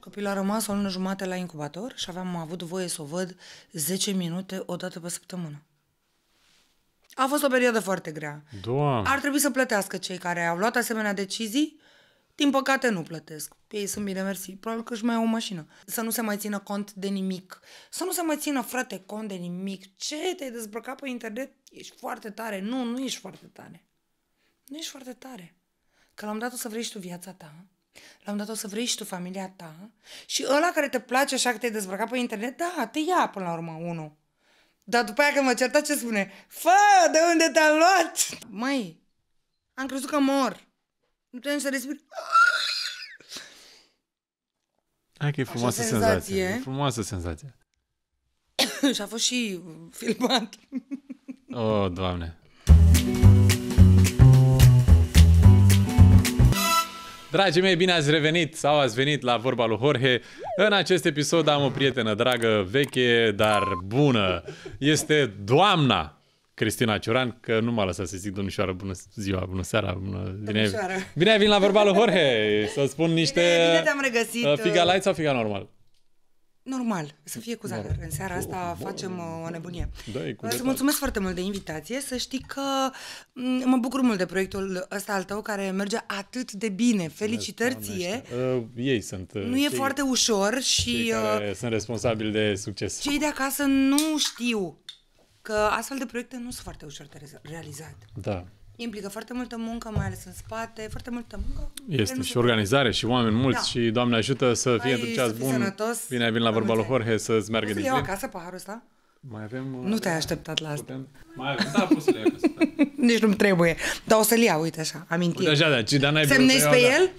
Copilul a rămas o lună jumate la incubator și aveam avut voie să o văd 10 minute o dată pe săptămână. A fost o perioadă foarte grea. Doamne. Ar trebui să plătească cei care au luat asemenea decizii. Din păcate nu plătesc. Ei sunt bine mersi. Probabil că își mai au o mașină. Să nu se mai țină cont de nimic. Să nu se mai țină, frate, cont de nimic. Ce? Te-ai dezbrăcat pe internet? Ești foarte tare. Nu, nu ești foarte tare. Nu ești foarte tare. Că la un dat o să vrei și tu viața ta la un dat o să vrei și tu familia ta și ăla care te place așa că te-ai dezbrăcat pe internet, da, te ia până la urmă unul. Dar după aia când mă certa ce spune? Fă, de unde te-am luat? Mai, am crezut că mor. Nu trebuie să respir. Hai că e frumoasă senzație. senzație. E frumoasă senzație. și a fost și filmat. oh, doamne. Dragii mei, bine ați revenit sau ați venit la vorba lui Jorge. În acest episod am o prietenă dragă, veche, dar bună. Este doamna Cristina Cioran, că nu m-a lăsat să zic domnișoară, bună ziua, bună seara, bună... Bine, bine ai venit la vorba lui Jorge, să spun niște... Bine, bine te-am regăsit. Uh, figa light sau figa normal? Normal, să fie cu zahăr. În seara asta oh, facem oh, o nebunie. Da, e cu Îți mulțumesc foarte mult de invitație. Să știi că mm, mă bucur mult de proiectul ăsta al tău care merge atât de bine. Felicitări ție! Uh, ei sunt... Uh, nu e foarte ușor și... Uh, sunt responsabili de succes. Cei de acasă nu știu că astfel de proiecte nu sunt foarte ușor de realizat. Da, implică foarte multă muncă, mai ales în spate, foarte multă muncă. Este și organizare și oameni mulți da. și Doamne ajută să fie într ceas bun. Sănătos, Bine ai venit la vorba lui Jorge să-ți meargă din plin. acasă paharul ăsta? Mai avem... Nu te-ai uh, așteptat la asta. Putem... Mai avem, da, poți să le acasă. Nici nu-mi trebuie. Dar o să-l iau, uite așa, amintire. Uite așa, da, ci, dar n-ai Semnezi pe da. el?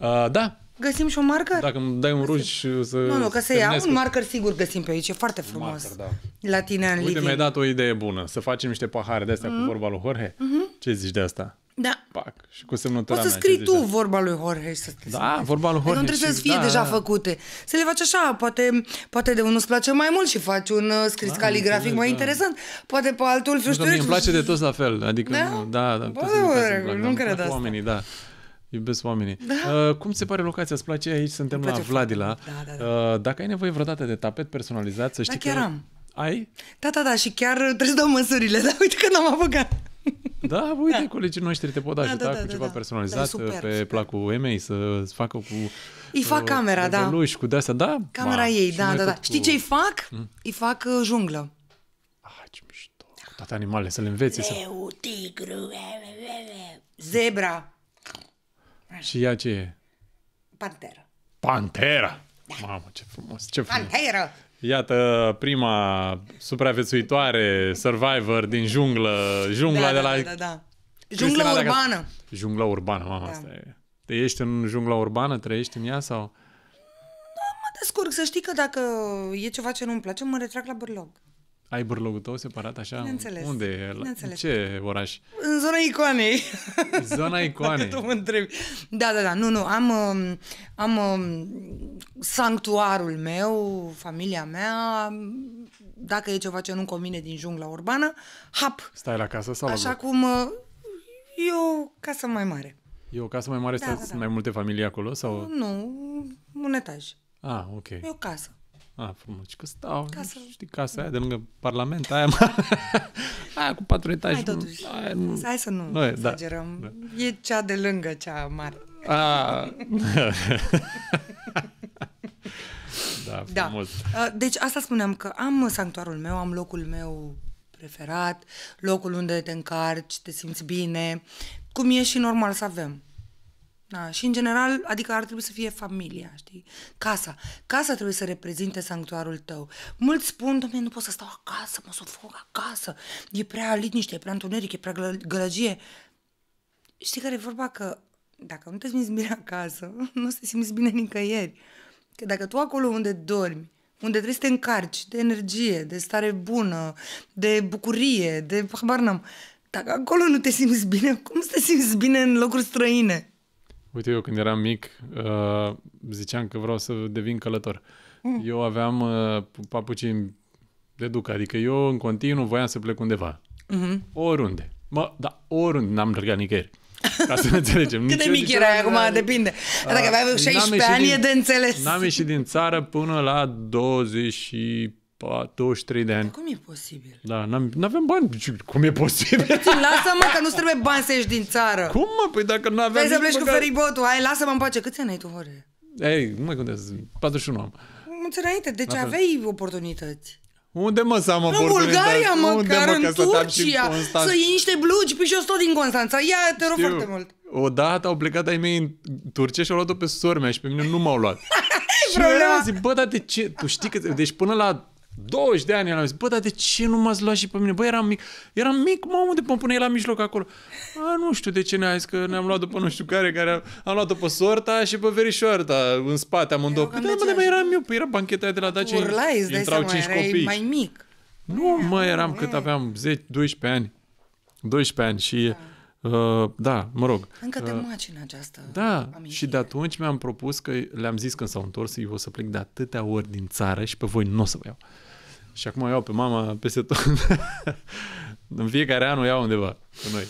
Uh, da, Găsim și un marker? Dacă îmi dai un ruj să... Nu, nu, că să iau un marker sigur găsim pe aici, e foarte frumos. Marker, da. La tine în Uite, mi-ai dat o idee bună, să facem niște pahare de-astea mm-hmm. cu mhm. vorba lui Jorge. Mm-hmm. Ce zici de asta? Da. Pac. Și cu semnătura Poți să scrii tu deja. vorba lui Jorge și să te Da, semnezi. vorba lui păi Jorge. Nu trebuie să fie da, deja da. făcute. Să le faci așa, poate, poate de unul îți place mai mult și faci un uh, scris da, caligrafic mai da. interesant. Poate pe altul, nu știu. Mie îmi place de toți la fel. Adică, da, da, da nu, nu da, cred asta. Oamenii, da. Iubesc oamenii. Da. Uh, cum se pare locația? Îți place aici? Suntem la Vladila. Da, da, da. Uh, dacă ai nevoie vreodată de tapet personalizat, să da, știi da, chiar că... am. Ai? Da, da, da, și chiar trebuie să dau măsurile, dar uite că n-am apucat. Da, uite, da. colegii noștri te pot da, ajuta da, da, da, cu ceva da, da. personalizat da, super, pe super. placul Emei, să facă cu... Îi uh, fac uh, camera, da. Luși, cu de-astea, da. Camera ma, ei, da, da, da. Cu... Știi ce îi fac? Mm? Îi fac uh, junglă. Ah, ce mișto. Cu toate animalele, să le înveți. Leu, tigru, zebra. Și ea ce e? Pantera. Pantera! Da. Mamă, ce frumos, ce frumos. Pantera! Iată prima supraviețuitoare, survivor din junglă, jungla da, de la... Da, da, da. da. Jungla Cristina urbană. Dacă... Jungla urbană, mamă, da. asta e. Te ești în jungla urbană? Trăiești în ea sau... Da, mă descurc. Să știi că dacă e ceva ce nu-mi place, mă retrag la bârlog. Ai burlogul tău separat așa? Bineînțeles. Unde e? La... Bineînțeles. Ce oraș? În zona icoanei. Zona icoanei. Dacă tu mă întrebi. Da, da, da. Nu, nu. Am, um, am um, sanctuarul meu, familia mea. Um, dacă e ceva ce nu convine din jungla urbană, hap. Stai la casă sau Așa cum uh, e o casă mai mare. E o casă mai mare? Da, da, da. Sunt mai multe familii acolo? sau? Nu, un etaj. Ah, ok. E o casă. Ah, frumos. Și că stau, casa. știi, casa aia mm. de lângă Parlament, aia, aia cu patru etaje. Hai totuși, aia nu... hai să nu e, da. exagerăm. Da, da. E cea de lângă cea mare. A, da, da, frumos. Da. Deci asta spuneam că am sanctuarul meu, am locul meu preferat, locul unde te încarci, te simți bine, cum e și normal să avem. Da, și în general, adică ar trebui să fie familia, știi? Casa. Casa trebuie să reprezinte sanctuarul tău. Mulți spun, domne, nu pot să stau acasă, mă sufoc acasă, e prea liniște, e prea întuneric, e prea găl- gălăgie. Știi care e vorba că dacă nu te simți bine acasă, nu te simți bine nicăieri. Că dacă tu acolo unde dormi, unde trebuie să te încarci de energie, de stare bună, de bucurie, de habar n-am, dacă acolo nu te simți bine, cum să te simți bine în locuri străine? Uite, eu când eram mic, uh, ziceam că vreau să devin călător. Mm. Eu aveam uh, de duc, adică eu în continuu voiam să plec undeva. Mm-hmm. Oriunde. Mă, da, oriunde, n-am plecat nicăieri. Ca să ne înțelegem. Cât de mic era acum, depinde. Dacă aveai 16 uh, ani, din, e de înțeles. N-am ieșit din țară până la 20 și 23 de ani. Dar cum e posibil? Da, nu avem bani. Cum e posibil? Păi lasă-mă că nu trebuie bani să ieși din țară. Cum mă? Păi dacă nu aveam... Hai să pleci măcar... cu feribotul. Hai, lasă-mă în pace. Câți ani ai tu, Hore? Ei, nu mai contează. 41 am. Mulți înainte. Deci aveai oportunități. Unde mă să am oportunități? În Bulgaria măcar, mă, în Turcia, să iei niște blugi, pe și tot din Constanța. Ia, te rog foarte mult. Odată au plecat ai mei în Turcia și au luat-o pe sora mea și pe mine nu m-au luat. și eu zic, bă, dar de ce? Tu știi că... Deci până la 20 de ani el am zis, bă, dar de ce nu m-ați luat și pe mine? Bă, eram mic, eram mic, mă, unde mă pune la mijloc acolo? A, nu știu de ce ne-a zis, că ne-am luat după nu știu care, care am, am luat după sorta și pe verișoarta în spate amândouă. Păi, da, mă, mai eram eu, păi era bancheta de la Dacia, Urlai, intrau 5 copii. mai mic. Nu, mă, eram cât aveam, 10, 12 ani. 12 ani și... Da. Uh, da, mă rog. Încă uh, te maci în această Da, amintire. și de atunci mi-am propus că le-am zis când s-au întors, eu o să plec de atâtea ori din țară și pe voi nu o să vă iau. Și acum iau pe mama peste tot. în fiecare an o iau undeva cu noi.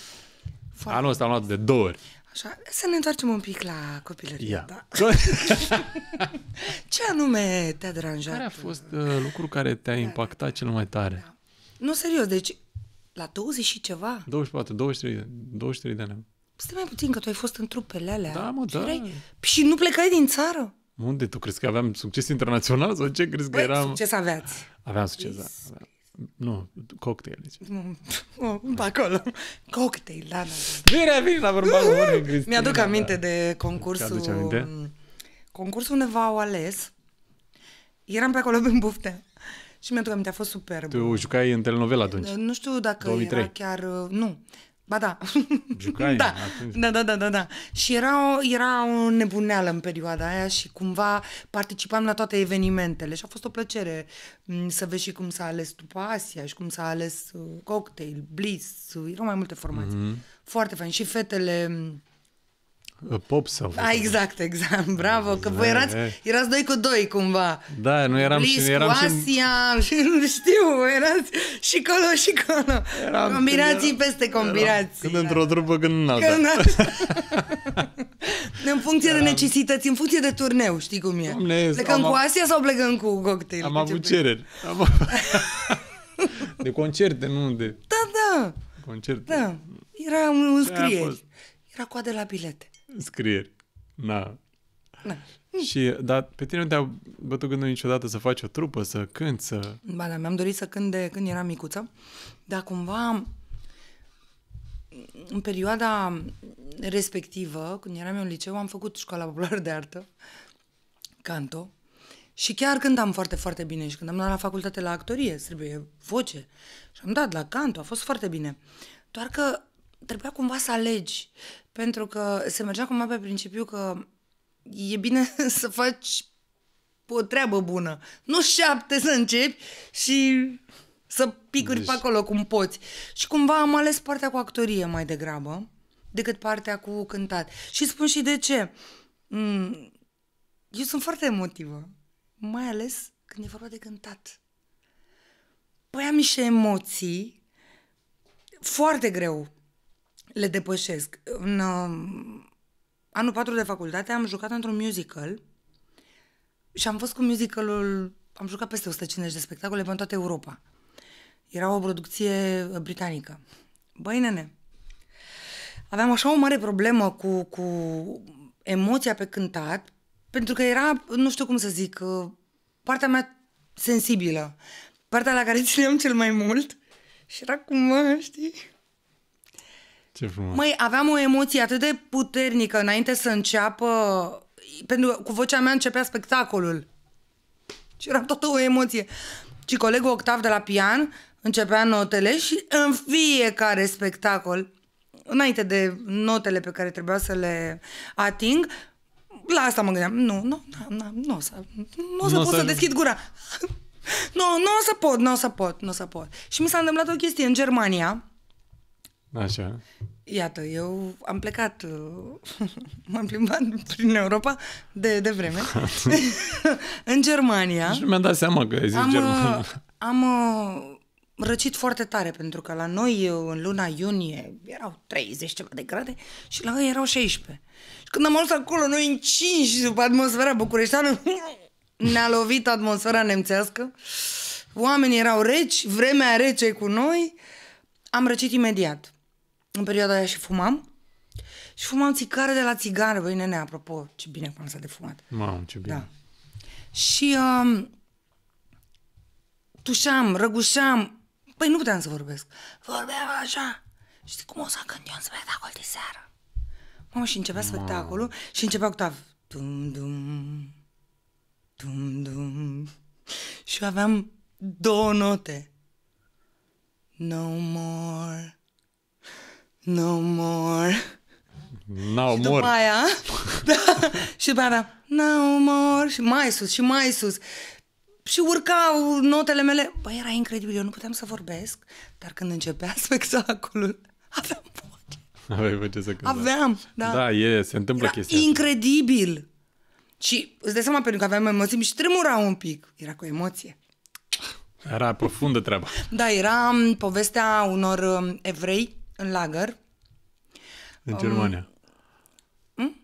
Foarte Anul ăsta am luat de două ori. Așa, să ne întoarcem un pic la copilărie. Yeah. Da. Ce anume te-a deranjat? Care a fost uh, lucrul care te-a impactat cel mai tare? Da. Nu, serios, deci la 20 și ceva? 24, 23, 23 de ani. Stai mai puțin, că tu ai fost în trupele alea. Da, mă, da. Și, erai... și nu plecai din țară? Unde? Tu crezi că aveam succes internațional sau ce? Crezi că Băi, eram... succes aveați. Aveam succes, da. Nu, cocktail. Deci. Mm, oh, nu, pe acolo. Cocktail, da, da. Bine, da. bine, la vorba uh-huh. Cristina, Mi-aduc da, aminte da. de concursul... Aminte? Mm, concursul undeva au ales. Eram pe acolo în bufte. Și mi-aduc aminte, a fost superb. Tu jucai în telenovela? atunci? Nu știu dacă 2003. era chiar... Uh, nu. Ba da. Jucai, da. da, da, da, da, da. Și era o, era o nebuneală în perioada aia și cumva participam la toate evenimentele și a fost o plăcere mm, să vezi și cum s-a ales după Asia și cum s-a ales uh, cocktail, bliss. erau mai multe formații. Mm-hmm. Foarte fain. Și fetele mm, pop sau... Da, exact, exact, bravo, că voi erați, erați doi cu doi cumva. Da, nu eram Blis și... Eram cu Asia, și... nu știu, erați și colo și colo. Eram, combinații era, peste combinații. Eram, când da. într-o trupă, când în alta. Când în funcție eram... de necesități, în funcție de turneu, știi cum e. Doamne, plecăm am... cu Asia sau plecăm cu cocktail? Am avut cereri. Am... de concerte, nu de... Da, da. Concerte. Da, era un da, scrie. Era coadă la bilete scrieri. Na. Na. Și, dar pe tine nu te-a bătut gândul niciodată să faci o trupă, să cânt, să... Ba da, mi-am dorit să cânt de când eram micuță, dar cumva în perioada respectivă, când eram eu în liceu, am făcut școala populară de artă, canto, și chiar cântam foarte, foarte bine și când am dat la facultate la actorie, trebuie voce și am dat la canto, a fost foarte bine. Doar că trebuia cumva să alegi. Pentru că se mergea cumva pe principiu că e bine să faci o treabă bună. Nu șapte să începi și să picuri deci... pe acolo cum poți. Și cumva am ales partea cu actorie mai degrabă decât partea cu cântat. Și spun și de ce. Mm, eu sunt foarte emotivă, mai ales când e vorba de cântat. Păi am niște emoții foarte greu le depășesc. În uh, anul 4 de facultate am jucat într-un musical și am fost cu musicalul, am jucat peste 150 de spectacole pe toată Europa. Era o producție uh, britanică. Băi, nene, aveam așa o mare problemă cu, cu emoția pe cântat, pentru că era, nu știu cum să zic, uh, partea mea sensibilă, partea la care țineam cel mai mult și era cum, știi? Ce frumos. Măi, aveam o emoție atât de puternică înainte să înceapă, pentru că cu vocea mea începea spectacolul. Și era tot o emoție. Și colegul Octav de la pian începea notele și în fiecare spectacol, înainte de notele pe care trebuia să le ating, la asta mă gândeam. Nu, nu, nu, nu, să, nu o să pot să deschid gura. nu, nu o să pot, nu o să pot, nu o să pot. Și mi s-a întâmplat o chestie în Germania, Așa. Iată, eu am plecat, uh, m-am plimbat prin Europa de, de vreme, în Germania. Și mi-am dat seama că ai zis am, uh, Germania. Am uh, răcit foarte tare, pentru că la noi în luna iunie erau 30 ceva de grade și la ei erau 16. Și când am ajuns acolo, noi 5 după atmosfera bucureșteană, ne-a lovit atmosfera nemțească. Oamenii erau reci, vremea rece cu noi. Am răcit imediat în perioada aia și fumam. Și fumam țigară de la țigară, băi nene, apropo, ce bine cum s-a de fumat. Mamă, ce bine. Da. Și um, tușam, răgușam, păi nu puteam să vorbesc. Vorbeam așa. Știi cum o să când eu un spectacol de seară? Mamă, și începea Mamă. spectacolul și începea octav. Dum, dum, dum, dum. Și eu aveam două note. No more No more. No și more. după aia, da, și după aia no more, și mai sus, și mai sus. Și urcau notele mele. Băi, era incredibil, eu nu puteam să vorbesc, dar când începea spectacolul, aveam voce. Aveai voce să cânta. Aveam, da. Da, e, se întâmplă era chestia incredibil. Asta. Și îți dai seama, pentru că aveam emoții, și tremura un pic. Era cu emoție. Era profundă treaba. Da, era mm, povestea unor mm, evrei în lagăr. În um, Germania. Um,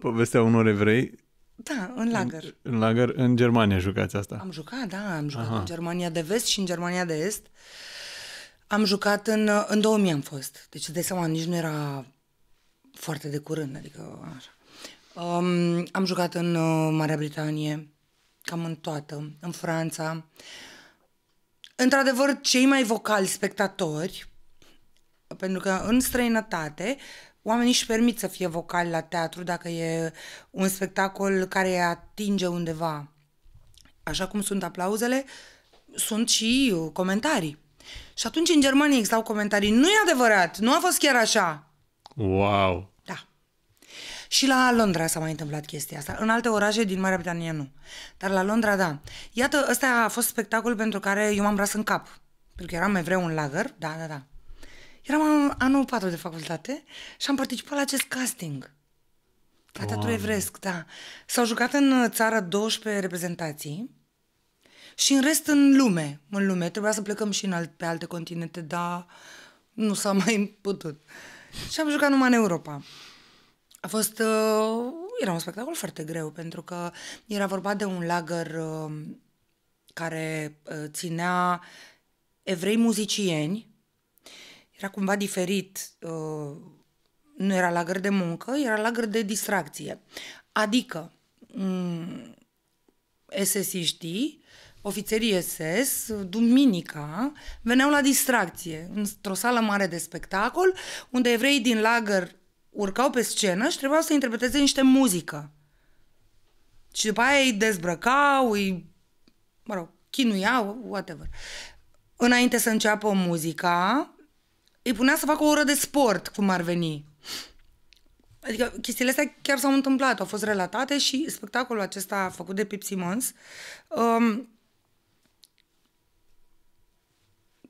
Povestea unor evrei da, în lagăr. În, în lagăr, în Germania jucați asta. Am jucat, da, am jucat Aha. în Germania de vest și în Germania de est. Am jucat în, în 2000 am fost, deci de seama nici nu era foarte de curând, adică așa. Um, am jucat în uh, Marea Britanie, cam în toată, în Franța. Într-adevăr, cei mai vocali spectatori pentru că în străinătate oamenii își permit să fie vocali la teatru dacă e un spectacol care atinge undeva. Așa cum sunt aplauzele, sunt și comentarii. Și atunci în Germania existau comentarii. Nu e adevărat, nu a fost chiar așa. Wow! Da. Și la Londra s-a mai întâmplat chestia asta. În alte orașe din Marea Britanie nu. Dar la Londra, da. Iată, ăsta a fost spectacol pentru care eu m-am ras în cap. Pentru că eram evreu în lagăr, da, da, da. Eram anul, anul 4 de facultate și am participat la acest casting. La teatru evresc, da. S-au jucat în țară 12 reprezentații și în rest în lume. În lume. Trebuia să plecăm și în alt, pe alte continente, dar nu s-a mai putut. Și am jucat numai în Europa. A fost... Uh, era un spectacol foarte greu, pentru că era vorba de un lagăr uh, care uh, ținea evrei muzicieni era cumva diferit. Uh, nu era lagăr de muncă, era lagăr de distracție. Adică, mm, SS-iștii, ofițerii SS, duminica, veneau la distracție, într-o sală mare de spectacol, unde evrei din lagăr urcau pe scenă și trebuiau să interpreteze niște muzică. Și după aia îi dezbrăcau, îi, mă rog, chinuiau, whatever. Înainte să înceapă muzica, îi punea să facă o oră de sport, cum ar veni. Adică chestiile astea chiar s-au întâmplat, au fost relatate și spectacolul acesta făcut de Pip Simons um,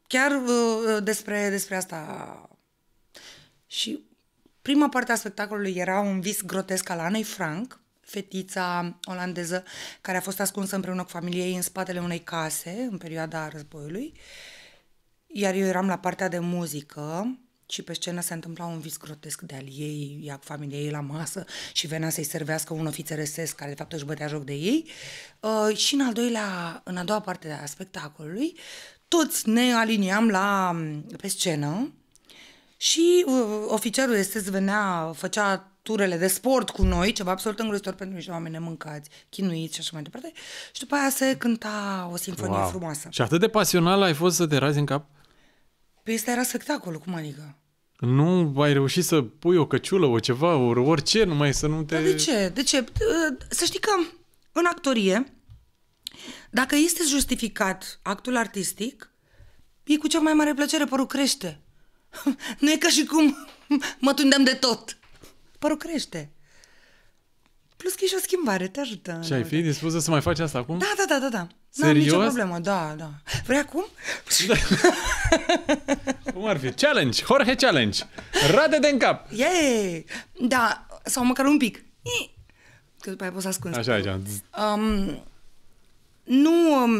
chiar uh, despre, despre asta și prima parte a spectacolului era un vis grotesc al Anei Frank, fetița olandeză care a fost ascunsă împreună cu familiei în spatele unei case în perioada războiului. Uh, iar eu eram la partea de muzică și pe scenă se întâmpla un vis grotesc de al ei, ea cu familia ei la masă și venea să-i servească un ofițer care de fapt își bătea joc de ei. Uh, și în, al doilea, în a doua parte a spectacolului, toți ne aliniam la, um, pe scenă și uh, ofițerul este venea, făcea turele de sport cu noi, ceva absolut îngrozitor pentru niște oameni nemâncați, chinuiți și așa mai departe. Și după aia se cânta o sinfonie wow. frumoasă. Și atât de pasional ai fost să te razi în cap? Păi ăsta era spectacolul, cum adică? Nu ai reușit să pui o căciulă, o ceva, ori orice, numai să nu te... Dar de ce? De ce? Ă, să știi că în actorie, dacă este justificat actul artistic, e cu cea mai mare plăcere, părul crește. nu e ca și cum mă tundeam de tot. Părul crește. Plus că e și o schimbare, te ajută. Și ai fi dispusă să mai faci asta acum? Da, da, da, da, da. Serios? Nu am nicio problemă, da, da. Vrei acum? Da. Cum ar fi? Challenge, Jorge Challenge. Rade de în cap. Yay! Da, sau măcar un pic. Că după aia poți să ascunzi. Așa, așa. Um, nu, um,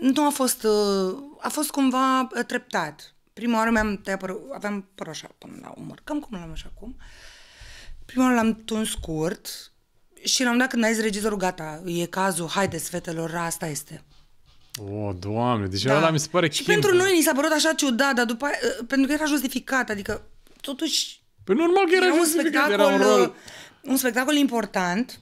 nu a fost, uh, a fost cumva uh, treptat. Prima oară mi-am tăiat păr- aveam părul așa până la umăr, cam cum l-am așa acum. Prima oară l-am tuns scurt, și la un dat când ai zis regizorul, gata, e cazul, haideți fetelor, asta este. O, oh, doamne, deci da. ăla mi se pare Și pentru noi ni s-a părut așa ciudat, dar după ă, pentru că era justificat, adică totuși... Păi normal că era, era un spectacol, era un, rol... un spectacol important,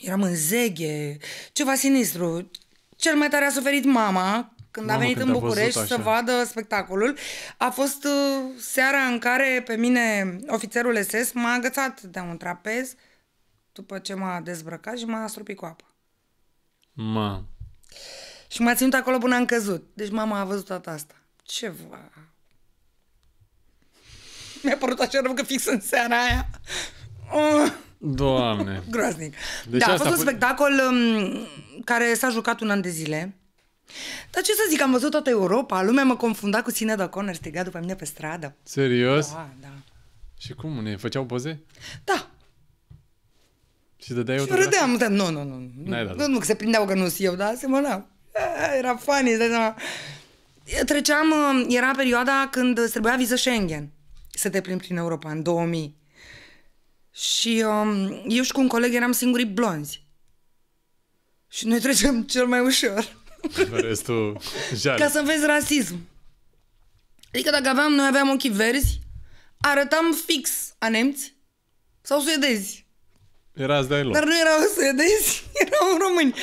eram în zeghe, ceva sinistru. Cel mai tare a suferit mama, când Mama, a venit când în București să vadă spectacolul, a fost uh, seara în care pe mine ofițerul SS m-a agățat de un trapez după ce m-a dezbrăcat și m-a stropit cu apă. Mă. Și m-a ținut acolo până am căzut. Deci mama a văzut toată asta. Ceva. Mi-a părut așa rău că fix în seara aia. Oh, Doamne. Groaznic. Deci da, a fost un spectacol um, care s-a jucat un an de zile. Dar ce să zic, am văzut toată Europa, lumea mă confunda cu Sine de Conner, striga după mine pe stradă. Serios? Da, da. Și cum? Ne făceau poze? Da, și dădeai și râdeam, dar nu, nu, nu. Nu, nu, nu, că se prindeau că nu sunt eu, dar asemănam. Era funny, de Treceam, uh, era perioada când se trebuia viză Schengen să te plimbi prin Europa, în 2000. Și um, eu și cu un coleg eram singurii blonzi. Și noi trecem cel mai ușor. Restul, Ca să vezi rasism. Adică dacă aveam, noi aveam ochii verzi, arătam fix a nemți sau suedezi. Erați de lor. Dar nu erau suedezi, erau români.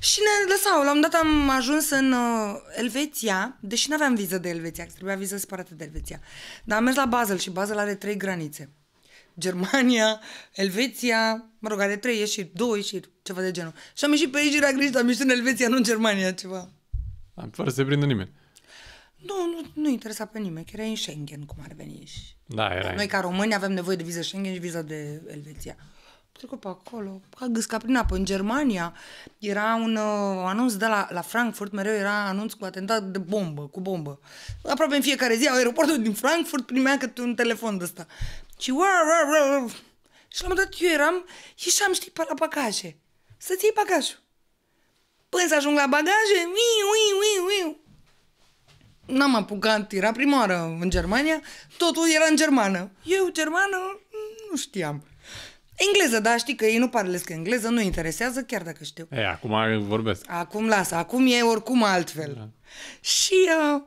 Și ne lăsau. La un dat am ajuns în uh, Elveția, deși nu aveam viză de Elveția, că trebuia viză separată de Elveția. Dar am mers la Basel și Basel are trei granițe. Germania, Elveția, mă rog, are trei ieșiri, două ieșiri, ceva de genul. Și am ieșit pe aici, era greșit, am ieșit în Elveția, nu în Germania, ceva. Am fără să se prindă nimeni. Nu, nu, nu interesa pe nimeni, că era în Schengen, cum ar veni. Și... Da, era Noi, ca români, avem nevoie de viză Schengen și viză de Elveția trecut pe acolo, a gâsca prin apă, în Germania. Era un uh, anunț de la, la Frankfurt, mereu era anunț cu atentat de bombă, cu bombă. Aproape în fiecare zi, aeroportul din Frankfurt primea câte un telefon de ăsta. Și ua, ua, ua, și la un moment dat eu eram, ieșeam, știi, pe la bagaje. Să-ți iei bagajul. Până să ajung la bagaje, uiu, uiu, uiu, uiu. N-am apucat, era prima oară în Germania, totul era în germană. Eu, germană, nu știam. Engleză, da, știi că ei nu parlesc engleză, nu interesează, chiar dacă știu. E, acum vorbesc. Acum lasă, acum e oricum altfel. Da. Și uh,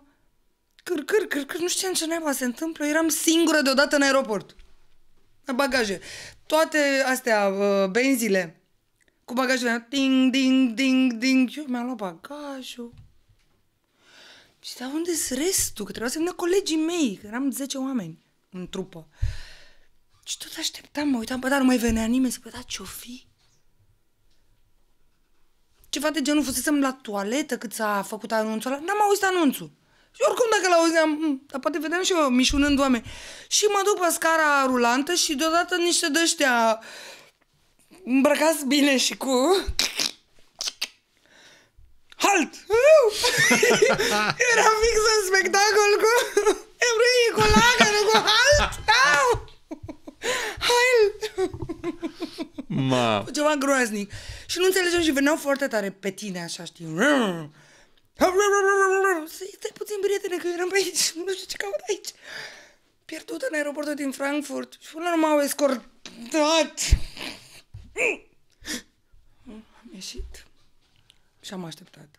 căr, căr, nu știam ce naiba se întâmplă, eram singură deodată în aeroport. la bagaje. Toate astea, uh, benzile, cu bagajele, ding, ding, ding, ding, eu mi-am luat bagajul. Și dar unde sunt restul? Că trebuia să vină colegii mei, că eram 10 oameni în trupă. Și tot așteptam, mă uitam, bă, dar nu mai venea nimeni. să bă, da, ce-o fi? Ceva de genul, fusesem la toaletă cât s-a făcut anunțul ăla. N-am auzit anunțul. Și oricum dacă l-auzeam, mm, dar poate vedeam și eu mișunând oameni. Și mă duc pe scara rulantă și deodată niște dăștea îmbrăcați bine și cu... Halt! Era fix în spectacol cu... Evrei cu lagără, cu halt! Hail! Ma. Ceva groaznic. Și nu înțelegeam și veneau foarte tare pe tine, așa, știi. Stai puțin, prietene, că eram pe aici. Nu știu ce caut aici. Pierdută în aeroportul din Frankfurt. Și până la m au escortat. Am ieșit. Și am așteptat.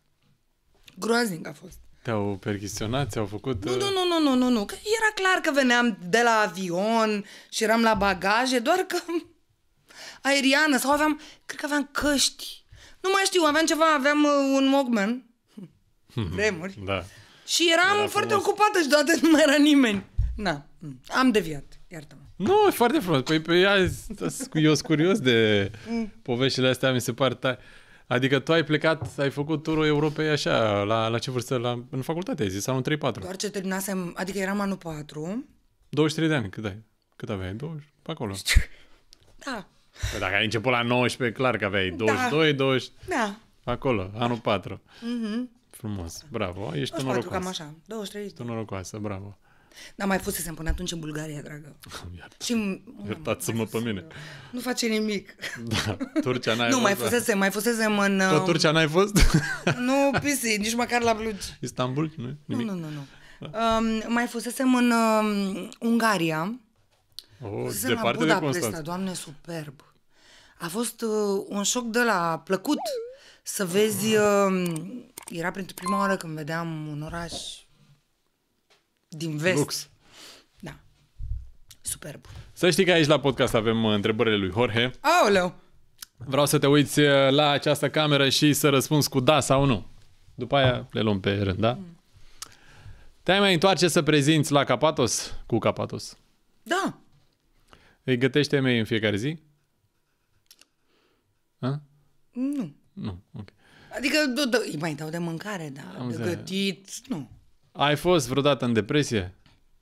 Groaznic a fost. Te-au perchiziționat, ți-au făcut... Nu, nu, uh, nu, nu, nu, nu, nu, că era clar că veneam de la avion și eram la bagaje, doar că aeriană sau aveam, cred că aveam căști. Nu mai știu, aveam ceva, aveam uh, un Walkman, vremuri. da. Și eram era foarte frumos. ocupată și toată nu mai era nimeni. Na, mm, am deviat, iartă-mă. Nu, e foarte frumos. Păi, păi eu sunt curios de mm. poveștile astea, mi se par tare. Adică tu ai plecat, ai făcut turul Europei așa, la, la ce vârstă? La, în facultate ai zis, sau în 3-4. Doar ce terminasem, adică eram anul 4. 23 de ani, cât ai? Cât aveai? 20? Pe acolo. Da. Păi dacă ai început la 19, clar că aveai 22, da. 20... Da. Acolo, anul 4. Mhm. Frumos, bravo, ești 24, norocoasă. cam așa, 23. Ești norocoasă, bravo. N-am mai fost să se până atunci în Bulgaria, dragă. Iert. Și, Iertați-mă pe mine. Nu face nimic. Da, Turcia n-ai Nu, mai da. fusese mai fusese în... Tot um, Turcia n-ai fost? nu, pisi, nici măcar la Cluj. Istanbul? Nu, nimic. nu, nu. nu. nu. Da. Um, mai fusesem în uh, Ungaria. Oh, fusesem departe la Budapesta, de Constanța. doamne, superb. A fost uh, un șoc de la plăcut să vezi... Uh, era pentru prima oară când vedeam un oraș din vest. Lux. Da. Superb. Să știi că aici la podcast avem uh, întrebările lui Jorge. Aoleu! Vreau să te uiți uh, la această cameră și să răspunzi cu da sau nu. După aia le luăm pe rând, da? Mm. Te-ai mai întoarce să prezinți la Capatos cu Capatos? Da. Îi gătește temei în fiecare zi? A? Nu. Nu, ok. Adică îi mai dau de mâncare, dar de gătit, nu. Ai fost vreodată în depresie?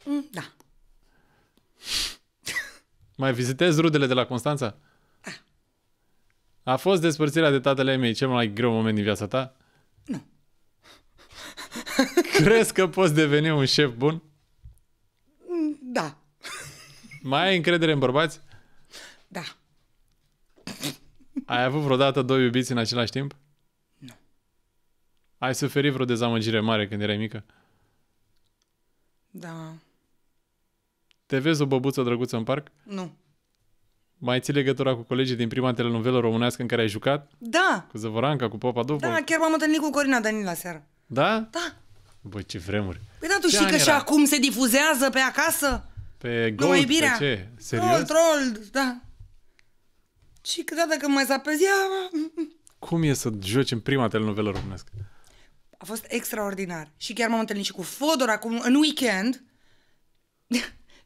Mm, da. Mai vizitezi rudele de la Constanța? Da. A fost despărțirea de tatăl ei mei cel mai greu moment din viața ta? Nu. Crezi că poți deveni un șef bun? Mm, da. Mai ai încredere în bărbați? Da. Ai avut vreodată doi iubiți în același timp? Nu. Ai suferit vreo dezamăgire mare când erai mică? Da. Te vezi o băbuță drăguță în parc? Nu. Mai ții legătura cu colegii din prima telenovelă românească în care ai jucat? Da. Cu Zăvoranca, cu Popa După? Da, chiar m-am întâlnit cu Corina Danila seară. Da? Da. Bă, ce vremuri. Păi da, tu ce știi că era? și acum se difuzează pe acasă? Pe Gold, nu, pe ce? Serios? Gold, troll, da. Și câteodată când mai s-a ia... Cum e să joci în prima telenovelă românească? fost extraordinar. Și chiar m-am întâlnit și cu Fodor acum, în weekend.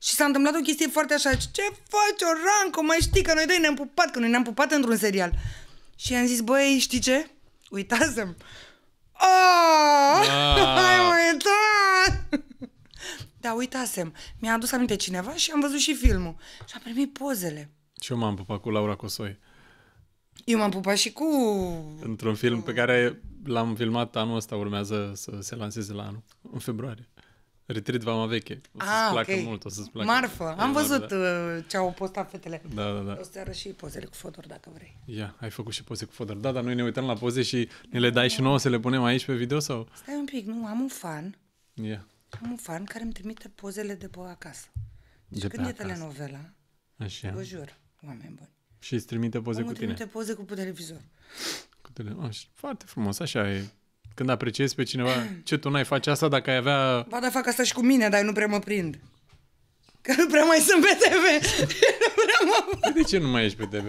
și s-a întâmplat o chestie foarte așa. Ce faci, Oranco? Mai știi că noi doi ne-am pupat, că noi ne-am pupat într-un serial. Și am zis, băi, știi ce? Uitasem. Oh, ah! am uitat! da, uitasem. Mi-a adus aminte cineva și am văzut și filmul. Și am primit pozele. Și eu m-am pupat cu Laura Cosoi. Eu m-am pupat și cu... Într-un film pe care l-am filmat anul ăsta, urmează să se lanseze la anul, în februarie. Retreat Vama Veche. O să-ți ah, placă okay. mult, o să-ți placă. Marfă, am Marfă, văzut da. Uh, ce au postat fetele. Da, da, da. O să arăt și pozele cu Fodor, dacă vrei. Ia, ai făcut și poze cu Fodor. Da, dar noi ne uităm la poze și ne le dai și nouă să le punem aici pe video sau? Stai un pic, nu, am un fan. Yeah. Am un fan care îmi trimite pozele de pe acasă. De și când acasă. e telenovela, Așa. vă jur, oameni buni, și îți trimite poze cu tine. trimite poze cu televizor. Cu televizor. Aș, foarte frumos, așa e. Când apreciezi pe cineva, ce tu n-ai face asta dacă ai avea... Ba, da, fac asta și cu mine, dar eu nu prea mă prind. Că nu prea mai sunt pe TV. mă... Păi de ce nu mai ești pe TV?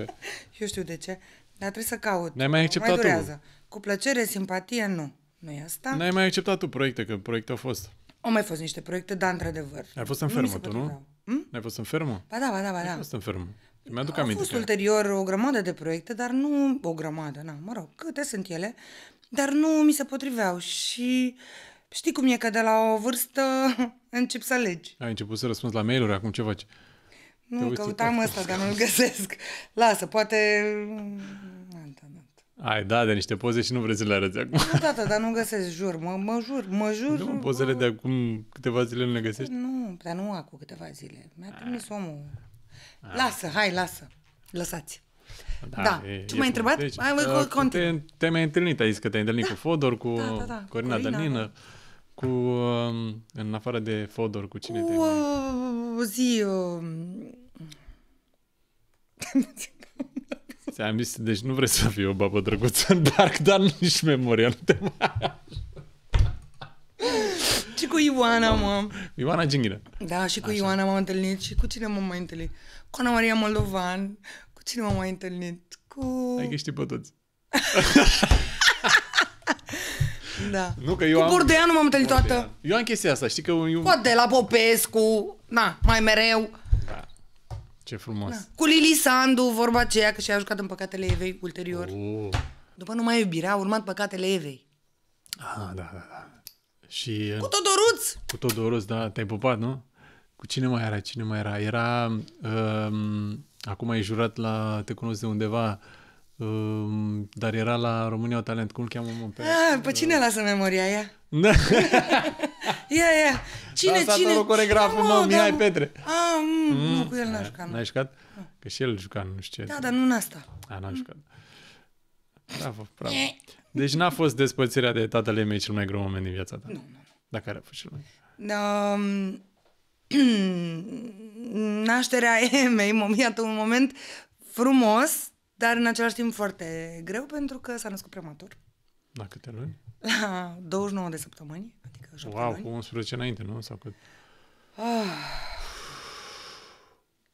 Eu știu de ce, dar trebuie să caut. N-ai mai acceptat mai durează. Tu. Cu plăcere, simpatie, nu. nu e asta? N-ai mai acceptat tu proiecte, că proiecte au fost. Au mai fost niște proiecte, dar într-adevăr. Ai fost în fermă, nu tu, nu? Hm? Ai fost în fermă? Ba da, ba da, ba da. Ai fost în fermă. Mi-aduc aminte. fost ulterior o grămadă de proiecte, dar nu o grămadă, na, mă rog, câte sunt ele, dar nu mi se potriveau și știi cum e că de la o vârstă încep să alegi. Ai început să răspunzi la mail-uri, acum ce faci? Nu, căutam ăsta, dar nu-l găsesc. Lasă, poate... Ai da de niște poze și nu vrei să le arăți acum. Nu, tata, dar nu găsesc, jur, mă, mă jur, mă jur. Nu, pozele de acum câteva zile nu le găsești? Nu, dar nu acum câteva zile. Mi-a trimis omul Ah. Lasă, hai, lasă. Lăsați. Da, da. E, tu m-ai întrebat? Deci, mă, uh, te, te mai întâlnit, ai zis că te-ai întâlnit da. cu Fodor, cu da, da, da. Corina, Corina Danină, da. cu, um, în afară de Fodor, cu cine cu, te-ai mai... Uh, zi... Uh... Ți-am zis, deci nu vrei să fii o babă drăguță în dark, dar nici memoria nu te mai Și cu Ioana, mă. Ioana Ginghină. Da, și cu Așa. Ioana m-am întâlnit și cu cine m-am mai întâlnit? cu Ana Maria Moldovan, cu cine m-am mai întâlnit? Cu... Ai că știi pe toți. da. Nu, că eu cu am... Bordeanu m-am întâlnit Bordean. toată. Eu am chestia asta, știi că... Eu... Cu Adela Popescu, na, mai mereu. Da. Ce frumos. Da. Cu Lili Sandu, vorba aceea, că și-a jucat în Păcatele Evei ulterior. Oh. După Numai Iubirea a urmat Păcatele Evei. Ah, da, da, da. Și... Cu uh, Todoruț! Cu Todoruț, da, te-ai pupat, nu? Cu cine mai era? Cine mai era? Era... Um, acum ai jurat la Te cunosc de undeva... Um, dar era la România o Talent. Cum îl cheamă, mă? Pe... Ah, pe cine lasă memoria ea? Da. Ia, ia. Cine, Asta cine? Da, Mă meu, Mihai Petre. Ah, mm, mm. nu, cu el n-a jucat. N-a jucat? Că și el juca, nu știu ce. Da, dar nu în asta. A, n-a mm. jucat. Bravo, bravo. Deci n-a fost despărțirea de tatăl meu cel mai greu moment din viața ta. Nu, nu. Dacă care a fost cel mai... Da, um, nașterea Emei, iată un moment frumos, dar în același timp foarte greu, pentru că s-a născut prematur. La câte luni? La 29 de săptămâni, adică 7 Wow, luni. cu 11 înainte, nu? Sau cât? Ah,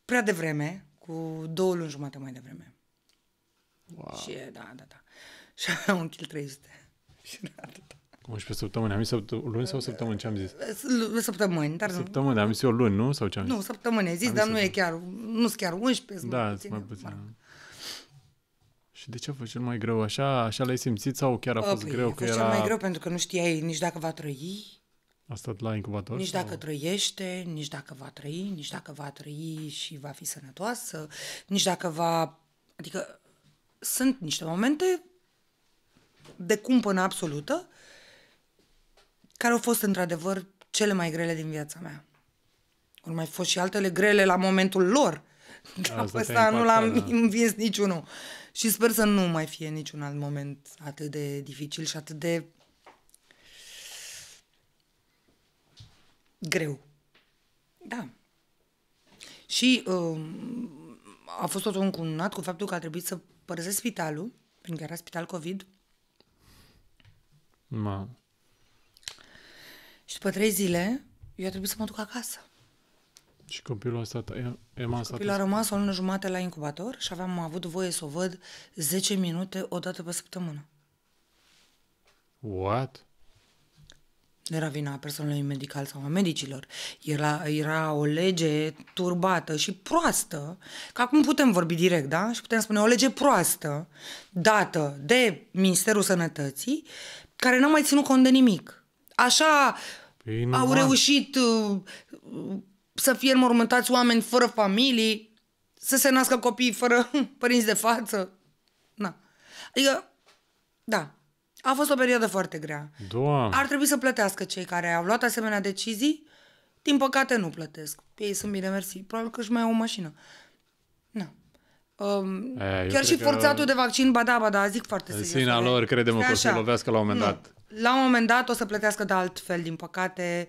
prea devreme, cu două luni jumate mai devreme. Wow. Și da, da, da. Și am un kill 300. Și da, da. 11 săptămâni, am zis săptămâni, luni sau săptămâni, ce am zis? Săptămâni, dar nu. Săptămâni, am zis eu luni, nu? Sau ce am zis? Nu, săptămâni, zis, am dar nu e chiar, nu sunt chiar 11, da, mai puțin. Mai puțin. Mă și de ce a fost cel mai greu? Așa, așa l-ai simțit sau chiar a fost o, păi, greu? A fost că cel era... mai greu pentru că nu știai nici dacă va trăi. A stat la incubator? Nici sau? dacă trăiește, nici dacă va trăi, nici dacă va trăi și va fi sănătoasă, nici dacă va... Adică sunt niște momente de cumpănă absolută care au fost într-adevăr cele mai grele din viața mea. Au mai fost și altele grele la momentul lor, dar pe ăsta nu l-am da. învins niciunul. Și sper să nu mai fie niciun alt moment atât de dificil și atât de greu. Da. Și uh, a fost totul încununat cu faptul că a trebuit să părăsesc spitalul, pentru că era spital COVID. Ma. Și după trei zile, eu a trebuit să mă duc acasă. Și copilul a stat, e a Copilul a rămas o lună jumate la incubator și aveam avut voie să o văd 10 minute o dată pe săptămână. What? era vina persoanelor medical sau a medicilor. Era, era o lege turbată și proastă, că acum putem vorbi direct, da? Și putem spune o lege proastă, dată de Ministerul Sănătății, care n-a mai ținut cont de nimic așa Bine, păi, au reușit uh, să fie înmormântați oameni fără familii, să se nască copii fără părinți de față. Na. Adică, da, a fost o perioadă foarte grea. Doamne. Ar trebui să plătească cei care au luat asemenea decizii. Din păcate nu plătesc. Ei sunt bine mersi. Probabil că își mai au o mașină. Na. Um, Aia, chiar și forțatul că... de vaccin, ba da, ba da, zic foarte serios. Sina lor, credem că o să lovească la un moment nu. dat la un moment dat o să plătească de altfel, din păcate.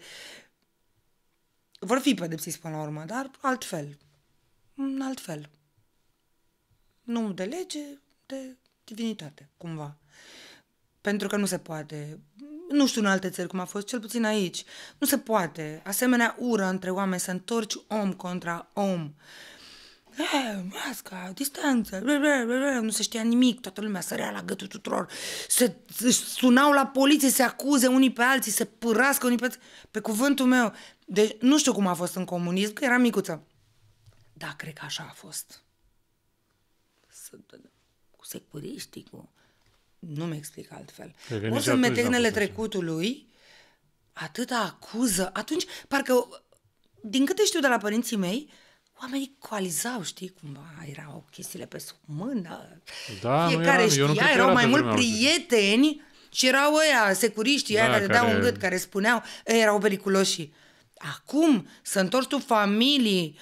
Vor fi pedepsiți până la urmă, dar altfel. În altfel. Nu de lege, de divinitate, cumva. Pentru că nu se poate. Nu știu în alte țări cum a fost, cel puțin aici. Nu se poate. Asemenea ură între oameni, să întorci om contra om. Uh, Eh, masca, distanță, nu se știa nimic, toată lumea sărea la gâtul tuturor, se, sunau la poliție, se acuze unii pe alții, se pârască unii pe alții, pe cuvântul meu. Deci nu știu cum a fost în comunism, că eram micuță. Da, cred că așa a fost. Cu securiștii, cu... Nu mi explic altfel. O să metehnele trecutului, atâta acuză. Atunci, parcă, din câte știu de la părinții mei, oamenii coalizau, știi, cumva erau chestiile pe sub mână. Da, Fiecare nu eram, știa, eu nu erau mai mult prieteni și erau ăia, securiștii, da, aia care, care dau un gât, care spuneau, erau periculoși. Acum să întorci tu familii,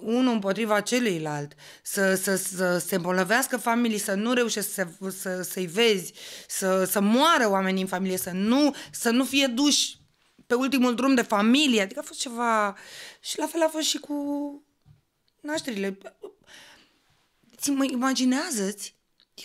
unul împotriva celuilalt, să, să, să se îmbolnăvească familii, să nu reușești să, să, să-i vezi, să, să moară oamenii în familie, să nu, să nu fie duși pe ultimul drum de familie, adică a fost ceva... Și la fel a fost și cu nașterile. Ți mă imaginează-ți?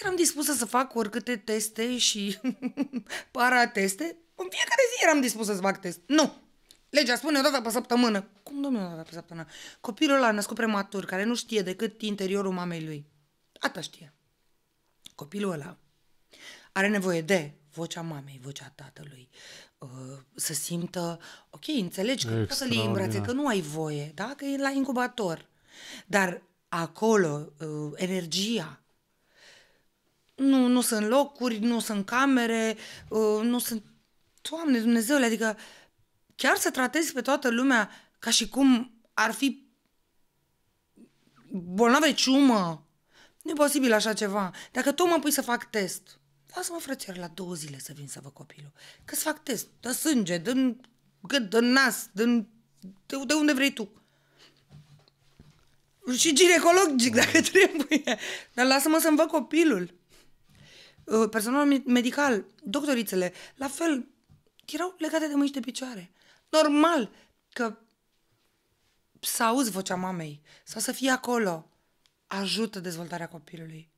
Eram dispusă să fac oricâte teste și parateste. În fiecare zi eram dispusă să fac test. Nu! Legea spune o dată pe săptămână. Cum domnule o dată pe săptămână? Copilul ăla născut prematur, care nu știe decât interiorul mamei lui. Ata știe. Copilul ăla are nevoie de vocea mamei, vocea tatălui, uh, să simtă, ok, înțelegi că poți să-l iei în brațe, că nu ai voie, da? că e la incubator. Dar acolo, uh, energia, nu, nu sunt locuri, nu sunt camere, uh, nu sunt... Doamne Dumnezeule, adică chiar să tratezi pe toată lumea ca și cum ar fi bolnavă de ciumă. Nu e posibil așa ceva. Dacă tu mă pui să fac test, lasă-mă, frățioare, la două zile să vin să vă copilul. Că să fac test, dă sânge, dă dă nas, dă de, de unde vrei tu. Și ginecologic, dacă trebuie. Dar lasă-mă să-mi văd copilul. Uh, Personal medical, doctorițele, la fel, erau legate de mâini de picioare. Normal că să auzi vocea mamei sau să fie acolo ajută dezvoltarea copilului.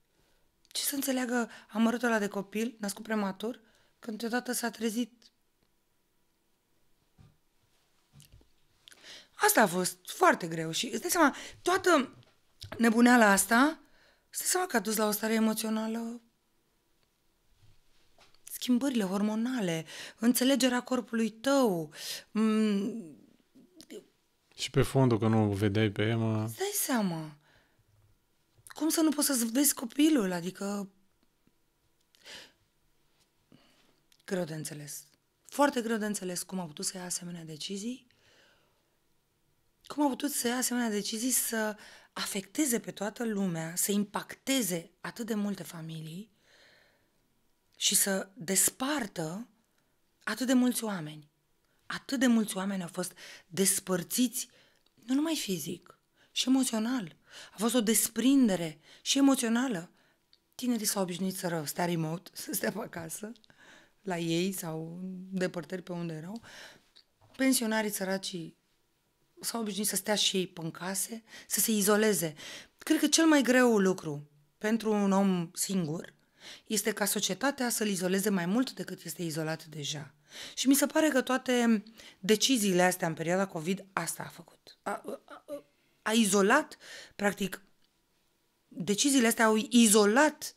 Ce să înțeleagă amărâtul ăla de copil născut prematur când deodată s-a trezit Asta a fost foarte greu și îți dai seama, toată nebuneala asta, îți dai seama că a dus la o stare emoțională schimbările hormonale, înțelegerea corpului tău. M- și pe fondul că nu o vedeai pe Emma. Îți dai seama. Cum să nu poți să-ți vezi copilul? Adică... Greu de înțeles. Foarte greu de înțeles cum a putut să ia asemenea decizii cum a putut să ia asemenea decizii să afecteze pe toată lumea, să impacteze atât de multe familii și să despartă atât de mulți oameni? Atât de mulți oameni au fost despărțiți, nu numai fizic, și emoțional. A fost o desprindere și emoțională. Tinerii s-au obișnuit să stea remote, să stea pe acasă, la ei sau depărtări pe unde erau. Pensionarii săracii s-au obișnuit să stea și ei în case, să se izoleze. Cred că cel mai greu lucru pentru un om singur este ca societatea să-l izoleze mai mult decât este izolat deja. Și mi se pare că toate deciziile astea în perioada COVID asta a făcut. A, a, a izolat, practic, deciziile astea au izolat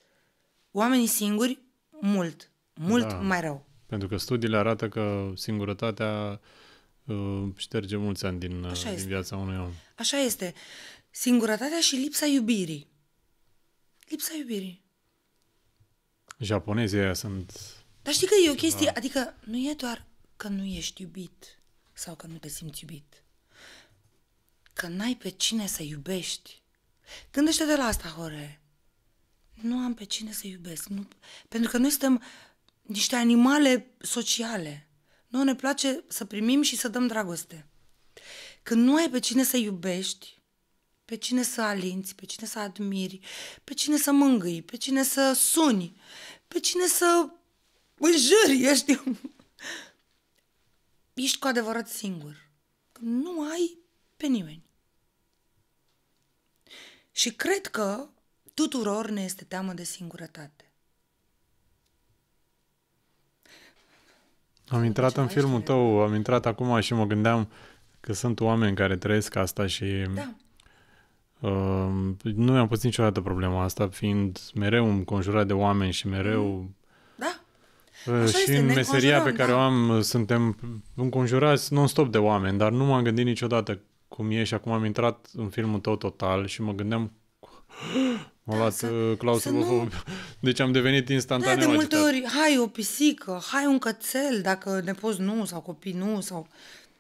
oamenii singuri mult, mult da. mai rău. Pentru că studiile arată că singurătatea Uh, șterge mulți ani din, uh, Așa din viața unui om. Așa este. Singurătatea și lipsa iubirii. Lipsa iubirii. Japonezii aia sunt... Dar știi că e o chestie, adică nu e doar că nu ești iubit sau că nu te simți iubit. Că n-ai pe cine să iubești. Gândește de la asta, Hore. Nu am pe cine să iubesc. Nu... Pentru că noi suntem niște animale sociale. Noi ne place să primim și să dăm dragoste. Când nu ai pe cine să iubești, pe cine să alinți, pe cine să admiri, pe cine să mângâi, pe cine să suni, pe cine să înjuri, eu știu. Ești cu adevărat singur. Când nu ai pe nimeni. Și cred că tuturor ne este teamă de singurătate. Am intrat în filmul tău, am intrat acum și mă gândeam că sunt oameni care trăiesc asta și... Da. Uh, nu mi-am pus niciodată problema asta, fiind mereu înconjurat de oameni și mereu... Mm. Da. uh, și este, în meseria pe care da. o am, suntem înconjurați non-stop de oameni, dar nu m-am gândit niciodată cum e și acum am intrat în filmul tău total și mă gândeam M-a da, luat să, Nu... Deci am devenit instantaneu da, de multe agitat. ori, hai o pisică, hai un cățel, dacă ne poți nu, sau copii nu, sau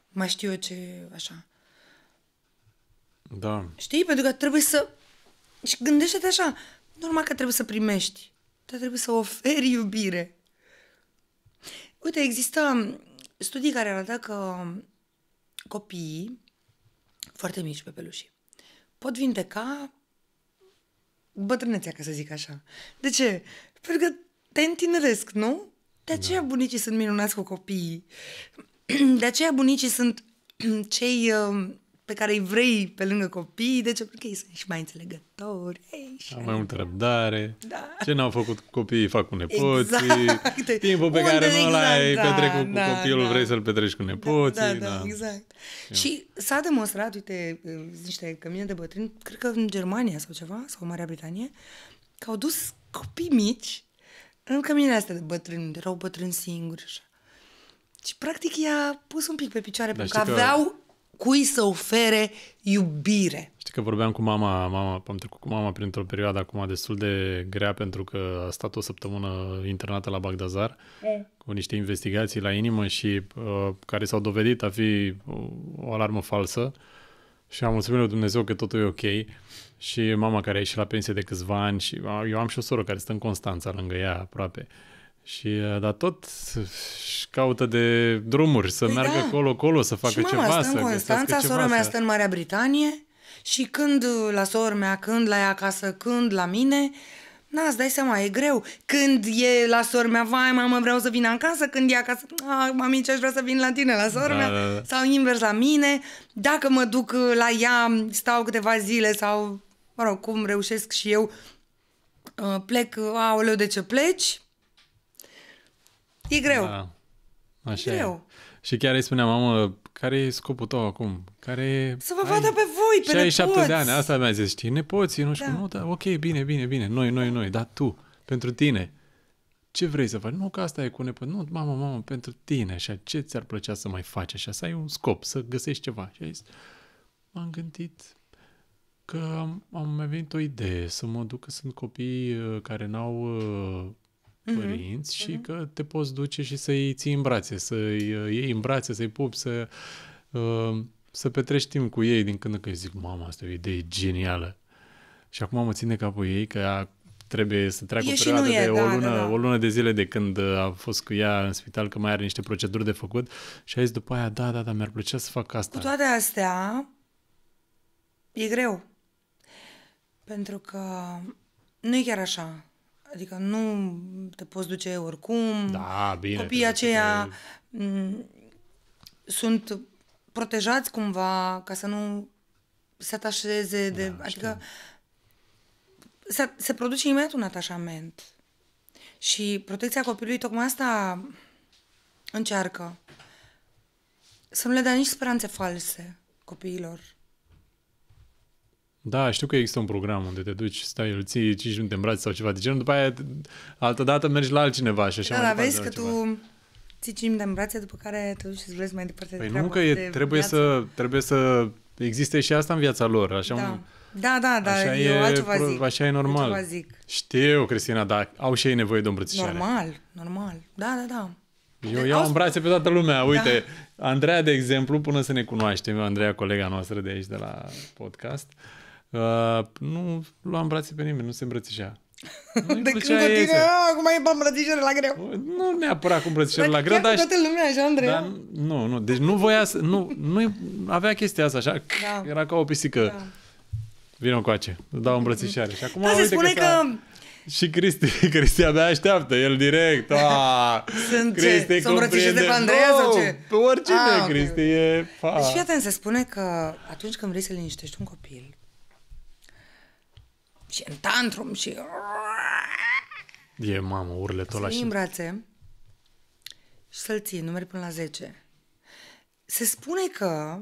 mai știu eu ce, așa. Da. Știi? Pentru că trebuie să... Și gândește-te așa, normal că trebuie să primești, dar trebuie să oferi iubire. Uite, există um, studii care arată că copiii foarte mici pe peluși pot vindeca bătrânețea, ca să zic așa. De ce? Pentru că te întineresc, nu? De aceea da. bunicii sunt minunați cu copiii. De aceea bunicii sunt cei um, pe care îi vrei pe lângă copii, deci pentru că ei sunt și mai înțelegători. și Am mai multă răbdare. Da. Ce n-au făcut copiii, fac cu nepoții. Exact. Timpul pe Unde care exact, nu l-ai da, petrecut da, cu copilul, da. vrei să-l petreci cu da, nepoții. Da, da, da, da. exact. Eu. Și s-a demonstrat, uite, niște cămine de bătrâni, cred că în Germania sau ceva, sau în Marea Britanie, că au dus copii mici în căminele astea de bătrâni, erau bătrâni singuri Și practic i-a pus un pic pe picioare, da, pentru că, că aveau cui să ofere iubire. Știi că vorbeam cu mama, mama am trecut cu mama printr-o perioadă acum destul de grea pentru că a stat o săptămână internată la Bagdazar e. cu niște investigații la inimă și uh, care s-au dovedit a fi o alarmă falsă și am mulțumit lui Dumnezeu că totul e ok și mama care a ieșit la pensie de câțiva ani și eu am și o soră care stă în Constanța lângă ea aproape. Uh, și, uh, dar tot caută de drumuri, să păi meargă da. colo-colo, să facă și mama ceva, Și în să Constanța, ceva, sora mea stă în Marea Britanie și când uh, la sora mea, când la ea acasă, când la mine, na, îți dai seama, e greu. Când e la sora mea, vai, mamă, vreau să vin acasă, când e acasă, a, ah, mami, ce aș vrea să vin la tine, la sora da, mea, da, da. sau invers la mine. Dacă mă duc uh, la ea, stau câteva zile sau, mă rog, cum reușesc și eu, plec, aoleu, de ce pleci? E greu. Da. Așa e greu. E. Și chiar îi spunea, mamă, care e scopul tău acum? Care Să vă vadă pe voi, pe nepoți. nepoți. de ani, asta mi-a zis, știi, nepoții, nu știu, da. nu, da, ok, bine, bine, bine, noi, noi, noi, dar tu, pentru tine, ce vrei să faci? Nu, că asta e cu nepoți, Nu, mamă, mamă, pentru tine, așa, ce ți-ar plăcea să mai faci așa, să ai un scop, să găsești ceva. Și zis, m-am gândit că am, am venit o idee să mă duc că sunt copii uh, care n-au uh, Mhm. părinți mm-hmm. și mhm. că te poți duce și să-i ții în brațe, să-i uh, iei în brațe, să-i pupi, să, uh, să petrești timp cu ei din când în când. Zic, mama, asta e o idee genială. Și acum mă ține capul ei că trebuie să treacă e o perioadă e, o, da, da lună, da, da. o lună de zile de când uh, a fost cu ea în spital, că mai are niște proceduri de făcut și a zis după aia, da, da, da, mi-ar plăcea să fac asta. Cu toate astea, e greu. Pentru că nu e chiar așa. Adică nu te poți duce oricum. Da, bine. Copiii aceia m- sunt protejați cumva ca să nu se atașeze de... Da, adică se, se produce imediat un atașament. Și protecția copilului tocmai asta încearcă. Să nu le dea nici speranțe false copiilor. Da, știu că există un program unde te duci, stai, îl ții 5 minute în brațe sau ceva de genul, după aia altă dată mergi la altcineva și așa da, mai Da, vezi că tu ții 5 minute în brațe, după care te duci și îți mai departe păi de nu că e, trebuie, viață. să, trebuie să existe și asta în viața lor, așa da. un, da, da, da, așa eu e, altceva pro, zic. Așa e normal. zic. Știu, Cristina, dar au și ei nevoie de îmbrățișare. Normal, normal. Da, da, da. Eu iau în brațe pe toată lumea. Da. Uite, da. Andreea, de exemplu, până să ne cunoaștem, Andreea, colega noastră de aici, de la podcast, uh, Uh, nu luam brațe pe nimeni, nu se îmbrățișea. de când cu tine, ah, acum e pe îmbrățișare la greu. Nu neapărat cu îmbrățișare la greu, dar... Chiar cu toată lumea așa, Andrei. Dar, nu, nu, deci nu voia să... Nu, nu avea chestia asta așa, da. era ca o pisică. Da. Vino cu ace, dau îmbrățișare. Și acum, da, uite se spune că... că... Și Cristi, Cristi abia așteaptă, el direct. A, Sunt Cristi ce? Să de pe Andreea sau ce? Pe oricine, ah, okay. Cristi e... Pa. Deci fii atent, se spune că atunci când vrei să liniștești un copil, și în tantrum și... E mamă, tot la și... în brațe și să-l ții, numeri până la 10. Se spune că,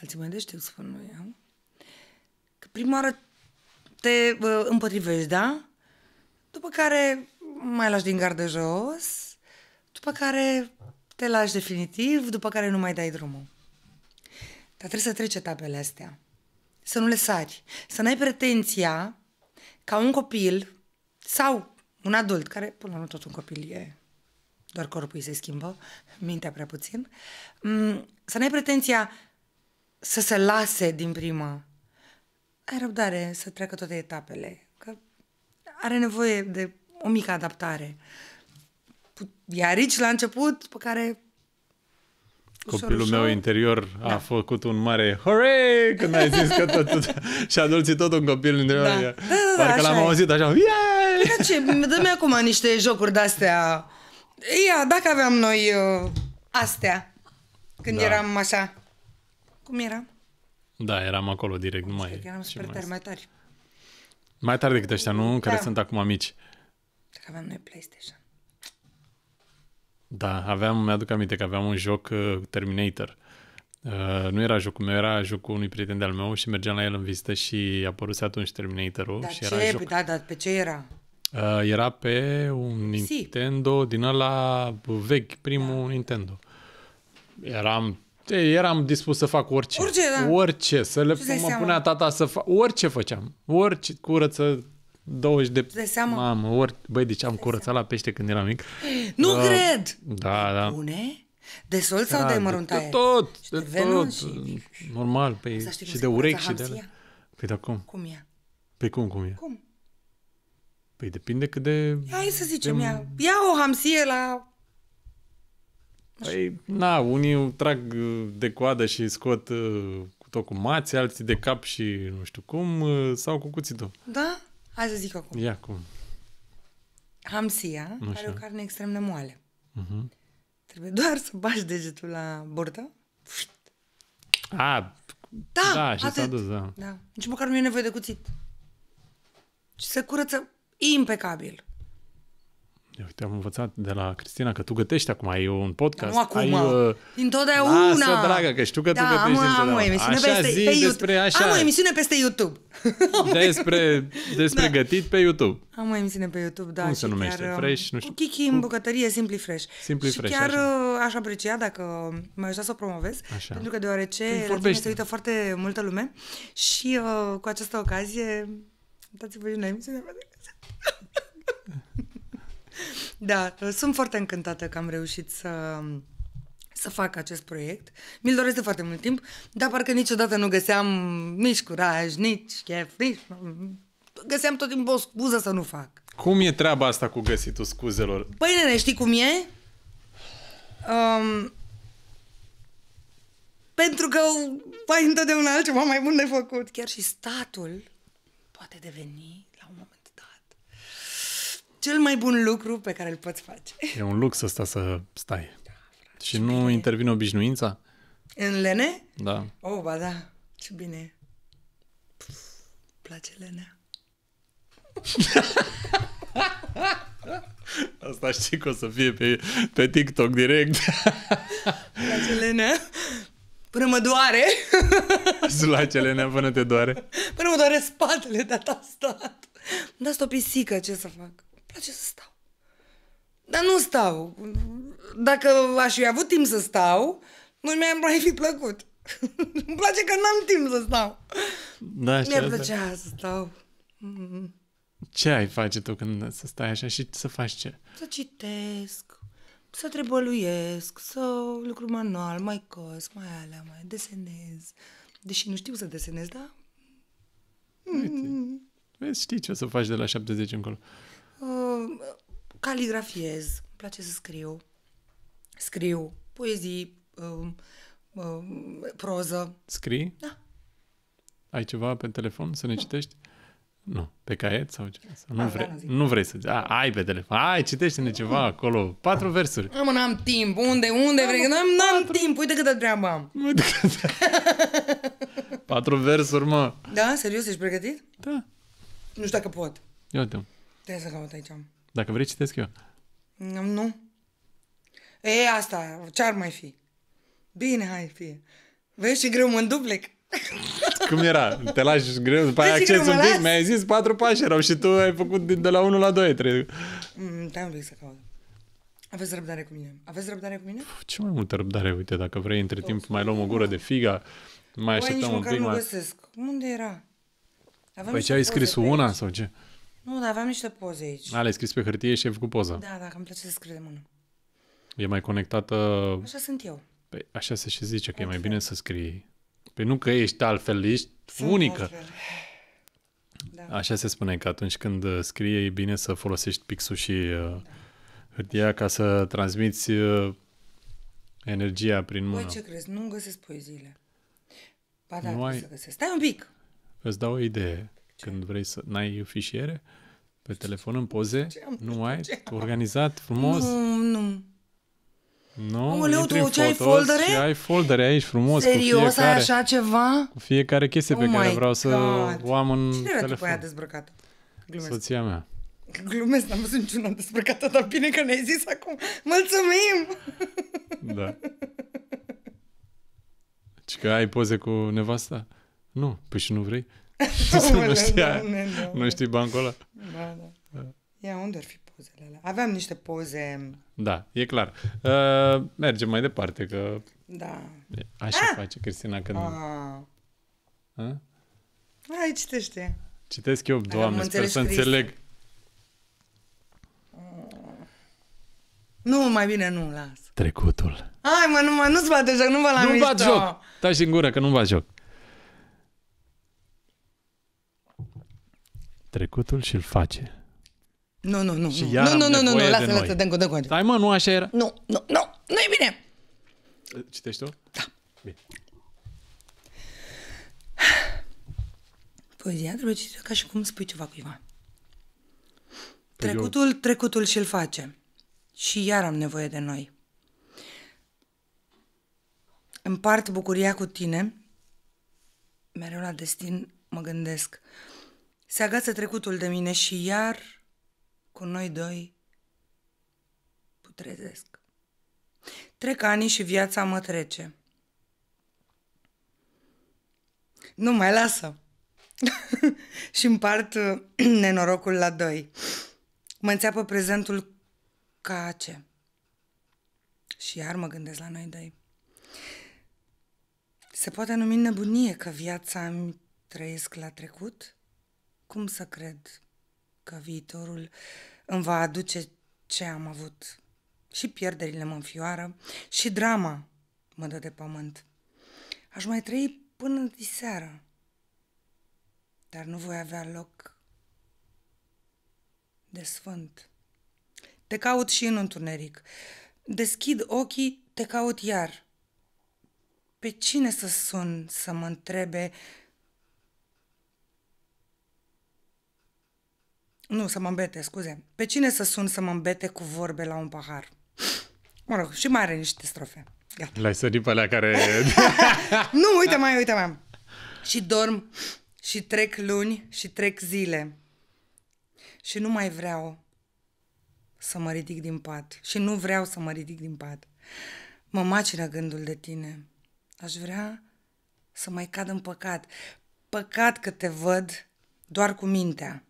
alții mai deștept spun nu eu, că prima oară te uh, împotrivești, da? După care mai lași din gardă jos, după care te lași definitiv, după care nu mai dai drumul. Dar trebuie să treci etapele astea să nu le sari, să n-ai pretenția ca un copil sau un adult, care până nu tot un copil e, doar corpul îi se schimbă, mintea prea puțin, mm, să n-ai pretenția să se lase din prima. Ai răbdare să treacă toate etapele, că are nevoie de o mică adaptare. Iar aici, la început, pe care Copilul meu interior da. a făcut un mare hooray când ai zis că tot, tot și a dulțit tot un copil interior. Da. Da, da, da, Parcă l-am e. auzit așa, yay! Da, ce, dă-mi acum niște jocuri de-astea. Ia, dacă aveam noi uh, astea, când da. eram așa, cum era? Da, eram acolo direct, nu mai... Eram super mai tari, mai tari. Mai tare decât ăștia, nu? Care da. sunt acum mici. Dacă aveam noi PlayStation. Da, aveam, mi-aduc aminte că aveam un joc uh, Terminator. Uh, nu era jocul meu, era jocul unui prieten de-al meu și mergeam la el în vizită și apăruse atunci Terminator-ul. Dar și ce? Era joc. Da, dar pe ce era? Uh, era pe un Nintendo din ăla vechi, primul da. Nintendo. Eram eram dispus să fac orice. Orice, da. Orice. Să le, mă punea tata să fac... Orice făceam. Orice. Curăță 20 de... de seama? Mamă, ori... Băi, deci am de curățat seama. la pește când eram mic. Nu uh, cred! Da, da. Bune? De sol sau da, de măruntaie? De tot, și de, de tot. Și... Normal, pe, păi, și de urechi și de... Alea. Păi da, cum? Cum e? Păi cum, cum e? Cum? Păi depinde cât de... Hai să zicem, de... ea. ia o hamsie la... Păi, na, unii trag uh, de coadă și scot uh, tot cu mații, alții de cap și nu știu cum, uh, sau cu cuțitul. Da? Hai să zic acum. Ia cum. Hamsia Așa. are o carne extrem de moale. Uh-huh. Trebuie doar să bași degetul la bordă. A, da, da și s-a dus, da. da. Nici măcar nu e nevoie de cuțit. Și se curăță impecabil. Uite, am învățat de la Cristina că tu gătești acum, ai un podcast. Nu acum, ai, uh... întotdeauna. Lasă, dragă, că știu că da, tu gătești am, am o emisiune așa peste, zi pe YouTube. Despre așa. Am o emisiune peste YouTube. despre despre da. gătit pe YouTube. Am o emisiune pe YouTube, da. Cum se numește? Chiar, um, fresh? Nu știu. Kiki în bucătărie, Simply Fresh. Simply și Fresh, chiar așa. Uh, aș aprecia dacă mai ai să o promovez, așa. pentru că deoarece păi la se uită foarte multă lume și uh, cu această ocazie dați-vă și la emisiune. Da, sunt foarte încântată că am reușit să să fac acest proiect. Mi-l doresc de foarte mult timp, dar parcă niciodată nu găseam nici curaj, nici chef, nici... Găseam tot timpul o scuză să nu fac. Cum e treaba asta cu găsitul scuzelor? Păi, nene, știi cum e? Um, pentru că mai întotdeauna altceva mai bun de făcut. Chiar și statul poate deveni cel mai bun lucru pe care îl poți face. E un lux ăsta să stai. Da, frate, și nu bine. intervine obișnuința? În lene? Da. Oh, ba da, ce bine. Puf, place lenea. Asta știi că o să fie pe, pe TikTok direct. Place lenea. Până mă doare. Zulace lenea până te doare. Până mă doare spatele de-a ta stat. Dați o pisică, ce să fac? place să stau. Dar nu stau. Dacă aș fi avut timp să stau, nu mi-ar mai fi plăcut. Îmi place că n-am timp să stau. Da, Mi-ar plăcea da. să stau. Mm-hmm. Ce ai face tu când să stai așa și să faci ce? Să citesc, să trebăluiesc, să lucru manual, mai cos, mai alea, mai desenez. Deși nu știu să desenez, da? Uite, mm-hmm. vezi, știi ce o să faci de la 70 încolo. Ehm, caligrafiez, îmi place să scriu, scriu poezii, ehm, ehm, proză. Scrii? Da. Ai ceva pe telefon să ne nu. citești? Nu. Pe caiet sau ceva? Sau nu, ah, vrei, da, nu vrei să... A, ai pe telefon. Ai, citește-ne ceva acolo. Patru ah. versuri. Mă, n-am timp. Unde, unde vrei? N-am, n-am patru... timp. Uite câtă treabă am. Uite câtă... patru versuri, mă. Da? Serios? Ești pregătit? Da. Nu știu dacă pot. Eu te Trebuie să caut aici. Dacă vrei, citesc eu. Nu. nu. E, asta, ce-ar mai fi? Bine, hai, fie. Vezi și greu mă duplec. Cum era? Te lași greu, după aia acces un pic. Mi-ai zis patru pași erau și tu ai făcut din de la 1 la 2, 3. Mm, te-am un să caut. Aveți răbdare cu mine. Aveți răbdare cu mine? Puh, ce mai multă răbdare, uite, dacă vrei, între Tot. timp mai luăm o gură de figa, mai așteptăm un pic. nu mai... găsesc. Unde era? Aveam păi ce ai scris una sau ce? Nu, dar aveam niște poze aici. A, le-ai scris pe hârtie și ai făcut poza. Da, da, îmi place să scriu de mână. E mai conectată... Așa sunt eu. Păi, așa se și zice, că altfel. e mai bine să scrii. Păi nu că ești altfel, ești sunt unică. Da. Așa se spune că atunci când uh, scrii e bine să folosești pixul și uh, da. hârtia ca să transmiți uh, energia prin mână. Păi ce crezi, nu găsesc poeziile. Ba da, nu ai... să găsesc. Stai un pic! Îți dau o idee. Ce? Când vrei să... N-ai fișiere? Pe telefon, în poze? Ce am nu ai? Ce am? Organizat, frumos? Nu, nu. Nu, no, intri tu ce ai foldere? Și ai foldere aici frumos Serios, cu fiecare, ai așa ceva? Cu fiecare chestie oh pe care vreau God. să o am în Cine telefon. Cine era dezbrăcată? Glumesc. Soția mea. Glumesc, n-am văzut niciuna dezbrăcată, dar bine că ne-ai zis acum. Mulțumim! Da. Și deci că ai poze cu nevasta? Nu. Păi și nu vrei? nu, știa, nu știi bancul ăla? Da, da, da, Ia, unde ar fi pozele alea? Aveam niște poze. Da, e clar. Uh, mergem mai departe, că... Da. Așa ah! face Cristina când... Ah. Ah? Hai, citește. Citesc eu, doamne, sper să înțeleg. Oh. Nu, mai bine nu, las. Trecutul. Hai mă, nu, mă, nu-ți bate joc, nu vă la Nu bat joc! Taci din gură că nu bat joc. Trecutul și-l face. Nu, nu, nu. Și nu, nu, nu, nu, nu, lasă, lasă, dă-mi cu, dăm cu. Stai mă, nu așa era? Nu, nu, nu, nu e bine. Citești tu? Da. Bine. Poezia trebuie citită ca și cum spui ceva cuiva. Păi trecutul, eu... trecutul și-l face. Și iar am nevoie de noi. Împart bucuria cu tine. Mereu la destin mă gândesc. Se agață trecutul de mine și iar cu noi doi putrezesc. Trec ani și viața mă trece. Nu mai lasă. și împart nenorocul la doi. Mă înțeapă prezentul ca ace. Și iar mă gândesc la noi doi. Se poate numi nebunie că viața îmi trăiesc la trecut? cum să cred că viitorul îmi va aduce ce am avut? Și pierderile mă înfioară și drama mă dă de pământ. Aș mai trăi până diseară, dar nu voi avea loc de sfânt. Te caut și în întuneric. Deschid ochii, te caut iar. Pe cine să sun să mă întrebe Nu, să mă îmbete, scuze. Pe cine să sun să mă îmbete cu vorbe la un pahar? Mă rog, și mai are niște strofe. Gata. L-ai sărit pe alea care... nu, uite mai, uite mai. Și dorm și trec luni și trec zile. Și nu mai vreau să mă ridic din pat. Și nu vreau să mă ridic din pat. Mă macină gândul de tine. Aș vrea să mai cad în păcat. Păcat că te văd doar cu mintea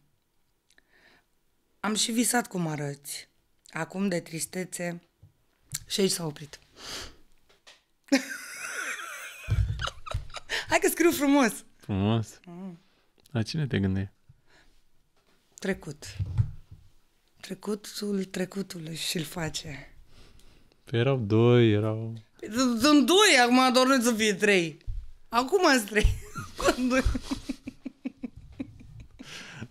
am și visat cum arăți. Acum de tristețe și aici s-a oprit. Hai că scriu frumos. Frumos. Mm. La cine te gândeai? Trecut. Trecutul trecutul și-l face. Păi erau doi, erau... Sunt doi, acum doar nu să fie trei. Acum sunt trei.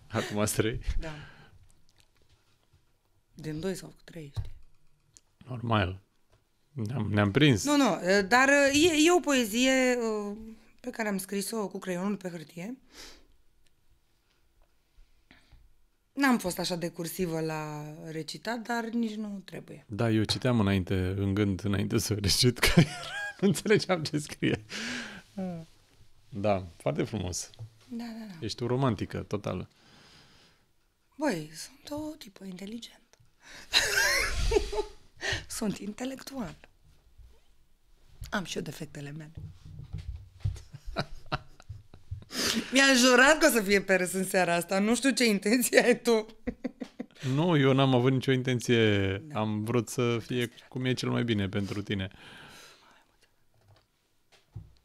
acum sunt trei. Da. Din doi sau cu trei, știi? Normal. Ne-am, ne-am prins. Nu, nu, ă, dar ă, e, e o poezie ă, pe care am scris-o cu creionul pe hârtie. N-am fost așa de cursivă la recitat, dar nici nu trebuie. Da, eu citeam înainte, în gând, înainte să recit, că nu înțelegeam ce scrie. Da, foarte frumos. Da, da, da. Ești o romantică totală. Băi, sunt o tipă inteligentă. Sunt intelectual. Am și eu defectele mele. mi a jurat că o să fie Peres în seara asta. Nu știu ce intenție ai tu. Nu, eu n-am avut nicio intenție. Da. Am vrut să fie cum e cel mai bine pentru tine.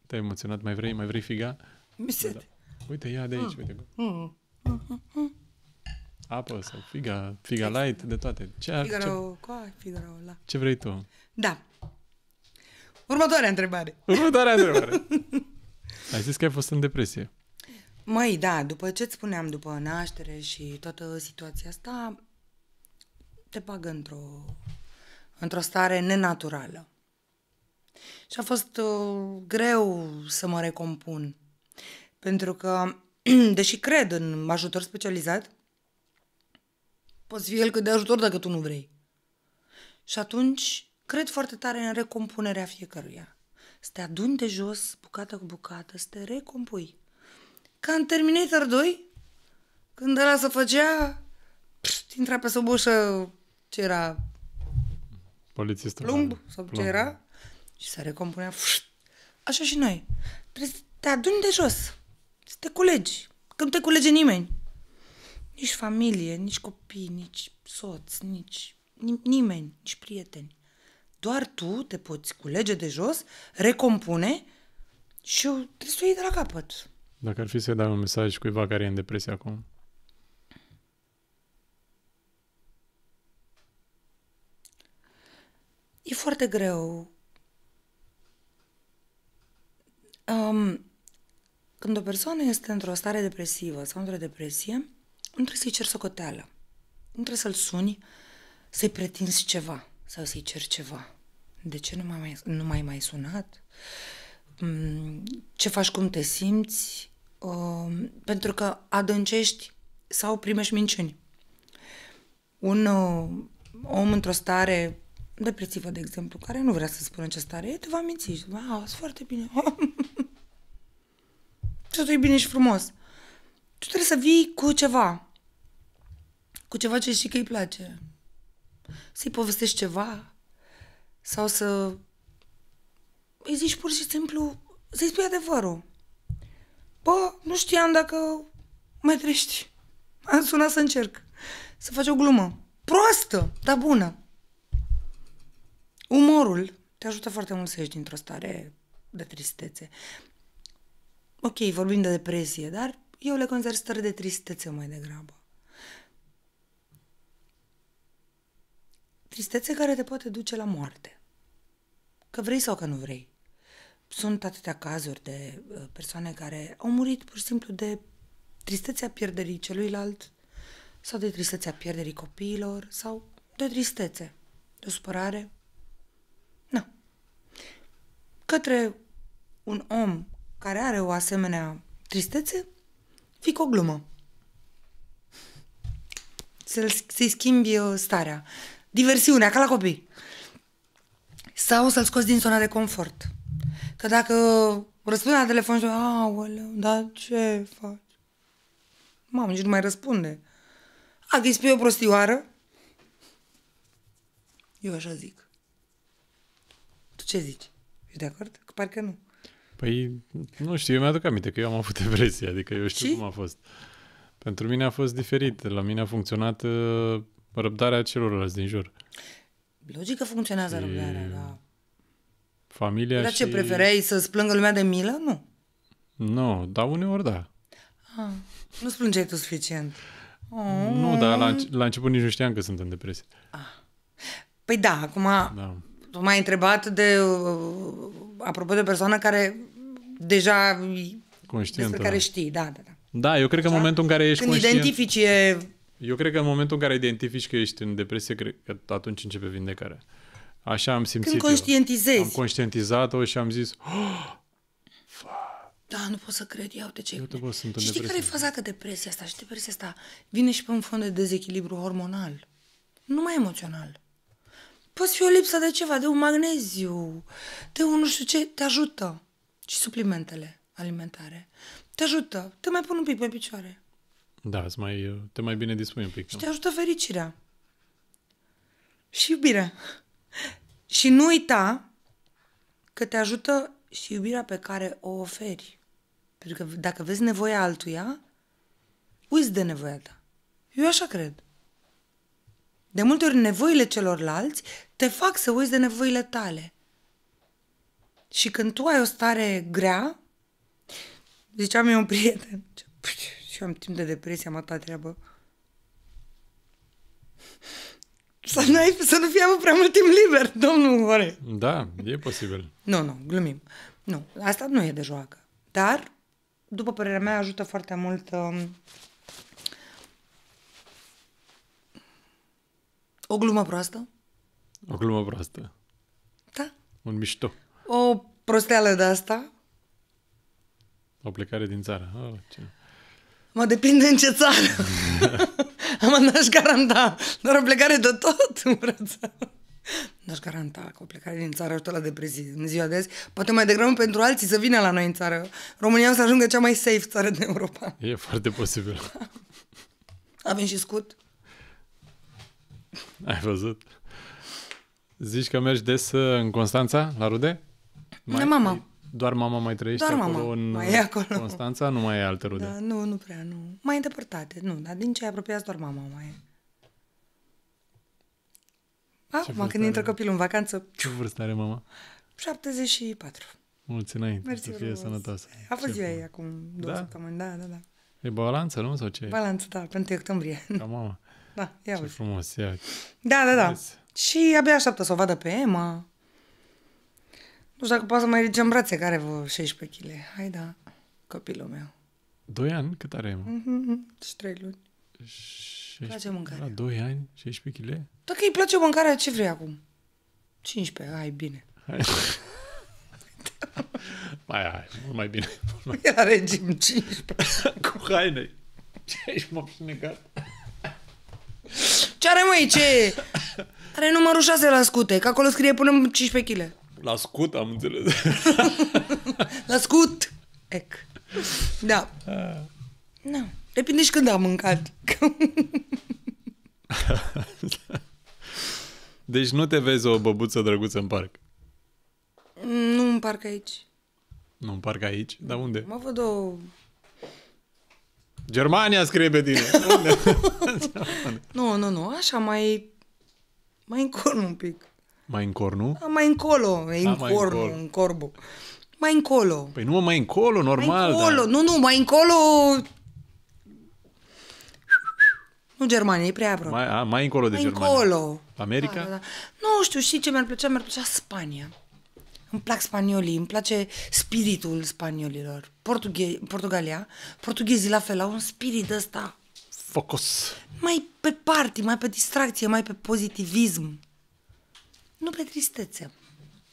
Te-ai emoționat? Mai vrei? Mai vrei figa? Mi se... Da. da. Uite, ia de aici. Uh-huh. Uite. Uh-huh. Uh-huh apă sau figa, figa exact. light, de toate. Ce, Figaro, ce... Figaro, la. Ce vrei tu? Da. Următoarea întrebare. Următoarea întrebare. ai zis că ai fost în depresie. Măi, da, după ce-ți spuneam, după naștere și toată situația asta, te bagă într-o, într-o stare nenaturală. Și a fost uh, greu să mă recompun. Pentru că, deși cred în ajutor specializat, Poți fi el cât de ajutor dacă tu nu vrei. Și atunci, cred foarte tare în recompunerea fiecăruia. Să te aduni de jos, bucată cu bucată, să te recompui. Ca în Terminator 2, când ăla se făcea, pst, intra pe sub ușă ce era... Polițistul. Plumb, sau plumb. ce era, și se recompunea. Pst. Așa și noi. Trebuie să te aduni de jos, să te culegi. Când te culege nimeni. Nici familie, nici copii, nici soț, nici nim- nimeni, nici prieteni. Doar tu te poți culege de jos, recompune și eu trebuie să o iei de la capăt. Dacă ar fi să dai un mesaj cuiva care e în depresie acum? E foarte greu. Um, când o persoană este într-o stare depresivă sau într-o depresie, nu trebuie să-i ceri socoteală. Nu trebuie să-l suni să-i pretinzi ceva sau să-i ceri ceva. De ce nu m-ai mai, nu mai mai sunat? Mm, ce faci, cum te simți? Um, pentru că adâncești sau primești minciuni. Un uh, om într-o stare depresivă, de exemplu, care nu vrea să spună ce stare e, te va minți. Wow, sunt foarte bine. Totul e bine și frumos tu trebuie să vii cu ceva. Cu ceva ce știi că îi place. Să-i povestești ceva sau să îi zici pur și simplu, să-i spui adevărul. Bă, nu știam dacă mai trești. Am sunat să încerc. Să faci o glumă. Proastă, dar bună. Umorul te ajută foarte mult să ieși dintr-o stare de tristețe. Ok, vorbim de depresie, dar eu le consider stări de tristețe mai degrabă. Tristețe care te poate duce la moarte. Că vrei sau că nu vrei. Sunt atâtea cazuri de uh, persoane care au murit pur și simplu de tristețea pierderii celuilalt sau de tristețea pierderii copiilor sau de tristețe, de supărare. Nu. Către un om care are o asemenea tristețe, cu o glumă. Să-i schimbi uh, starea. Diversiunea, ca la copii. Sau să-l scoți din zona de confort. Că dacă uh, răspunde la telefon și zice, dar ce faci? Mamă, nici nu mai răspunde. A, că spui o prostioară? Eu așa zic. Tu ce zici? Ești de acord? Că parcă nu. Păi, nu știu, eu mi-aduc aminte că eu am avut depresie, adică eu știu cum a fost. Pentru mine a fost diferit. La mine a funcționat uh, răbdarea celorlalți din jur. Logic că funcționează și... răbdarea, da. Familia Dar și... ce, preferai să-ți plângă lumea de milă? Nu. Nu, dar uneori da. Ah, nu-ți plângeai tu suficient. Nu, dar la, la început nici nu știam că sunt în depresie. Ah. Păi da, acum... Da tu m-ai întrebat de, uh, apropo de persoană care deja, Conștientă. despre da. care știi, da, da, da. Da, eu cred că în momentul în care ești Când conștient... identifici e... Eu cred că în momentul în care identifici că ești în depresie, cred că atunci începe vindecarea. Așa am simțit Când conștientizezi. Eu. Am conștientizat-o și am zis... Oh, da, nu pot să cred, iau de ce. Eu te pot, sunt Știi care e faza că depresia asta și depresia asta vine și pe un fond de dezechilibru hormonal. Nu mai emoțional. Poți fi o lipsă de ceva, de un magneziu, de un nu știu ce, te ajută. Și suplimentele alimentare. Te ajută, te mai pun un pic pe picioare. Da, îți mai, te mai bine dispui un pic. Și te ajută fericirea. Și iubirea. Și nu uita că te ajută și iubirea pe care o oferi. Pentru că dacă vezi nevoia altuia, uiți de nevoia ta. Eu așa cred. De multe ori nevoile celorlalți te fac să uiți de nevoile tale. Și când tu ai o stare grea, ziceam eu un prieten, și am timp de depresie, am atâta treabă. Să nu, ai, să nu fie avut prea mult timp liber, domnul Ore. Da, e posibil. Nu, nu, glumim. Nu, asta nu e de joacă. Dar, după părerea mea, ajută foarte mult um, O glumă proastă? O glumă proastă. Da. Un mișto. O prosteală de asta? O plecare din țară. Oh, ce... Mă depinde în ce țară. Am n-aș garanta, Doar o plecare de tot în vreo N-aș garanta că o plecare din țară ajută la depresie în ziua de azi. Poate mai degrabă pentru alții să vină la noi în țară. România să ajungă cea mai safe țară din Europa. E foarte posibil. Avem și scut. Ai văzut? Zici că mergi des uh, în Constanța, la rude? Mai, da, mama. Doar mama mai trăiește doar mama acolo în mai e acolo. Constanța? Nu mai e alte rude? Da, nu, nu prea, nu. Mai îndepărtate, nu. Dar din ce apropiat, doar mama mai e. Acum, când intră copilul în vacanță... Ce vârstă are mama? 74. Mulți înainte Mersi să fie frumos. sănătoasă. A fost ziua ei acum două da? săptămâni, da, da, da. E balanță, nu? Sau ce? Balanță, da, pentru octombrie. Ca mama da, ia Ce frumos, ia Da, da, da. Vezi. Și abia așteaptă să o vadă pe Emma. Nu știu dacă poate să mai ridice în brațe, care vă 16 kg. Hai da, copilul meu. Doi ani? Cât are Emma? Mm-hmm, și trei luni. 16... place mâncarea. La da, doi ani, 16 kg? Dacă îi place mâncarea, ce vrei acum? 15, hai bine. Hai. mai hai, mult mai bine. mai... Ia regim 15. Cu haine. Ce ești, mă, și negat? Ce are măi, ce? Are numărul 6 la scute, că acolo scrie până 15 kg. La scut, am înțeles. la scut! Ec. Da. Nu. Da. Depinde și când am mâncat. deci nu te vezi o băbuță drăguță în parc? Mm, nu în parc aici. Nu în parc aici? Dar unde? Mă văd o Germania scrie pe tine. nu, nu, nu, așa mai... Mai în un pic. Mai în cornu? A, mai încolo, e în cornu, în corbu. Mai încolo. Păi nu, mai încolo, normal. Mai încolo, dar... nu, nu, mai încolo... Nu Germania, e prea aproape. Mai, a, mai încolo de mai Germania. încolo. America? Da, da, da. Nu știu, și ce mi-ar plăcea? Mi-ar plăcea Spania. Îmi plac spaniolii, îmi place spiritul spaniolilor. Portughe- Portugalia, portughezii la fel au un spirit ăsta. Focus. Mai pe party, mai pe distracție, mai pe pozitivism. Nu pe tristețe.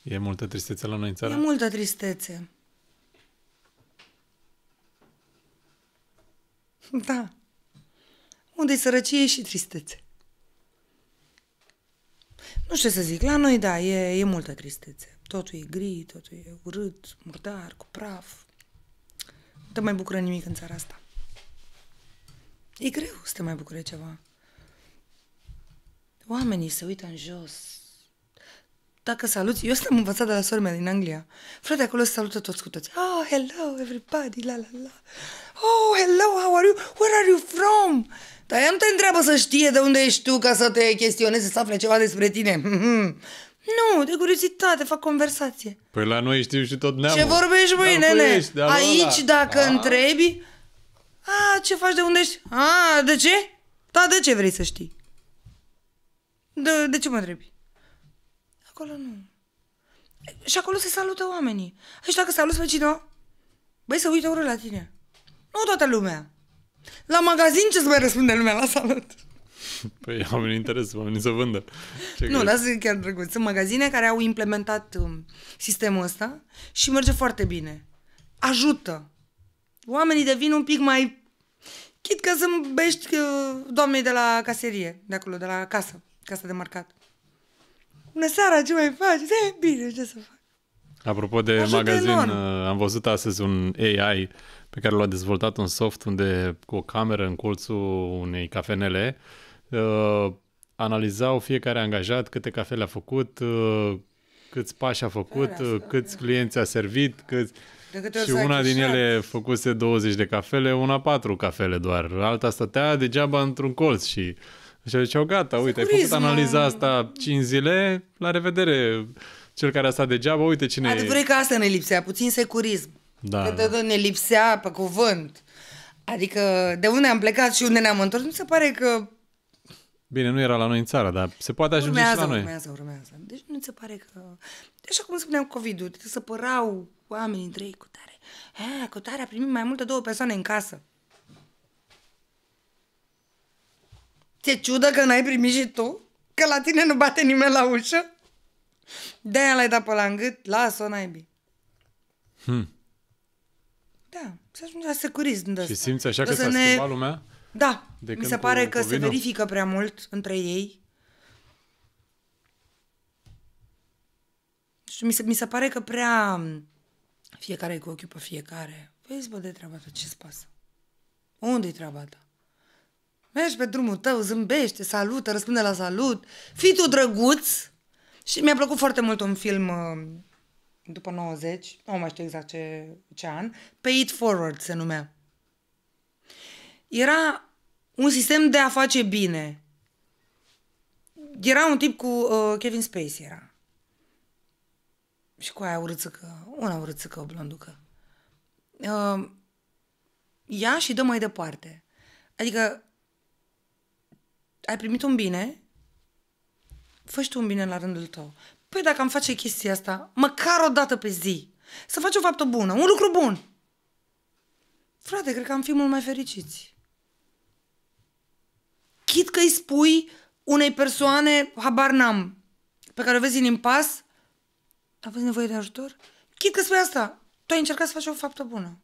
E multă tristețe la noi în țară? E multă tristețe. Da. Unde-i sărăcie și tristețe. Nu știu să zic, la noi da, e, e multă tristețe. Totul e gri, totul e urât, murdar, cu praf. Nu te mai bucură nimic în țara asta. E greu să te mai bucure ceva. Oamenii se uită în jos. Dacă saluți, eu am învățat de la sora mea din Anglia. Frate, acolo se salută toți cu toți. Oh, hello everybody, la la la. Oh, hello, how are you? Where are you from? Dar ea nu te întreabă să știe de unde ești tu ca să te chestioneze, să afle ceva despre tine. Hmm, hmm. Nu, de curiozitate, fac conversație. Păi la noi știu și tot neamul. Ce vorbești, băi, nene? Ești, da, Aici, da. dacă a. întrebi, a, ce faci, de unde ești? A, de ce? Da, de ce vrei să știi? De, de ce mă întrebi? Acolo nu. Și acolo se salută oamenii. Și deci dacă salut pe cineva, băi, să uită ură la tine. Nu toată lumea. La magazin ce-ți mai răspunde lumea la salut? Păi am un interes, oamenii să vândă. Ce nu, dar sunt chiar drăguț. Sunt magazine care au implementat um, sistemul ăsta și merge foarte bine. Ajută. Oamenii devin un pic mai... Chit că zâmbești uh, doamnei de la caserie, de acolo, de la casă, casa de marcat. Bună seara, ce mai faci? E eh, bine, ce să fac? Apropo de Ajută magazin, enorm. Uh, am văzut astăzi un AI pe care l-a dezvoltat un soft unde cu o cameră în colțul unei cafenele uh, analizau fiecare angajat câte cafele a făcut, uh, câți pași a făcut, uh, câți clienți a servit, câți... Și una din ele făcuse 20 de cafele, una 4 cafele doar. Alta stătea degeaba într-un colț și... Și ziceau, gata, uite, Scurism. ai făcut analiza asta 5 zile, la revedere. Cel care a stat degeaba, uite cine Adevărul e. că asta ne lipsea, puțin securism. Da, că, da. Ne lipsea pe cuvânt. Adică de unde am plecat și unde ne-am întors, mi se pare că Bine, nu era la noi în țară, dar se poate ajunge urmează, și la noi. Urmează, urmează. Deci nu se pare că... Deci cum spuneam COVID-ul, se săpărau oamenii între ei cu tare. Ha, cu tare a primit mai multe două persoane în casă. Te ciudă că n-ai primit și tu? Că la tine nu bate nimeni la ușă? De-aia l-ai dat pe la gât, lasă-o naibii. Hmm. Da, să ajungi la securist. Și simți așa că, să s-a ne... schimbat lumea? Da, de mi se pare că se verifică prea mult între ei. Și mi se, mi se pare că prea fiecare cu ochiul pe fiecare. Vezi, bă, de treaba ta, ce-ți pasă? unde e treaba ta? Mergi pe drumul tău, zâmbește, salută, răspunde la salut, fii tu drăguț. Și mi-a plăcut foarte mult un film după 90, nu mai știu exact ce, ce an, Pay It Forward se numea era un sistem de a face bine. Era un tip cu uh, Kevin Spacey, era. Și cu aia urâțăcă, una urâțăcă, o blonducă. Uh, ia și dă mai departe. Adică ai primit un bine, fă tu un bine la rândul tău. Păi dacă am face chestia asta, măcar o dată pe zi, să faci o faptă bună, un lucru bun, frate, cred că am fi mult mai fericiți chit că îi spui unei persoane, habar n-am, pe care o vezi în impas, aveți nevoie de ajutor? Chit că spui asta, tu ai încercat să faci o faptă bună.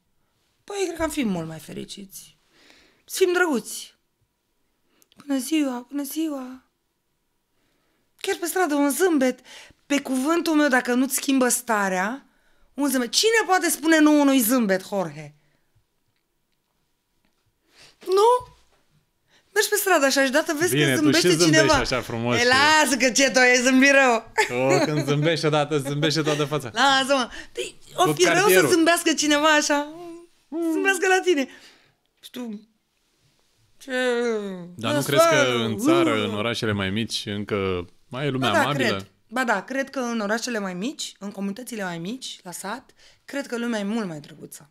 Păi, cred că am fi mult mai fericiți. Să fim drăguți. Bună ziua, bună ziua. Chiar pe stradă un zâmbet. Pe cuvântul meu, dacă nu-ți schimbă starea, un zâmbet. Cine poate spune nu unui zâmbet, Jorge? Nu? Mergi pe stradă așa și dată vezi Bine, că zâmbește tu și zâmbești cineva. așa frumos. E, lasă că ce tu ai zâmbit rău. Tu când zâmbești odată, zâmbește toată fața. Lasă mă. Păi, o fi cartierul. rău să zâmbească cineva așa. Mm. Zâmbească la tine. Și tu... Ce... Dar nu crezi că în țară, uh. în orașele mai mici, încă mai e lumea ba da, amabilă? Cred. Ba da, cred că în orașele mai mici, în comunitățile mai mici, la sat, cred că lumea e mult mai drăguță.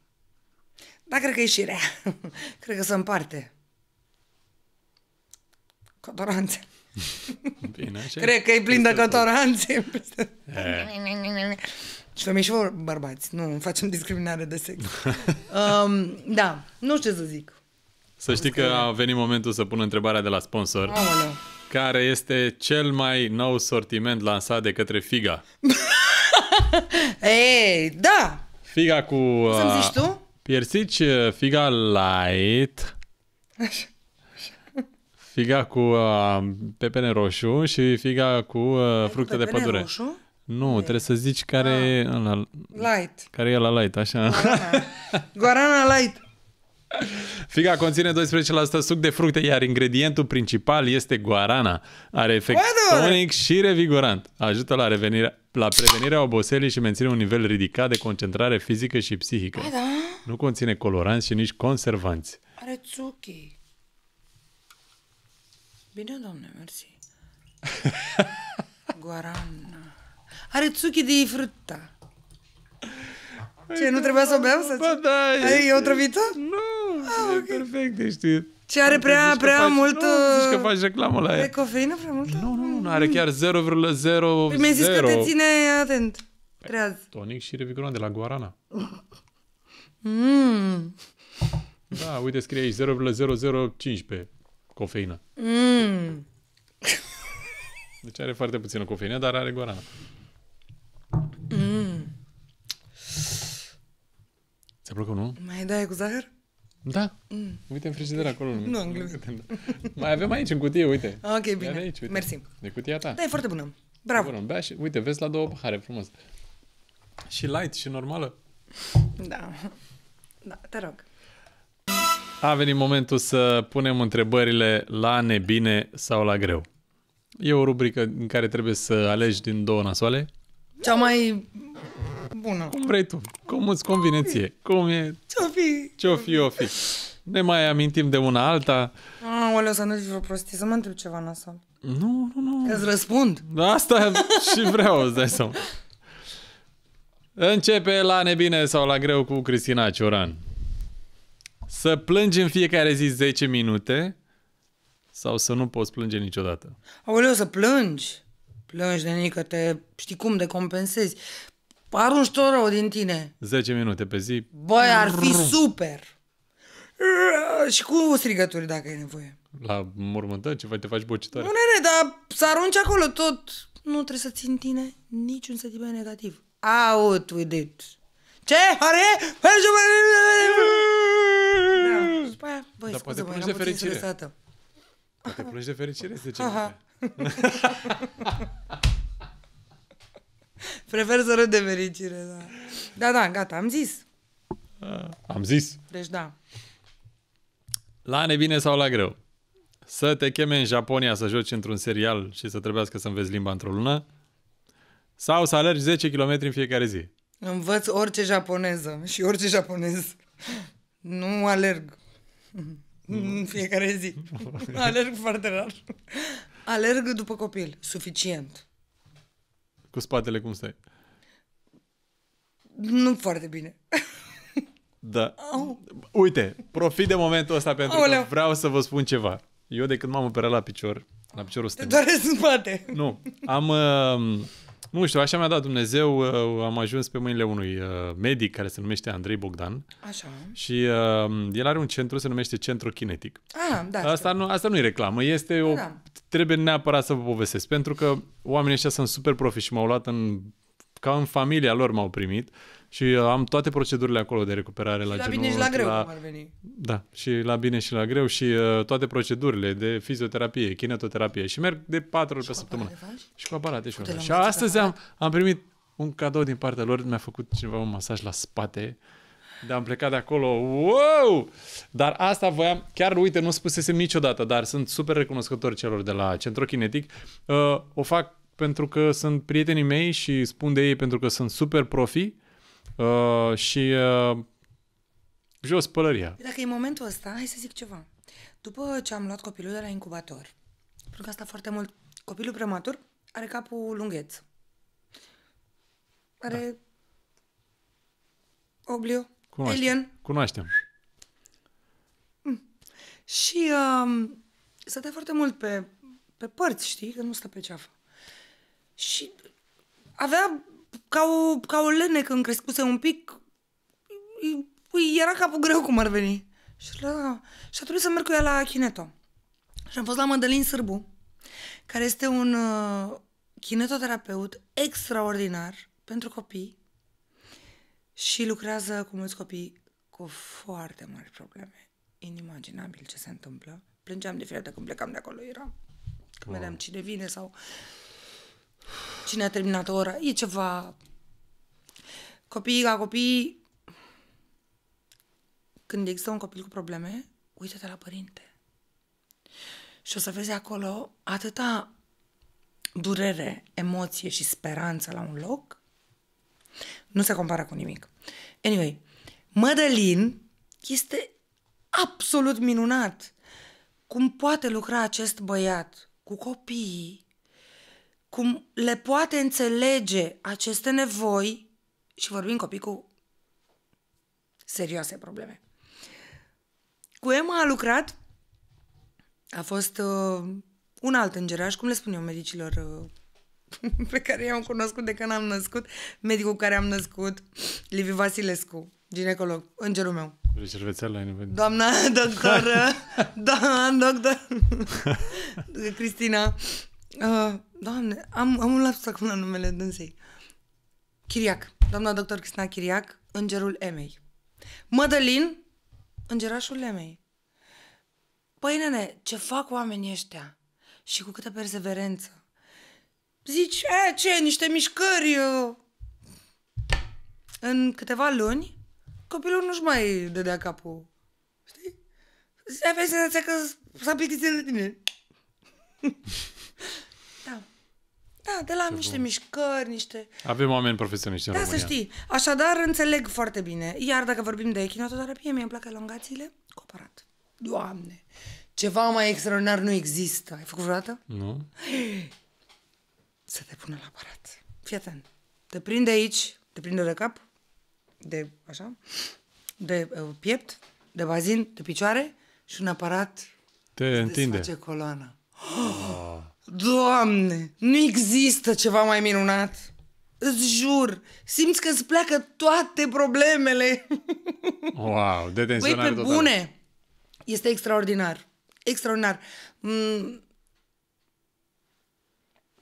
Dar cred că e și rea. cred că se împarte. Cotoranțe. Bine, așa. Cred că e plin de cotoranțe. Eh. Și femei și bărbați. Nu facem discriminare de sex. um, da, nu știu ce să zic. Să știi că a venit momentul să pun întrebarea de la sponsor. Oh, Care este cel mai nou sortiment lansat de către Figa? Ei, da! Figa cu... Să-mi uh, zici tu? Piersici uh, Figa Light. Așa. Figa cu uh, pepene roșu și figa cu uh, fructe pepene de pădure. roșu? Nu, e. trebuie să zici care, ah. e la, light. care e la light, așa. Guarana, Guarana light. Figa conține 12% suc de fructe, iar ingredientul principal este guarana. Are efect tonic și revigorant. Ajută la, revenirea, la prevenirea oboselii și menține un nivel ridicat de concentrare fizică și psihică. da? Nu conține coloranți și nici conservanți. Are zucchi. Bine, doamne, mersi. guarana Are tsuki de fruta. Ce, nu trebuia să o beau? Sau ba, da, e, e o trăvită? Nu, ah, e okay. perfect ești. Ce are prea, prea, prea faci, mult... Nu, zici că uh, faci reclamă la ea. E cofeină prea mult? Nu, nu, nu, are mm. chiar 0,0... Păi mi-ai zis că te ține atent. Păi, Treaz. Tonic și revigorant de la Guarana. Mm. Da, uite, scrie aici 0,0015 cofeină. Mm. Deci are foarte puțină cofeină, dar are guarana. Mm. Ți-a plăcut, nu? Mai dai cu zahăr? Da. Mm. Uite în frigider acolo. Nu am Mai avem aici în cutie, uite. Ok, bine. aici, uite. Mersi. De cutia ta. Da, e foarte bună. Bravo. Bună. Bea și, uite, vezi la două pahare, frumos. Și light și normală. Da. Da, te rog. A venit momentul să punem întrebările la nebine sau la greu. E o rubrică în care trebuie să alegi din două nasoale. Cea mai bună. Cum vrei tu, cum îți convine ție, cum e... Ce-o fi? Ce-o fi, o fi. Ne mai amintim de una alta. Aoleu, să nu zici vreo prostie, să mă întreb ceva nasol. Nu, nu, nu. Că-ți răspund. Da, asta și vreau, îți dai seama. Începe la nebine sau la greu cu Cristina Cioran. Să plângi în fiecare zi 10 minute sau să nu poți plânge niciodată? Aoleu, să plângi! Plângi, nică, te știi cum, de compensezi. Arunci tot rău din tine. 10 minute pe zi. Băi, ar fi super! Și cu strigături, dacă e nevoie. La mormântări, ceva, te faci bocitoare. Nu, nene, dar să arunci acolo tot. Nu trebuie să țin tine niciun sentiment negativ. Out with it! Ce? Are? după aia, băi, scuze poate plângi de fericire. Poate plângi de fericire, de ce Prefer să râd de fericire, da. Da, da, gata, am zis. Ah, am zis. Deci da. La nebine sau la greu? Să te cheme în Japonia să joci într-un serial și să trebuiască să înveți limba într-o lună? Sau să alergi 10 km în fiecare zi? Învăț orice japoneză și orice japonez. Nu alerg. În fiecare zi. Alerg foarte rar. Alerg după copil. Suficient. Cu spatele cum stai? Nu foarte bine. Da. Au. Uite, profit de momentul ăsta pentru Aoleu. că vreau să vă spun ceva. Eu de când m-am operat la picior, la piciorul stâng. Te doare în spate. Nu. Am... Uh, nu știu, așa mi-a dat Dumnezeu, uh, am ajuns pe mâinile unui uh, medic care se numește Andrei Bogdan. Așa. Și uh, el are un centru, se numește Centru Kinetic. Ah, da. Asta nu, asta nu e reclamă, este da, o... Da. Trebuie neapărat să vă povestesc, pentru că oamenii ăștia sunt super profi și m-au luat în... ca în familia lor m-au primit. Uh, și uh, am toate procedurile acolo de recuperare și la, la genunchi. La bine și la greu, la, cum ar veni. Da, și la bine și la greu și uh, toate procedurile de fizioterapie, kinetoterapie și merg de patru ori pe săptămână. Și cu aparate. Și, cu și astăzi am, am primit un cadou din partea lor, mi-a făcut cineva un masaj la spate. Dar am plecat de acolo, wow! Dar asta voiam, chiar uite, nu spusesem niciodată, dar sunt super recunoscător celor de la Kinetic. Uh, o fac pentru că sunt prietenii mei și spun de ei pentru că sunt super profi Uh, și uh, jos pălăria. Dacă e momentul ăsta, hai să zic ceva. După ce am luat copilul de la incubator, pentru că asta foarte mult, copilul prematur are capul lungheț. Are da. obliu, Cunoaștem. alien. Cunoaștem. Mm. Și uh, stătea foarte mult pe, pe părți, știi, că nu stă pe ceafă. Și avea ca o, ca o lene când crescuse un pic, îi era capul greu cum ar veni. Și, la... și a trebuit să merg cu ea la Chineto. Și am fost la Mădălin Sârbu, care este un uh, kinetoterapeut extraordinar pentru copii și lucrează cu mulți copii cu foarte mari probleme. Inimaginabil ce se întâmplă. Plângeam de fiecare dată când plecam de acolo, Era Când vedeam cine vine sau cine a terminat ora E ceva... Copiii la copii, când există un copil cu probleme, uite te la părinte. Și o să vezi acolo atâta durere, emoție și speranță la un loc, nu se compara cu nimic. Anyway, Mădălin este absolut minunat. Cum poate lucra acest băiat cu copiii cum le poate înțelege aceste nevoi și vorbim copii cu serioase probleme. Cu Emma a lucrat, a fost uh, un alt îngeraș, cum le spun eu medicilor uh, pe care i-am cunoscut de când am născut, medicul care am născut, Liviu Vasilescu, ginecolog, îngerul meu. Reșervețeala ai Doamna doctoră, doamna doctor, Cristina, Uh, doamne, am, am un lapsus acum la numele dânsei. Chiriac. Doamna doctor Cristina Chiriac, îngerul Emei. Mădălin, îngerașul Emei. Păi, nene, ce fac oamenii ăștia? Și cu câtă perseverență. Zici, e, ce, niște mișcări... Eu... Uh. În câteva luni, copilul nu-și mai dădea capul. Știi? Aveai senzația că s-a plictisit de tine. Da, de la niște mișcări, niște... Avem oameni profesioniști în Da, România. să știi. Așadar, înțeleg foarte bine. Iar dacă vorbim de echinototerapie, mie îmi plac elongațiile cu aparat. Doamne! Ceva mai extraordinar nu există. Ai făcut vreodată? Nu. Să te pună la aparat. Fii atent. Te prinde aici, te prinde de cap, de așa, de uh, piept, de bazin, de picioare și un aparat te întinde. face coloana. Oh! Doamne, nu există ceva mai minunat! Îți jur, simți că îți pleacă toate problemele. Wow, detenționare. Păi pe total. bune, este extraordinar. Extraordinar. Mm,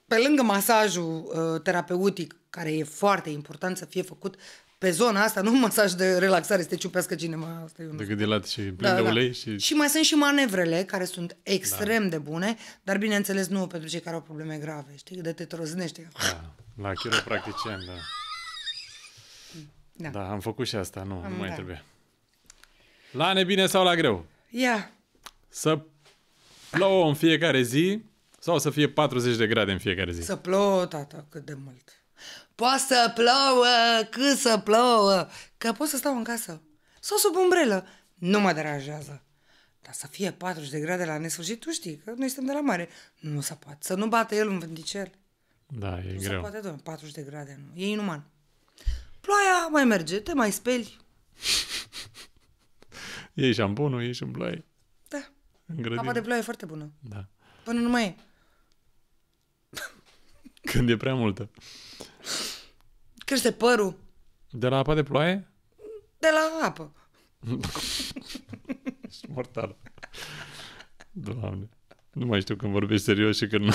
pe lângă masajul uh, terapeutic, care e foarte important să fie făcut pe zona asta, nu un masaj de relaxare, să te ciupească cineva. Asta e un de lat și da, plin da, de da. ulei. Și... și mai sunt și manevrele, care sunt da. extrem da. de bune, dar bineînțeles nu pentru cei care au probleme grave, știi, de te troznește. Da, la chiropractician, da. da. Da, am făcut și asta, nu, am, nu mai da. trebuie. La nebine sau la greu? Ia. Yeah. Să plouă în fiecare zi sau să fie 40 de grade în fiecare zi? Să plouă, tata, cât de mult. Poate să plouă, cât să plouă, că pot să stau în casă. Sau sub umbrelă. Nu mă deranjează. Dar să fie 40 de grade la nesfârșit, tu știi că noi suntem de la mare. Nu se poate. Să nu bate el un vânticel. Da, e nu greu. Nu se poate, 40 de grade. Nu. E inuman. Ploaia mai merge, te mai speli. iei șamponul, iei și în ploaie. Da. În Apa de ploaie e foarte bună. Da. Până nu mai e. Când e prea multă crește părul. De la apa de ploaie? De la apă. Ești mortal. Doamne. Nu mai știu când vorbești serios și când nu.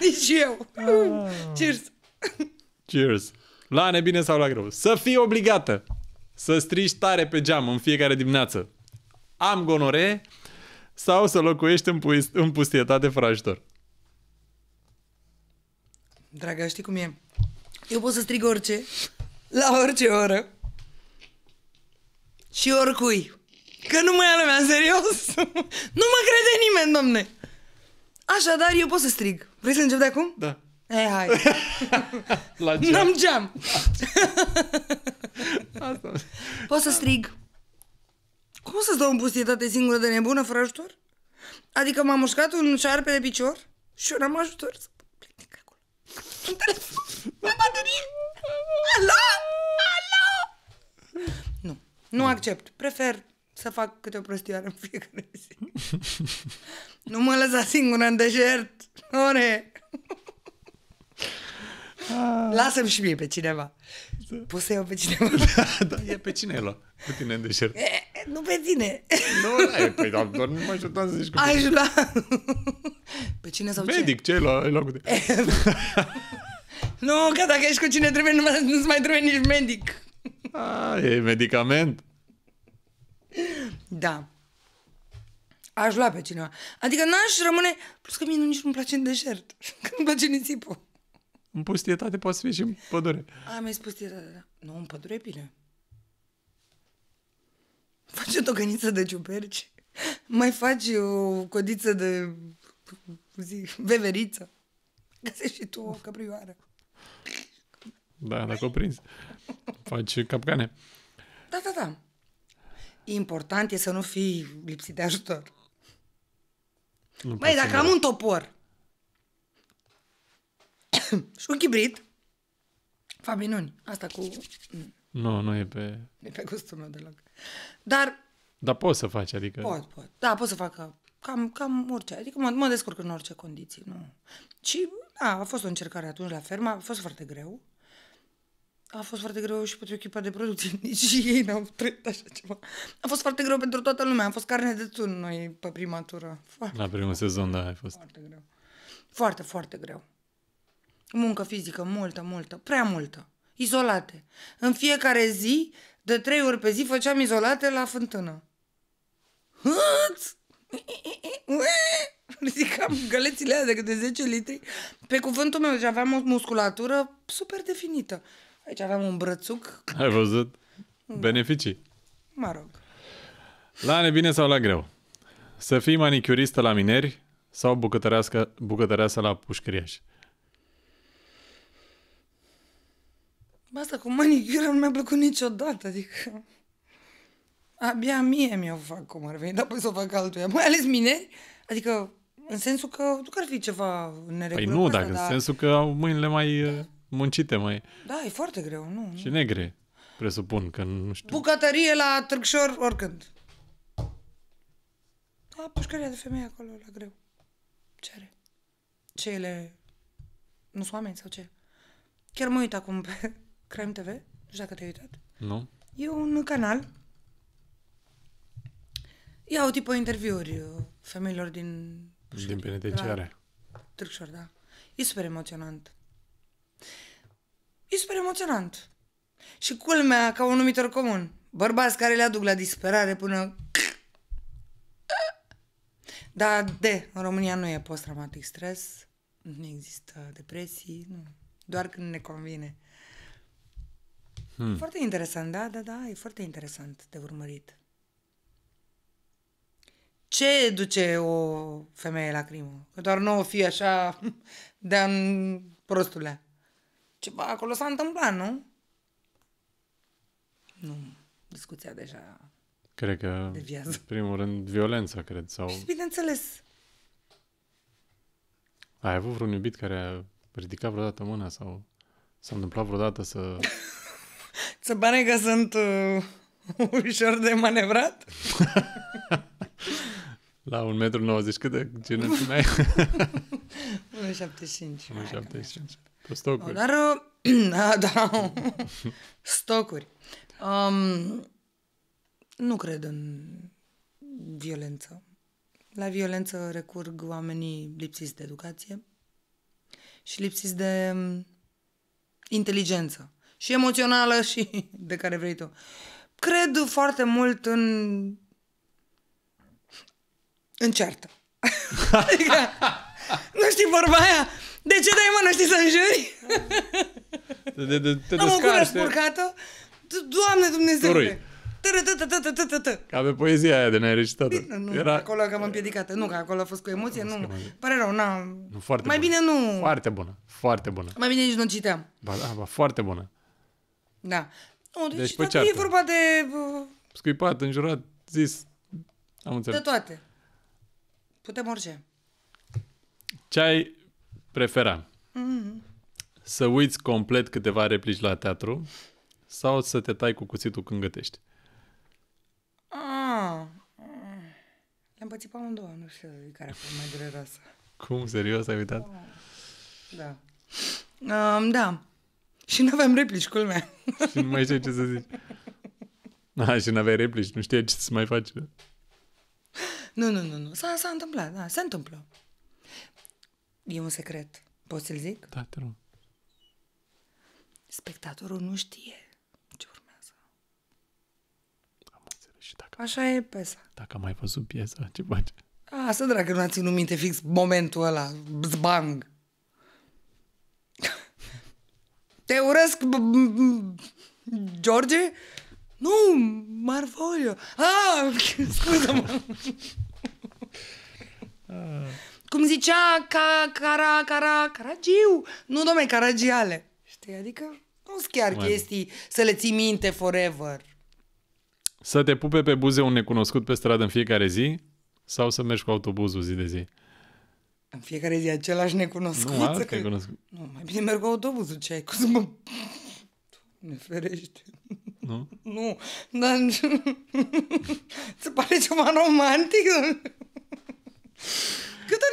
Nici eu. Ah. Cheers. Cheers. La nebine sau la greu. Să fii obligată să strigi tare pe geam în fiecare dimineață. Am gonore sau să locuiești în, pui- în pustietate ajutor. Dragă, știi cum e? Eu pot să strig orice, la orice oră și oricui. Că nu mă ia lumea, serios. nu mă crede nimeni, domne. Așadar, eu pot să strig. Vrei să încep de acum? Da. E, hai. La geam. N-am geam. Asta. Pot să strig. Cum să stau în pustietate singură de nebună, fără ajutor? Adică m-am mușcat un șarpe de picior și eu n-am ajutor să plec acolo. La baterie? Alo? Alo? Nu. Nu da. accept. Prefer să fac câte o prostioară în fiecare zi. nu mă lăsa singură în deșert. Ore. Ah. Lasă-mi și mie pe cineva. Da. Poți să iau pe cineva? Da, da e pe cine lua? Pe tine în deșert. E, nu pe tine. Nu, e, păi, dar doar nu mă așteptam să zici cu Aș lua. Pe cine sau Medic, ce? Medic, ce e la Ai cu tine. Nu, că dacă ești cu cine trebuie, nu, ți mai trebuie nici medic. A, ah, e medicament. Da. Aș lua pe cineva. Adică n-aș rămâne... Plus că mie nu nici nu-mi place în deșert. Că nu-mi place nisipul. În pustietate poate să fie și în pădure. Am mai spus da, da. Nu, în pădure e bine. Faci o tocăniță de ciuperci. Mai faci o codiță de Zic, veveriță. Găsești și tu o căprioară. Da, dacă o prinzi. Faci capcane. Da, da, da. Important e să nu fii lipsit de ajutor. Nu Băi, dacă am un topor și un chibrit, fac minuni. Asta cu... Nu, nu e pe... E pe gustul meu deloc. Dar... Dar poți să faci, adică... Pot, pot. Da, pot să fac cam, cam orice. Adică mă, mă descurc în orice condiții. Nu. Și, a, a fost o încercare atunci la fermă, a fost foarte greu a fost foarte greu și pentru echipa de producție, nici ei n-au trăit așa ceva. A fost foarte greu pentru toată lumea, a fost carne de tun noi pe prima tură. Foarte La primul sezon, da, a fost. Foarte greu. Foarte, foarte greu. Muncă fizică, multă, multă, prea multă. Izolate. În fiecare zi, de trei ori pe zi, făceam izolate la fântână. Hâț! Ridicam gălețile alea de câte 10 litri. Pe cuvântul meu, deci aveam o musculatură super definită. Aici aveam un brățuc. Ai văzut? Da. Beneficii. Mă rog. La nebine sau la greu? Să fii manicuristă la mineri sau bucătăreasă la pușcăriaș? Asta cu manicura nu mi-a plăcut niciodată, adică... Abia mie mi-o fac cum ar veni, dar păi să o fac altuia. Mai ales mineri, adică în sensul că tu că ar fi ceva păi neregulă. Păi nu, asta, dacă dar... în sensul că au mâinile mai... Da. Uh, muncite mai... Da, e foarte greu, nu. Și negre, presupun că nu știu. Bucătărie la Târgșor, oricând. A, pușcăria de femeie acolo, la greu. Ce are? Ce ele... Nu sunt oameni sau ce? Chiar mă uit acum pe Crime TV. Nu știu dacă te-ai uitat. Nu. E un canal. Iau tipă interviuri uh, femeilor din... Pușcărie, din penitenciare. Târgșor, da. E super emoționant. E super emoționant. Și culmea ca un numitor comun. Bărbați care le aduc la disperare până... da de, în România nu e post-traumatic stres, nu există depresii, nu. Doar când ne convine. Hmm. Foarte interesant, da, da, da, e foarte interesant de urmărit. Ce duce o femeie la crimă? Că doar nu o fi așa de-a prostulea. Ceva acolo s-a întâmplat, nu? Nu, discuția deja Cred că, deviază. în primul rând, violența, cred, sau... Bineînțeles. Ai avut vreun iubit care a ridicat vreodată mâna sau s-a întâmplat vreodată să... Să pare că sunt uh, ușor de manevrat? La 1,90 m, cât de cine ai? 1,75 m. 1,75 stocuri. Dar, uh, da, da, stocuri. Um, nu cred în violență. La violență recurg oamenii lipsiți de educație și lipsiți de um, inteligență. Și emoțională și de care vrei tu. Cred foarte mult în... în ceartă. adică, nu știi vorba aia? De ce dai mână, știi să înjuri? Te, te, te Am o gură spurcată. Doamne Dumnezeule! Ca pe poezia aia de n Nu, Era... acolo că am împiedicat. Nu, că acolo a fost cu emoție. Nu, nu. pare rău, Nu, foarte mai bună. bine nu... Foarte bună, foarte bună. Mai bine nici nu citeam. Ba, da, ba, foarte bună. Da. Nu, deci, deci e vorba de... Uh, Scuipat, înjurat, zis. Am înțeles. De toate. Putem orice. Ce ai prefera? Mm. Să uiți complet câteva replici la teatru sau să te tai cu cuțitul când gătești? Ah. Le-am pățit pe amândouă, nu știu care a fost mai dureroasă. Cum? Serios? Ai uitat? Da. da. Um, da. Și nu aveam replici, culmea. Și nu mai știu ce să zici. A, ah, și nu aveai replici, nu știu ce să mai faci. Nu, nu, nu, nu. S-a, s-a întâmplat, da, se întâmplă. E un secret. Poți să-l zic? Da, te rog. Spectatorul nu știe ce urmează. Am înțeles. Și dacă... Așa e piesa. Dacă am mai văzut piesa, ce face? A, să dragă, nu a ținut minte fix momentul ăla. Zbang! Te urăsc, George? Nu, Marfolio. Ah, scuză-mă cum zicea, ca, cara, cara, caragiu, nu, domne, caragiale. Știi, adică nu sunt chiar Mai chestii să le ții minte forever. Să te pupe pe buze un necunoscut pe stradă în fiecare zi sau să mergi cu autobuzul zi de zi? În fiecare zi același necunoscut. Nu, alt că... necunoscut. Nu, mai bine merg cu autobuzul, ce ai? cu să mă... Ne ferește. Nu? Nu, dar... Se pare ceva romantic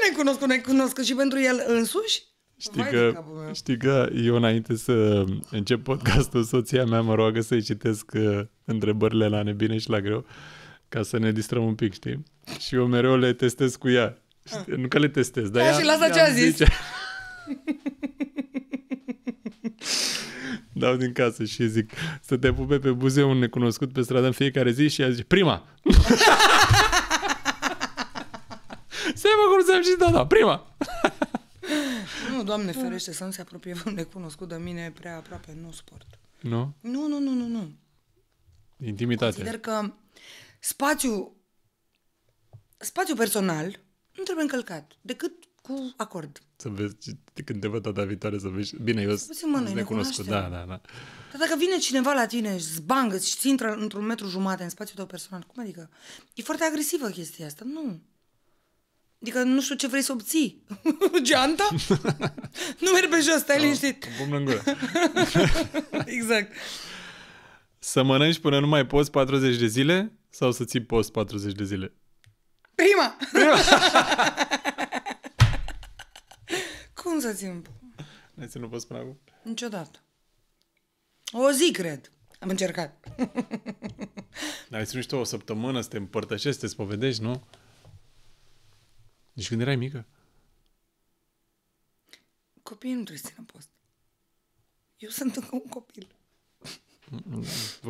ne cunosc, ne cunosc și pentru el însuși? Știi că, știi că eu înainte să încep podcastul, soția mea mă roagă să-i citesc uh, întrebările la nebine și la greu ca să ne distrăm un pic, știi? Și eu mereu le testez cu ea. Știi? Ah. Nu că le testez, dar da, ea, și lasă ce a zis. Zice... Dau din casă și zic să te pupe pe buze un necunoscut pe stradă în fiecare zi și ea zice prima! mă cum și da, da, prima. nu, doamne ferește, să nu se apropie un necunoscut de mine prea aproape, nu sport. Nu? Nu, nu, nu, nu, nu. Intimitate. Consider că spațiu, spațiu personal nu trebuie încălcat, decât cu acord. Să vezi, când te văd data viitoare, să vezi. Bine, eu sunt necunoscut. Da, da, da. Dar dacă vine cineva la tine, își zbangă și intră într-un metru jumate în spațiul tău personal, cum adică? E foarte agresivă chestia asta, nu. Adică nu știu ce vrei să obții. Geanta? nu merg pe jos, stai no, da, liniștit. Bumnă în gură. exact. Să mănânci până nu mai poți 40 de zile sau să ții post 40 de zile? Prima! Prima. Cum să țin? nu ai nu poți până acum? Niciodată. O zi, cred. Am încercat. Ai ținut și tu o săptămână să te împărtășești, să te spovedești, nu? Deci când erai mică? Copiii nu trebuie să țină post. Eu sunt încă un copil.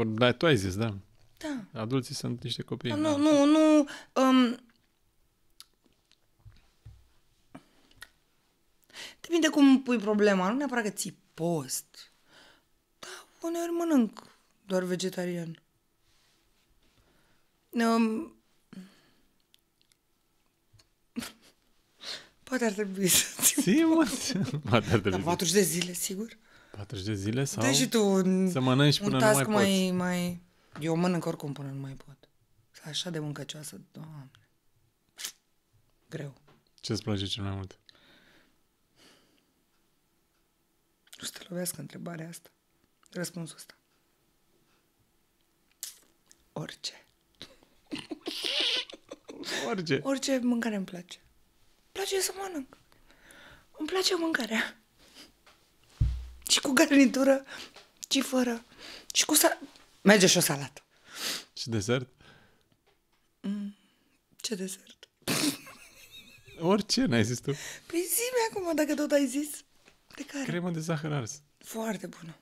Dar tu ai zis, da. Da. Adulții sunt niște copii. Da, nu, da. nu, nu. Um, depinde cum pui problema. Nu neapărat că ții post. Da, uneori mănânc doar vegetarian. Um, Poate ar trebui să ții Poate ar trebui. 40 de zile, sigur. 40 de zile sau... Deci tu să mănânci până nu mai, poți. mai... Eu mănânc oricum până nu mai pot. Așa de muncăcioasă, doamne. Greu. Ce îți place cel mai mult? Nu să te lovească întrebarea asta. Răspunsul ăsta. Orice. Orice. Orice mâncare îmi place place să mănânc. Îmi place mâncarea. Și cu garnitură, și fără. Și cu salat. Merge și o salată. Și desert? Mm, ce desert? Orice, n-ai zis tu. Păi zi acum, dacă tot ai zis. De care? Cremă de zahăr ars. Foarte bună.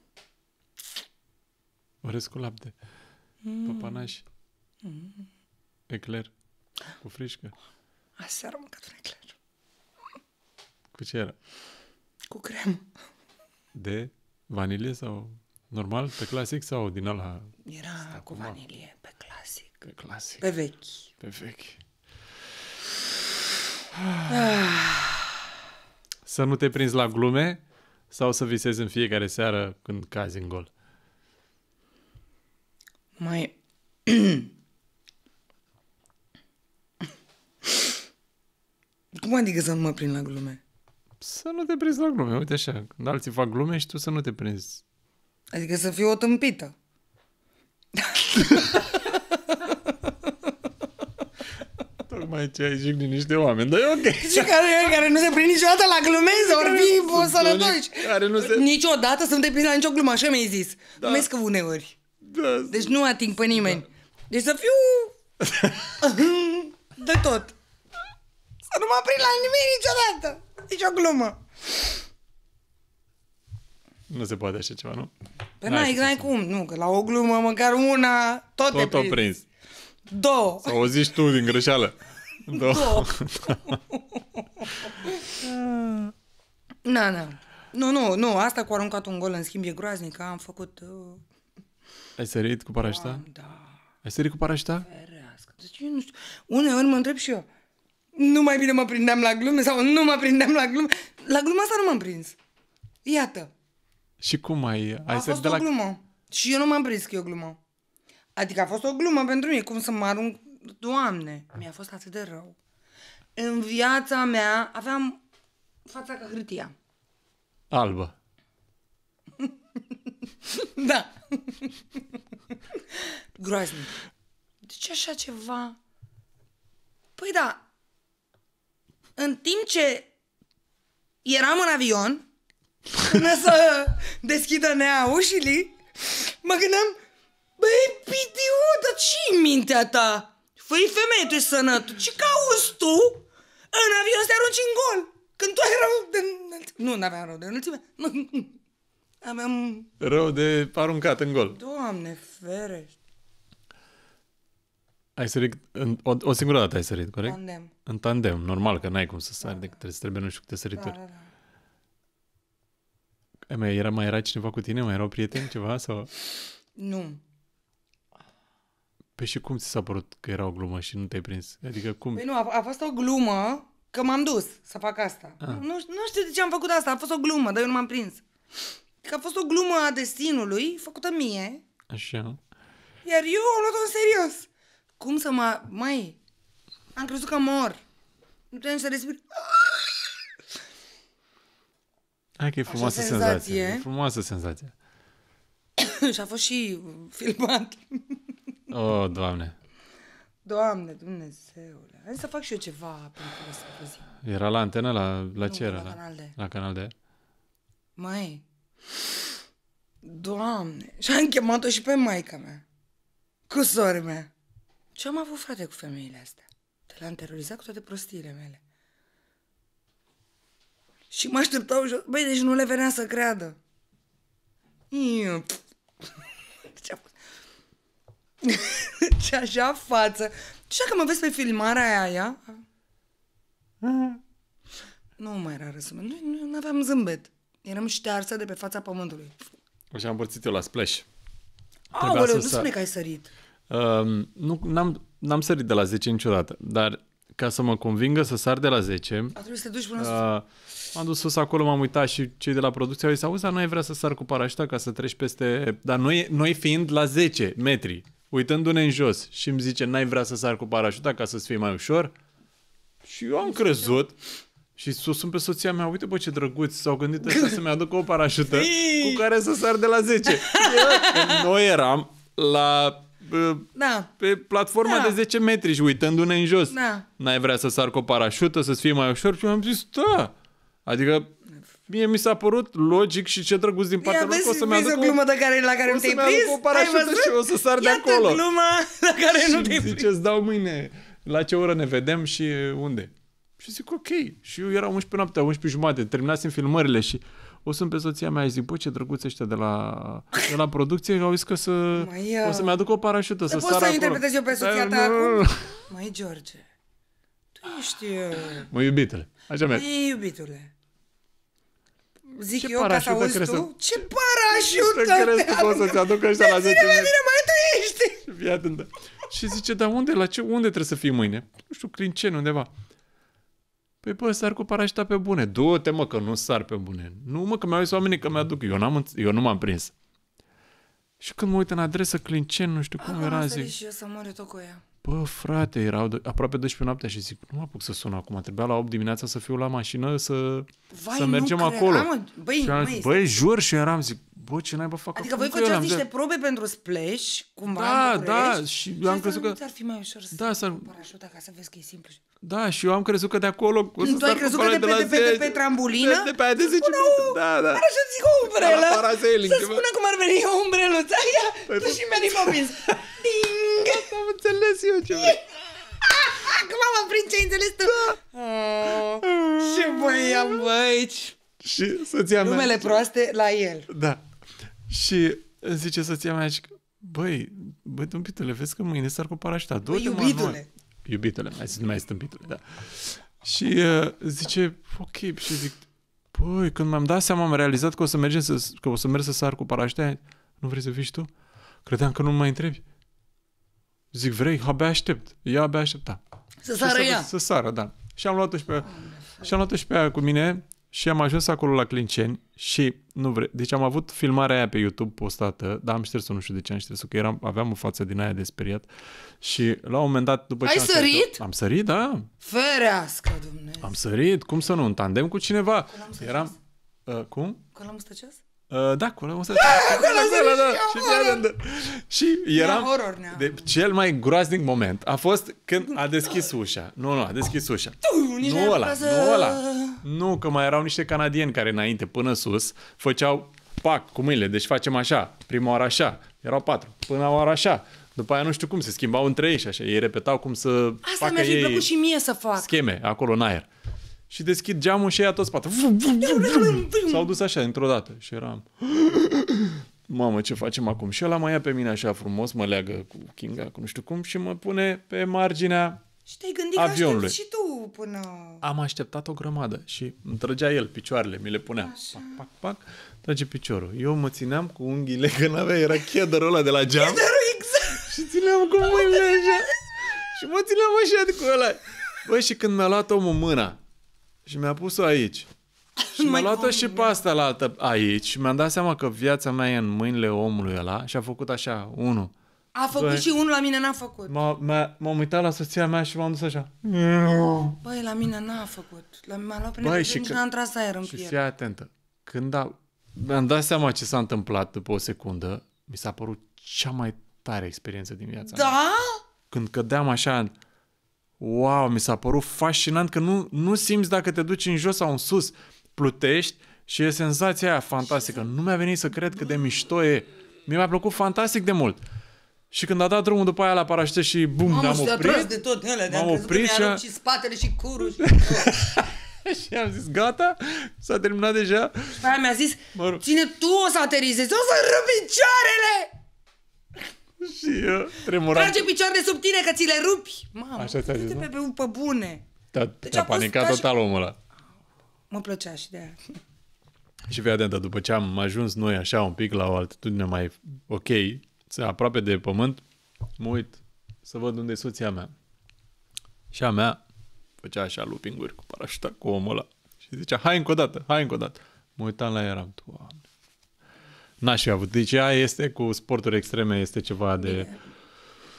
Orez cu lapte. Mm. Papanaș. Mm. Ecler. Cu frișcă. Aseară am mâncat un ecler. Cu ce era? Cu cremă. De vanilie sau normal, pe clasic sau din ala? Era Stacuma. cu vanilie, pe clasic. Pe clasic. Pe vechi. Pe vechi. Ah. Să nu te prinzi la glume sau să visezi în fiecare seară când cazi în gol? Mai... Cum adică să nu mă prind la glume? să nu te prinzi la glume. Uite așa, când alții fac glume și tu să nu te prinzi. Adică să fiu o tâmpită. Tocmai ce ai jignit niște oameni, dar e ok. Și care, care nu se prind niciodată la glume, ori fi sănătoși. Care nu se... Niciodată să nu te prinzi la nicio glumă, așa mi-ai zis. Da. că uneori. Da. Deci nu ating pe nimeni. Da. Deci să fiu... de tot. Să nu mă prind la nimeni niciodată. Nici deci o glumă. Nu se poate așa ceva, nu? Pe păi n-ai, n-ai cum, nu, că la o glumă, măcar una, tot, tot te prins. prins. Două. Sau o zici tu din greșeală. Două. Două. na, na. Nu, nu, nu, asta cu aruncat un gol în schimb e groaznic, am făcut... Uh... Ai sărit cu parașta? Da. Ai sărit cu parașta? Ferească. Deci nu știu. Uneori mă întreb și eu, nu mai bine mă prindeam la glume sau nu mă prindeam la glume. La gluma asta nu m-am prins. Iată. Și cum ai... ai a fost de o la... glumă. Și eu nu m-am prins că e o glumă. Adică a fost o glumă pentru mine. Cum să mă arunc... Doamne, mi-a fost atât de rău. În viața mea aveam fața ca hârtia. Albă. da. Groaznic. ce deci așa ceva... Păi da, în timp ce eram în avion, până să deschidă nea ușile, mă gândeam, băi, pitiu, dar ce în mintea ta? Făi femeie, tu ești sănătă. Ce cauți tu în avion să te arunci în gol? Când tu ai rău de înălțime. Nu, n-aveam rău de înălțime. Aveam... Rău de aruncat în gol. Doamne ferești. Ai sărit, în, o, o singură dată ai sărit, corect? Tandem. În tandem, normal, că n-ai cum să sari, da. decât da. trebuie să trebuie nu știu câte sărituri. Da, da, da. Mai era, mai era cineva cu tine? Mai erau prieteni ceva? Sau... Nu. Păi și cum ți s-a părut că era o glumă și nu te-ai prins? Adică cum? Păi nu, a, a fost o glumă că m-am dus să fac asta. Ah. Nu, nu știu de ce am făcut asta, a fost o glumă, dar eu nu m-am prins. Că a fost o glumă a destinului făcută mie. Așa. Iar eu am luat-o în serios. Cum să mă... Măi, am crezut că mor. Nu trebuie să respir. Hai că e frumoasă Așa senzație. senzație. E frumoasă senzație. și a fost și filmat. oh, doamne. Doamne, Dumnezeule. Hai să fac și eu ceva pentru asta Era la antenă? La, la nu, ce era? La, la canal de. La canal de? Mai. Doamne. Și am chemat-o și pe maica mea. Cu sora mea. Ce am avut, frate, cu femeile astea? Te l-am terorizat cu toate prostiile mele. Și mă așteptau jos. Băi, deci nu le venea să creadă. Ce așa față. Și că mă vezi pe filmarea aia, nu mai era răsume. Nu, nu aveam zâmbet. Eram ștearsă de pe fața pământului. Așa am împărțit eu la splash. Aoleu, nu spune că ai sărit. Ehm, nu, n-am, n-am sărit de la 10 niciodată, dar ca să mă convingă să sar de la 10... A trebuit să te duci până uh, sus. M-am dus sus acolo, m-am uitat și cei de la producție au zis, auzi, dar noi vrea să sar cu parașuta ca să treci peste... Dar noi, noi fiind la 10 metri, uitându-ne în jos și îmi zice, n-ai vrea să sar cu parașuta ca să-ți fie mai ușor? Și eu am crezut și sus pe soția mea, uite bă ce drăguți, s-au gândit ăștia să-mi aducă o parașută cu care să sar de la 10. Noi eram la da. pe platforma da. de 10 metri și uitându-ne în jos. Da. N-ai vrea să sar cu o parașută, să-ți fie mai ușor? Și am zis, da. Adică Mie mi s-a părut logic și ce drăguț din partea lor o să-mi aduc o glumă de care, la care nu te-ai prins. O parașută și o să sar Iată de acolo. gluma la care nu te-ai prins. îți dau mâine la ce oră ne vedem și unde. Și zic ok. Și eu era 11 noaptea, 11 jumate, terminasem filmările și o sun pe soția mea și zic, bă, ce drăguț ăștia de la, de la producție, că au zis că să, Măi, uh, o să-mi aduc o parașută, să, să poți să acolo. interpretezi eu pe da, soția ta acum? Măi, George, tu ești... Uh, mă, iubitule, așa merg. Măi, iubitule. Zic ce eu ca să auzi tu? Să... Ce parașută! ce crezi tu poți să-ți aducă ăștia la 10 minute? Vine, vine, mai tu ești! Și fii atent. Da. Și zice, dar unde, la ce, unde trebuie să fii mâine? Nu știu, Clinceni, undeva. Păi bă, sar cu parașuta pe bune. Du-te mă că nu sar pe bune. Nu mă că mi-au zis oamenii că mi-aduc. Eu, n-am, eu nu m-am prins. Și când mă uit în adresă, Clincen, nu știu cum Acum era, zic... și eu să mor tot cu ea. Bă, frate, erau de, aproape 12 noaptea și zic, nu mă apuc să sun acum, trebuia la 8 dimineața să fiu la mașină, să, Vai, să mergem nu acolo. Am, băi, și am, băi, jur și eram, zic, bă, ce naiba fac Adică voi făceați niște de... probe pentru Splash, cumva, Da, în da, și eu am crezut că... ar fi mai ușor să da, să ar... parașuta, ca să vezi că e simplu. Da, și eu am crezut că de acolo... O să tu ai crezut că de pe, de, pe, de pe trambulină? De, de pe aia de 10 minute, da, da. Ar așa zic o umbrelă, să spună cum ar veni o umbreluță aia, păi tu și Mary Poppins. Ding! Am înțeles eu ce vrei. Acum am aprins ce ai înțeles tu. Da. Oh, ce băi am, băi! Și soția Numele mea. proaste la el. Da. Și zice soția mea, zic, băi, băi, tâmpitule, vezi că mâine s-ar cu parașuta. Băi, iubitule! Iubitule, mai sunt, nu mai stâmpitule, da. Și uh, zice, ok, și zic, băi, când mi-am dat seama, am realizat că o să, mergem să, că o să merg să sar cu parașuta, nu vrei să fii și tu? Credeam că nu mai întrebi. Zic, vrei? Abia aștept. Da. Ea abia aștepta. Să sară ea. Să sară, da. Și am luat-o și pe, și am luat-o și pe aia cu mine și am ajuns acolo la Clinceni și nu vre, Deci am avut filmarea aia pe YouTube postată, dar am șters-o, nu știu de ce am șters-o, că eram, aveam o față din aia de speriat. Și la un moment dat, după ce am sărit? Sărit, am sărit, da. Ferească, Dumnezeu. Am sărit, cum să nu, în tandem cu cineva. Când am eram, uh, cum? Când am stăceas? Uh, da, cu o să... Da, da, da, și era... De, cel mai groaznic moment a fost când a deschis ușa. Nu, nu, a deschis ușa. Nu ăla, nu ăla. Nu, că mai erau niște canadieni care înainte, până sus, făceau pac cu mâinile. Deci facem așa, prima oară așa, erau patru, până oară așa. După aia nu știu cum, se schimbau între ei și așa. Ei repetau cum să Asta facă mi-ar fi plăcut și mie să fac. Scheme, acolo în aer și deschid geamul și ea tot spate. S-au dus așa, într-o dată. Și eram... Mamă, ce facem acum? Și ăla mai ia pe mine așa frumos, mă leagă cu Kinga, cu nu știu cum, și mă pune pe marginea și te-ai gândit avionului. și tu până... Am așteptat o grămadă și îmi trăgea el picioarele, mi le punea. Așa. Pac, pac, pac, trage piciorul. Eu mă țineam cu unghiile, că n-avea, era chederul ăla de la geam. Chederul, exact! Și țineam cu mâinile așa. Și mă țineam așa cu ăla. Băi, și când mi-a luat omul mâna, și mi-a pus-o aici. Și m a luat-o și pe asta la altă aici și mi-am dat seama că viața mea e în mâinile omului ăla și a făcut așa, unul. A făcut Băi, și unul la mine n-a făcut. m am uitat la soția mea și m-am dus așa. Băi, la mine n-a făcut. La, m-a luat până Băi, și că, n-am tras aer în și fii atentă. Când a, mi-am dat seama ce s-a întâmplat după o secundă, mi s-a părut cea mai tare experiență din viața Da? Mea. Când cădeam așa wow, mi s-a părut fascinant că nu, nu simți dacă te duci în jos sau în sus, plutești și e senzația aia fantastică. Nu mi-a venit să cred că de mișto e. Mi-a plăcut fantastic de mult. Și când a dat drumul după aia la parașute și bum, ne-am oprit. de tot, ele, am oprit și... A... și spatele și curul și... și am zis, gata, s-a terminat deja. După aia mi-a zis, mă rog. ține tu o să aterizezi, o să rupi picioarele! și eu tremuram. Trage picioarele sub tine că ți le rupi. Mamă, Așa ți-a zis, pe, da. pe, pe bune. Te-a, deci te-a panicat total și... omul ăla. Mă plăcea și de aia. Și fii atentă, după ce am ajuns noi așa un pic la o altitudine mai ok, aproape de pământ, mă uit să văd unde e soția mea. Și a mea făcea așa looping cu parașuta, cu omul ăla. Și zicea, hai încă o dată, hai încă o dată. Mă uitam la ea, eram, doamne, N-aș fi avut. Deci ea este cu sporturi extreme, este ceva de... Bine.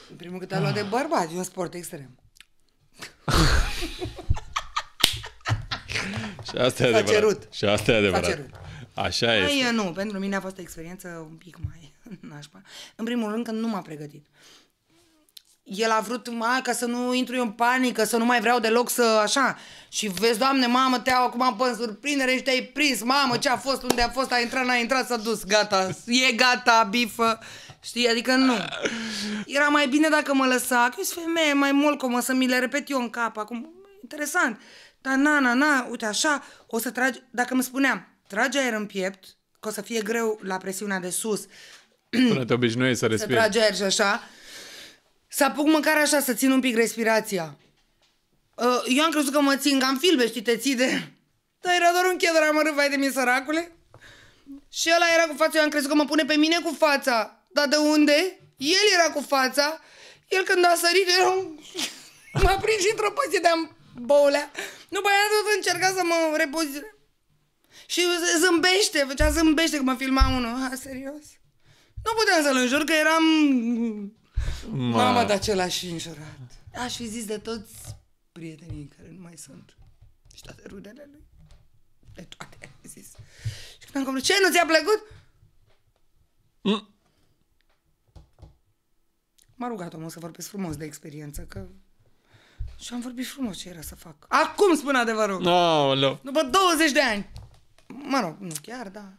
În primul rând, a luat de ah. bărbați, e un sport extrem. și asta e adevărat. Cerut. Și asta e adevărat. Așa este. Ai, nu, pentru mine a fost o experiență un pic mai nașpa. În primul rând că nu m-a pregătit. Uh, el a vrut, ma, ca să nu intru eu în panică, să nu mai vreau deloc să așa. Și vezi, doamne, mamă, te au acum pe surprindere și te-ai prins, mamă, ce a fost, unde a fost, a intrat, n-a intrat, s-a dus, gata, e gata, bifă. Știi, adică nu. Era mai bine dacă mă lăsa, că eu femeie, mai mult cum o să mi le repet eu în cap, acum, interesant. Dar na, na, na, uite așa, o să tragi, dacă îmi spuneam, trage aer în piept, că o să fie greu la presiunea de sus. Până te obișnuiești să respiri. Să tragi aer și așa să apuc măcar așa, să țin un pic respirația. Ă, eu am crezut că mă țin ca în filme, știi, te ții de... Dar era doar un chedar amărât, vai de mine, săracule. Și ăla era cu fața, eu am crezut că mă pune pe mine cu fața. Dar de unde? El era cu fața. El când a sărit, era un... m-a prins și într-o poziție de-am boulea. Nu, tot încerca să mă repozitez. Și zâmbește, făcea zâmbește când mă filma unul. Ha, serios? Nu puteam să-l înjur că eram Ma. Mama l-aș fi înjurat. Aș fi zis de toți prietenii care nu mai sunt. Și deci toate rudele lui. De toate, am zis. Și când am compris, ce, nu ți-a plăcut? Mm. M-a rugat omul să vorbesc frumos de experiență, că... Și am vorbit frumos ce era să fac. Acum spun adevărul! no. După 20 de ani! Mă rog, nu chiar, da.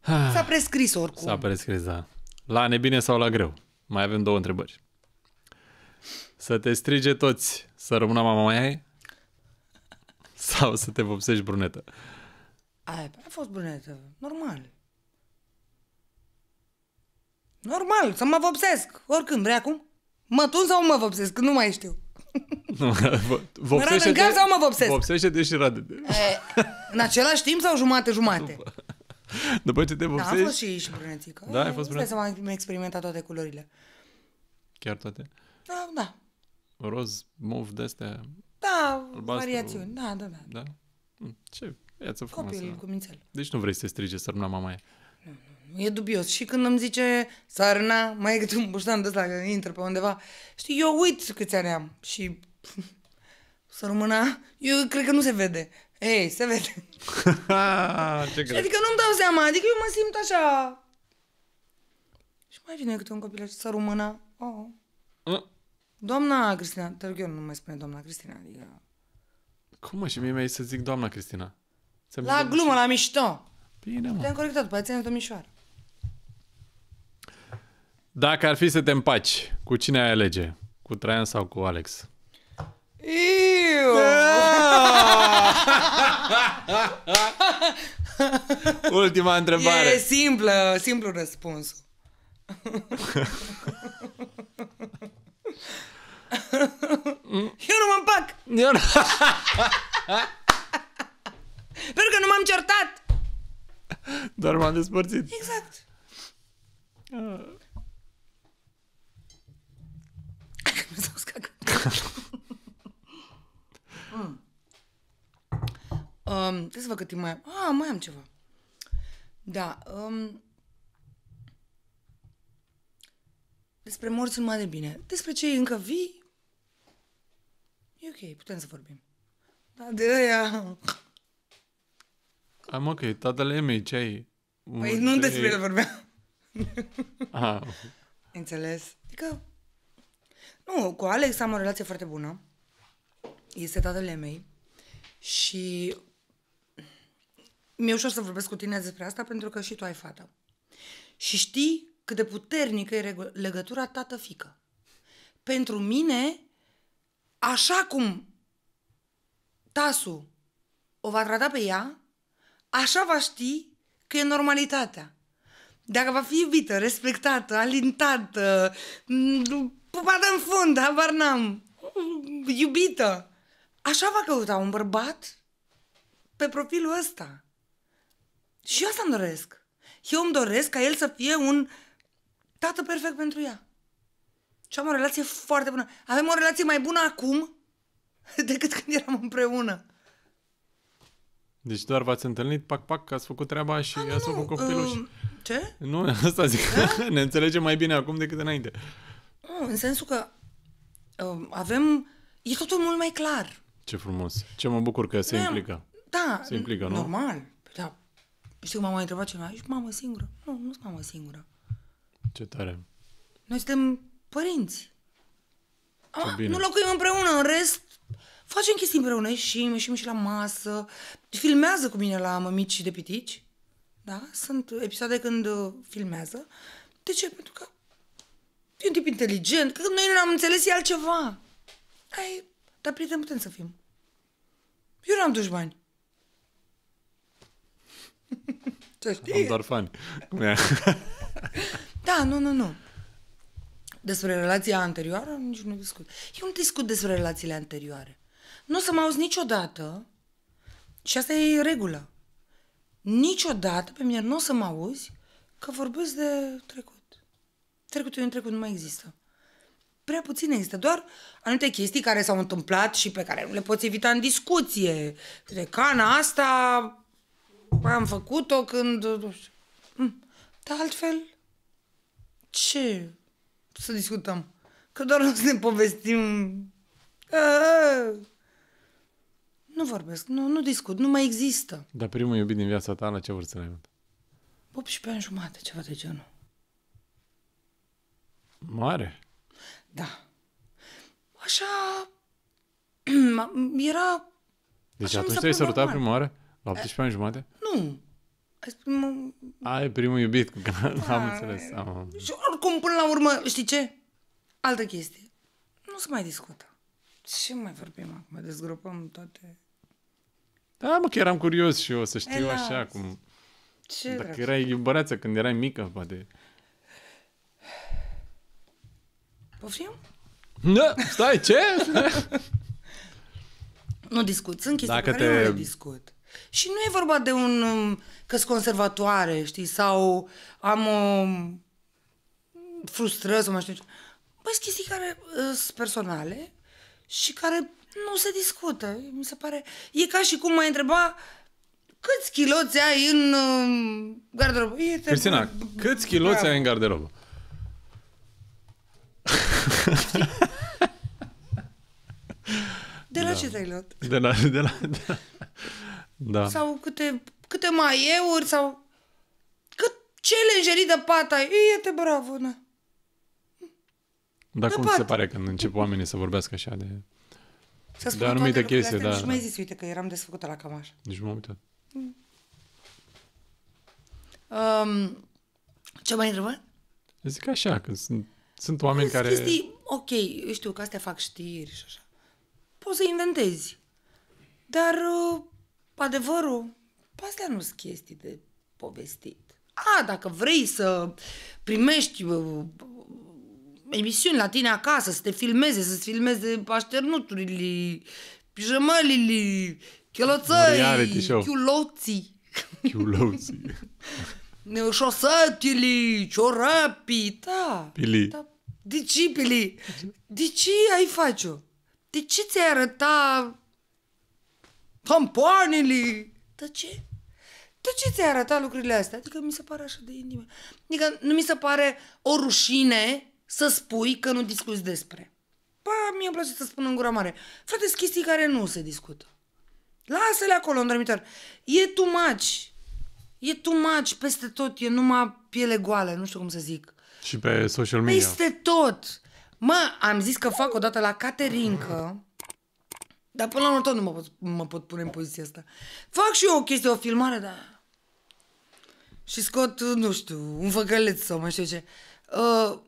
Ah. S-a prescris oricum. S-a prescris, da. La nebine sau la greu? Mai avem două întrebări. Să te strige toți să rămână mama mai sau să te vopsești brunetă? Aia, păi, a fost brunetă, normal. Normal, să mă vopsesc, oricând, vrei acum? Mă tun sau mă vopsesc, nu mai știu. Nu, vopsește-te, mă rad în cap sau mă vopsesc? Vopsește-te și rade În același timp sau jumate-jumate? După ce te da, vopsești... Da, am fost și, și brunețică. Da, ai fost brunețică. să m-am experimentat toate culorile. Chiar toate? Da, da. Roz, mov de-astea... Da, albastru. variațiuni. Da, da, da. da? Mm, ce viață frumoasă. Copil da. cu mințel. Deci nu vrei să strige sărna mama Nu, nu, e dubios. Și când îmi zice sarna, mai e un buștan de ăsta că intră pe undeva, știi, eu uit câți ani am și să rămână, eu cred că nu se vede. Ei, se vede. Ce greu. Adică nu-mi dau seama, adică eu mă simt așa... Și mai vine câte un copil așa, săru Oh. Doamna Cristina, te rog eu, nu mai spune doamna Cristina, adică... Cum mă, și mie mai să zic doamna Cristina? să la glumă, la mișto. Bine, mă. Te-am corectat, după aceea domnișoară. Dacă ar fi să te împaci, cu cine ai alege? Cu Traian sau cu Alex? Ultima întrebare. E simplă, simplu răspuns. Eu nu mă împac! Eu nu... Pentru că nu m-am certat! Doar m-am despărțit. Exact. Uh. Ah. Ai că mi Um, trebuie să văd cât timp mai am. Ah, mai am ceva. Da. Um, despre morți mai de bine. Despre cei încă vii, e ok, putem să vorbim. Da, de aia... Am ok, tatăl Emei, ce ai? Păi nu despre el vorbeam. Ah. Înțeles. Adică, nu, cu Alex am o relație foarte bună. Este tatăl Emei. Și mi-e ușor să vorbesc cu tine despre asta pentru că și tu ai fată. Și știi cât de puternică e legătura tată-fică. Pentru mine, așa cum Tasu o va trata pe ea, așa va ști că e normalitatea. Dacă va fi iubită, respectată, alintată, pupată în fund, habar n-am, iubită, așa va căuta un bărbat pe profilul ăsta. Și eu asta îmi doresc. Eu îmi doresc ca el să fie un tată perfect pentru ea. Și am o relație foarte bună. Avem o relație mai bună acum decât când eram împreună. Deci doar v-ați întâlnit, pac, pac, ați făcut treaba și A, nu, ați făcut copilul uh, și... Ce? Nu, asta zic. Da? ne înțelegem mai bine acum decât înainte. Nu, oh, în sensul că uh, avem... E totul mult mai clar. Ce frumos. Ce mă bucur că se da, implică. Da, se implică, nu? normal. Da, Știi cum m-a mai întrebat cineva? Ești mamă singură? Nu, nu sunt mamă singură. Ce tare. Noi suntem părinți. ah, Nu locuim împreună, în rest facem chestii împreună, ieșim, ieșim și la masă, filmează cu mine la mămici și de pitici. Da? Sunt episoade când uh, filmează. De ce? Pentru că e un tip inteligent, că noi nu am înțeles, e altceva. Ai, dar prieteni putem să fim. Eu nu am dușmani. Să știi. Am doar fani. da, nu, nu, nu. Despre relația anterioară nici nu discut. Eu nu discut despre relațiile anterioare. Nu o să mă auzi niciodată, și asta e regulă, niciodată pe mine nu o să mă auzi că vorbesc de trecut. Trecutul e trecut, nu mai există. Prea puțin există, doar anumite chestii care s-au întâmplat și pe care nu le poți evita în discuție. De cana asta am făcut-o când... Mm. Dar altfel, ce să discutăm? Că doar să ne povestim... Nu vorbesc, nu, nu discut, nu mai există. Dar primul iubit din viața ta, la ce vârstă l-ai avut? 18 ani jumate, ceva de genul. Mare. Da. Așa... Era... Deci așa atunci te-ai sărutat prima oară? La 18 ani jumate? cum? Ai primul... Ai primul iubit cu care da, am înțeles. Am... Și oricum, până la urmă, știi ce? Altă chestie. Nu se mai discută. Ce mai vorbim acum? Dezgropăm toate... Da, mă, chiar eram curios și eu să știu Elas. așa cum... Ce Dacă era erai iubăreață când erai mică, poate... Poftim? Da, stai, ce? nu discut. Sunt chestii Dacă pe care te... nu le discut. Și nu e vorba de un um, că conservatoare, știi, sau am o um, frustră, sau mai știu ce. Păi sunt chestii care uh, sunt personale și care nu se discută. Mi se pare... E ca și cum mai întreba câți chiloți ai în uh, um, garderobă. E Cristina, câți chiloți ai în garderobă? De la da. ce te-ai luat? De la, de la, de la... Da. Sau câte, câte mai euri sau... Cât ce lenjerii de pata ai. Iete, bravo, na. Dar de cum pat. se pare când încep oamenii să vorbească așa de... Să spun de anumite chestii, da. Și da. mi-ai zis, uite, că eram desfăcută la cămașă. Nici nu m-am uitat. Mm. Um, ce mai întrebat? Zic așa, că sunt, sunt oameni sunt care... Chestii, ok, știu că astea fac știri și așa. Poți să inventezi. Dar uh, cu adevărul, astea nu sunt chestii de povestit. A, dacă vrei să primești uh, emisiuni la tine acasă, să te filmeze, să-ți filmeze pașternuturile, pijămălile, chelățării, chiuloții. Chiuloții. Șosetele, ciorapii, da. Pili. Da. De ce, Pili? De ce ai face-o? De ce ți-ai arăta tampoanele. Dar ce? Dar ce ți-ai arătat lucrurile astea? Adică mi se pare așa de inime. Adică nu mi se pare o rușine să spui că nu discuți despre. Pa, mie îmi place să spun în gura mare. Frate, chestii care nu se discută. Lasă-le acolo în dormitor. E maci. E maci peste tot. E numai piele goală. Nu știu cum să zic. Și pe social media. Peste tot. Mă, am zis că fac o dată la Caterinca dar până la urmă tot nu mă pot, mă pot pune în poziția asta. Fac și eu o chestie, o filmare, dar... Și scot, nu știu, un făcăleț sau mai știu ce. Uh,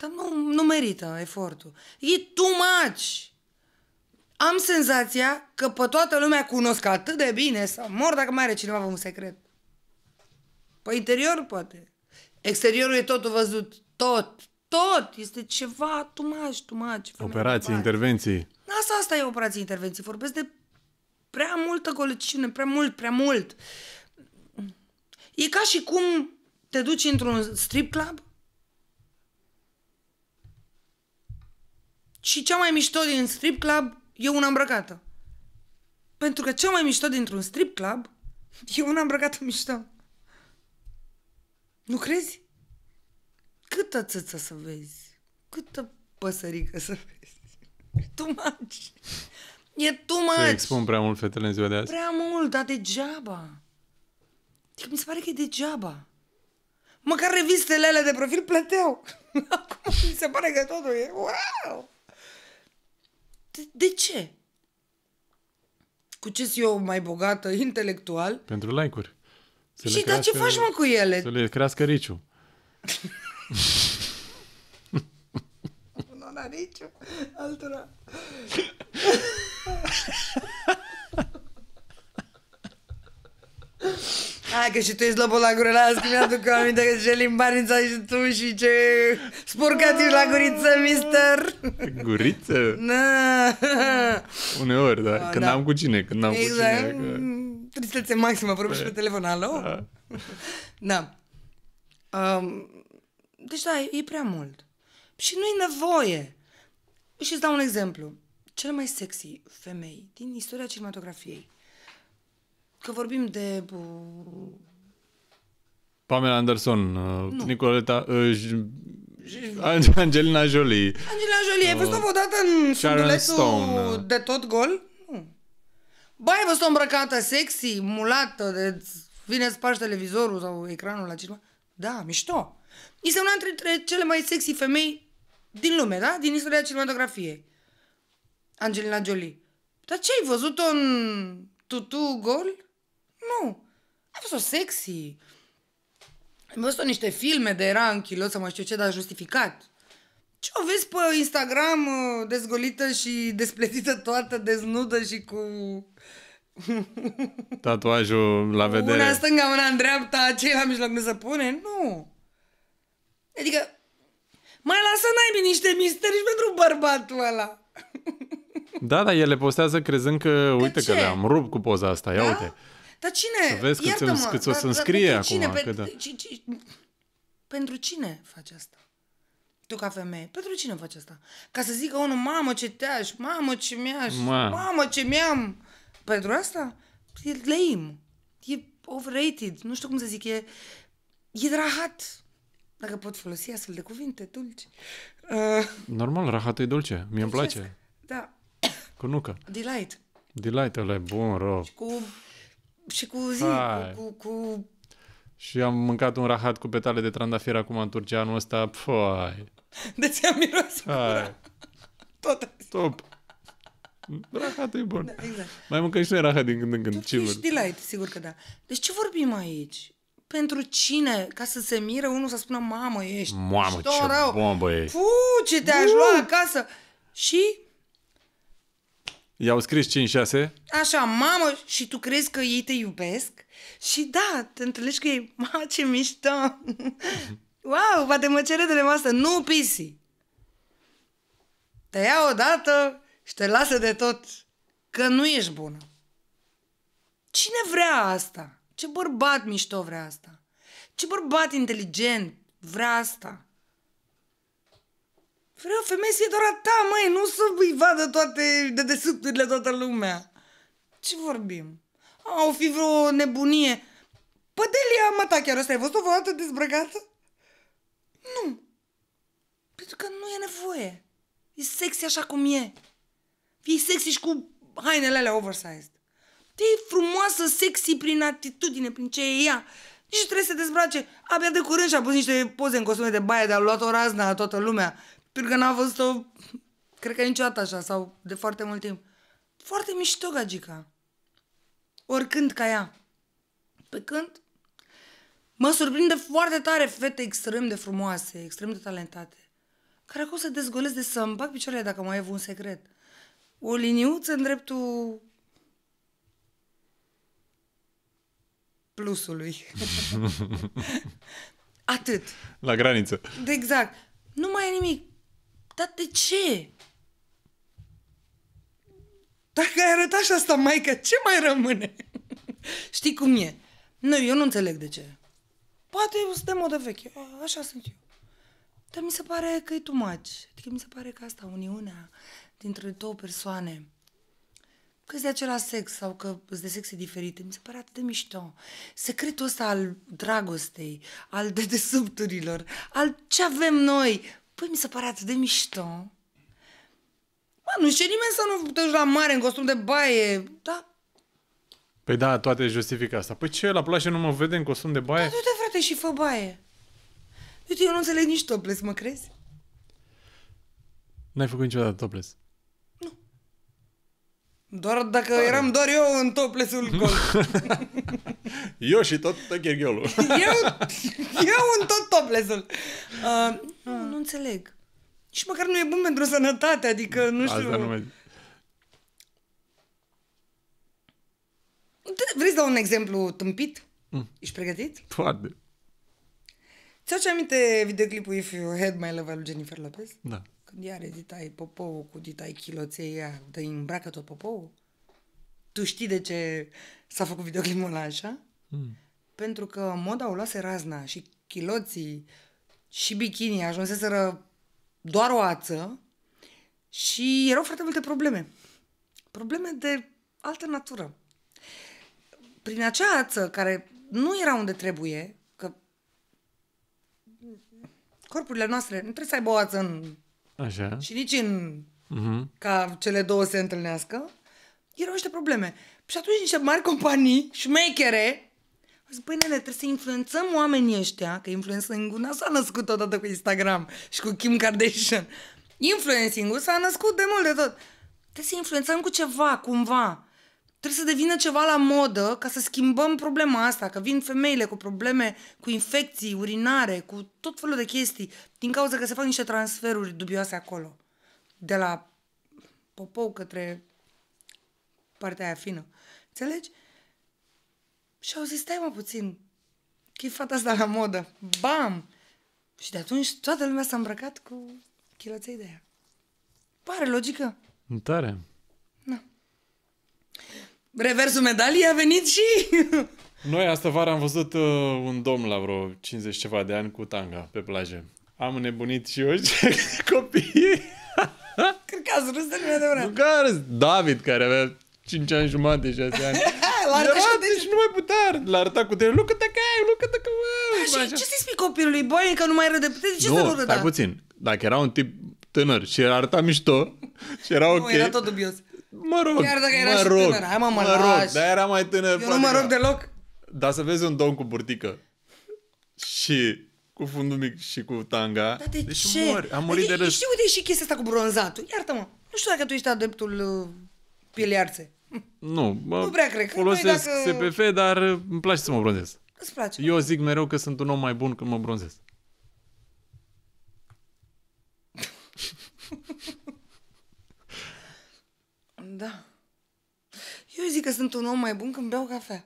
dar nu, nu merită efortul. E too much! Am senzația că pe toată lumea cunosc atât de bine sau mor dacă mai are cineva un secret. Pe interior, poate. Exteriorul e totul văzut. Tot. Tot. Este ceva tumaci, tumaci. Operații, tumaci. intervenții. Asta, asta e operație intervenție. Vorbesc de prea multă goliciune, prea mult, prea mult. E ca și cum te duci într-un strip club și cea mai mișto din strip club e una îmbrăcată. Pentru că cea mai mișto dintr-un strip club e una îmbrăcată mișto. Nu crezi? Câtă țâță să vezi? Câtă păsărică să vezi? too much. E too much. Se expun prea mult fetele în ziua de azi. Prea mult, dar degeaba. Adică mi se pare că e degeaba. Măcar revistele alea de profil plăteau. Acum mi se pare că totul e wow. De, de ce? Cu ce eu mai bogată, intelectual? Pentru like-uri. Să și dar ce faci mă cu ele? Să le crească riciu. nicio altora. Hai că și tu ești lobul la gură, las că mi-aduc aminte că ce limbarnița și tu și ce spurcat ești la guriță, mister. Guriță? Na. Uneori, da. A, ah, când da. am cu cine, când am exact. cu cine. Că... Mm, tristețe maximă, și da. pe telefon, alo? Da. da. Um, deci da, e prea mult. Și nu-i nevoie. Și îți dau un exemplu. Cele mai sexy femei din istoria cinematografiei. Că vorbim de... Pamela Anderson, uh, nu. Nicoleta... Uh, Angelina Jolie. Angelina Jolie, ai văzut-o uh, odată în Sharon Stone. Uh. de tot gol? Nu. Ba, ai văzut-o îmbrăcată, sexy, mulată, de... vine spargi televizorul sau ecranul la cineva? Da, mișto. Este una dintre cele mai sexy femei din lume, da? Din istoria cinematografiei. Angelina Jolie. Dar ce ai văzut-o în tutu gol? Nu. A fost-o sexy. Am văzut niște filme de era în kilo, să mai știu ce, dar justificat. Ce o vezi pe Instagram uh, dezgolită și despletită toată, deznudă și cu... Tatuajul la vedere. Una stânga, una în dreapta, ce la mijloc nu se pune? Nu. Adică mai lasă naibii niște misteri și pentru bărbatul ăla. Da, da, ele postează crezând că, că uite ce? că le-am rupt cu poza asta, ia da? uite. Dar cine? Să vezi cât, iartă cât o să-mi scrie acum. Cine? Că da. ci, ci, pentru cine faci asta? Tu ca femeie, pentru cine faci asta? Ca să zică unul, mamă ce te-aș, mamă ce mi-aș, Ma. mamă ce mi-am. Pentru asta? E lame. E overrated. Nu știu cum să zic, e, e drahat dacă pot folosi astfel de cuvinte dulci. Uh, Normal, rahat e dulce. mi îmi place. Da. Cu nucă. Delight. Delight, ăla e bun, rău. Și cu, și cu zi, Hai. cu, cu, cu... Și am mâncat un rahat cu petale de trandafir acum în Turcia anul ăsta. Păi. De ce am miros? Hai. Tot. Top. Rahatul e bun. Da, exact. Mai mâncă și noi rahat din când în când. Tu ești delight, sigur că da. Deci ce vorbim aici? pentru cine? Ca să se mire unul să spună, mamă, ești Mamă, ce rău. bombă ești! Fu, ce te-aș lua acasă! Și I-au scris 5-6? Așa, mamă, și tu crezi că ei te iubesc? Și da, te întâlnești cu ei, ma, ce mișto! wow, poate mă cere de masă, nu pisi! Te ia odată și te lasă de tot, că nu ești bună. Cine vrea asta? Ce bărbat mișto vrea asta! Ce bărbat inteligent vrea asta! Vreau femeie să doar a ta, măi, nu să îi vadă toate de desubturile toată lumea. Ce vorbim? A, o fi vreo nebunie. Pădelia, mă, ta chiar ăsta, ai văzut-o vreodată dezbrăcată? Nu. Pentru că nu e nevoie. E sexy așa cum e. Fii sexy și cu hainele alea oversized. E frumoasă, sexy prin atitudine, prin ce e ea. Și trebuie să se dezbrace. Abia de curând și-a pus niște poze în costume de baie, dar a luat o razna la toată lumea. Pentru că n-a văzut-o, cred că niciodată așa, sau de foarte mult timp. Foarte mișto, gagica. Oricând ca ea. Pe când mă surprinde foarte tare fete extrem de frumoase, extrem de talentate, care acum se dezgolesc de să-mi bag picioarele dacă mai e un secret. O liniuță în dreptul plusului. Atât. La graniță. De exact. Nu mai e nimic. Dar de ce? Dacă ai arătat și asta, maică, ce mai rămâne? Știi cum e? Nu, eu nu înțeleg de ce. Poate eu sunt de veche. Așa sunt eu. Dar mi se pare că e maci. Adică mi se pare că asta, uniunea dintre două persoane, că de același sex sau că sunt de sexe diferite. Mi se pare atât de mișto. Secretul ăsta al dragostei, al dedesubturilor, al ce avem noi. Păi mi se pare atât de mișto. Mă, nu știe nimeni să nu te la mare în costum de baie, da? Păi da, toate justifică asta. Păi ce, la plajă nu mă vede în costum de baie? Da, du-te, frate, și fă baie. Uite, deci eu nu înțeleg nici topless, mă crezi? N-ai făcut niciodată topless. Doar dacă Tare. eram doar eu în toplesul gol. eu și tot tăcheghiolul. eu, eu în tot toplesul. Uh, nu, ah. nu înțeleg. Și măcar nu e bun pentru sănătate, adică nu știu... Asta nu Vrei să dau un exemplu tâmpit? Mm. Ești pregătit? Foarte. Ți-au ce aminte videoclipul If You Had My Love al Jennifer Lopez? Da. Când are Ditai Popou cu Ditai ea, te îmbracă tot Popou? Tu știi de ce s-a făcut videoclipul ăla așa? Mm. Pentru că moda o lase razna și chiloții și bikini ajunseseră doar o ață și erau foarte multe probleme. Probleme de altă natură. Prin acea ață care nu era unde trebuie, că corpurile noastre nu trebuie să aibă o ață în Așa. Și nici în... Uh-huh. ca cele două se întâlnească, erau niște probleme. Și atunci niște mari companii, șmechere, zis, băi, nene, trebuie să influențăm oamenii ăștia, că influencing-ul n-a s-a născut odată cu Instagram și cu Kim Kardashian. Influencing-ul s-a născut de mult de tot. Trebuie să influențăm cu ceva, cumva. Trebuie să devină ceva la modă ca să schimbăm problema asta, că vin femeile cu probleme cu infecții urinare, cu tot felul de chestii, din cauza că se fac niște transferuri dubioase acolo. De la Popou către partea aia fină. Înțelegi? Și au zis, stai mă puțin, că e fata asta la modă. Bam! Și de atunci toată lumea s-a îmbrăcat cu chiloței de aia. Pare logică? Tare. Da reversul medaliei a venit și... Noi asta vară am văzut uh, un domn la vreo 50 ceva de ani cu tanga pe plajă. Am nebunit și eu și copiii. Cred că ați râs de de Nu că râs David, care avea 5 ani jumate, 6 ani. arătat și și deci nu mai putea, l-a arătat cu tine, lucă-te că ai, lucă-te că... Așa, ce să-i spui copilului, băi, că nu mai râde, păi, de ce nu, să nu puțin, dacă era un tip tânăr și arăta mișto și era ok... Nu, era tot dubios. Mă rog, Chiar dacă era mă și rog, tânăr, hai mă, mă, mă rog, dar era mai tânăr. Eu nu mă rog deloc. Dar să vezi un domn cu burtică și cu fundul mic și cu tanga. Dar de deci ce? Mori, am murit de de râs. Știi uite și chestia asta cu bronzatul. Iartă-mă, nu știu dacă tu ești adeptul uh, pieliarțe. Nu, mă nu prea cred. Folosesc dacă... SPF, dar îmi place să mă bronzez. Îți place? Eu zic mereu că sunt un om mai bun când mă bronzez. Da. Eu zic că sunt un om mai bun când beau cafea.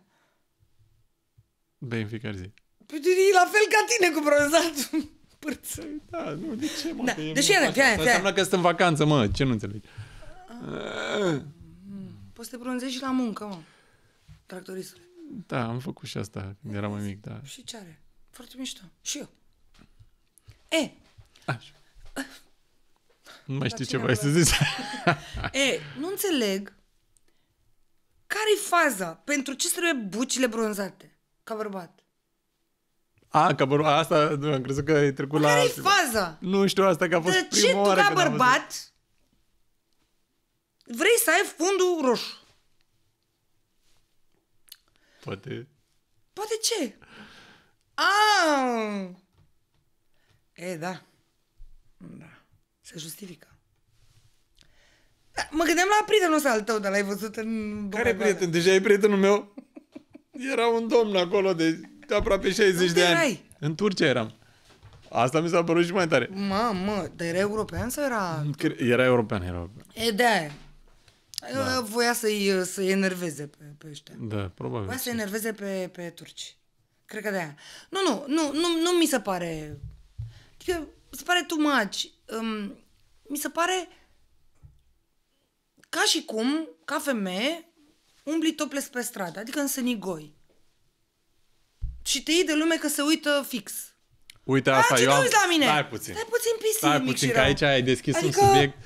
Bei în fiecare zi. Păi e la fel ca tine cu bronzatul. Pârță. Da, nu, de ce, mă? Da. Că deci, fiare, fiare, Înseamnă că sunt în vacanță, mă. Ce nu înțelegi? A... Hmm, A... Poți să te bronzezi și la muncă, mă. Tractoristul. Da, am făcut și asta când eram mai mic, da. Și ce are? Foarte mișto. Și eu. E! Așa. Ah, nu mai știi ce vrei să zici. e, nu înțeleg care-i faza? Pentru ce trebuie bucile bronzate ca bărbat? A, ca bărbat, asta nu, am crezut că ai trecut care la... care faza? Nu știu, asta că a fost De prima ce tu ca bărbat vrei să ai fundul roșu? Poate... Poate ce? A! E, da. Da. Se justifică. Da, mă gândeam la prietenul ăsta al tău, dar l-ai văzut în... Care prieten? Deja e prietenul meu? Era un domn acolo de aproape 60 de ani. Erai? În Turcia eram. Asta mi s-a părut și mai tare. Mamă, dar era european sau era... Era european, era european. E, de da. Ă, voia să-i, să-i enerveze pe, pe ăștia. Da, probabil. Voia să-i enerveze pe, pe turci. Cred că de-aia. Nu, nu, nu, nu, nu mi se pare... Adică, se pare tu maci um, mi se pare ca și cum, ca femeie, umbli toples pe stradă, adică în senigoi. Și te iei de lume că se uită fix. Uite asta, eu am... la mine? Stai puțin. Stai puțin pisic, Stai puțin, că aici ai deschis adică, un subiect.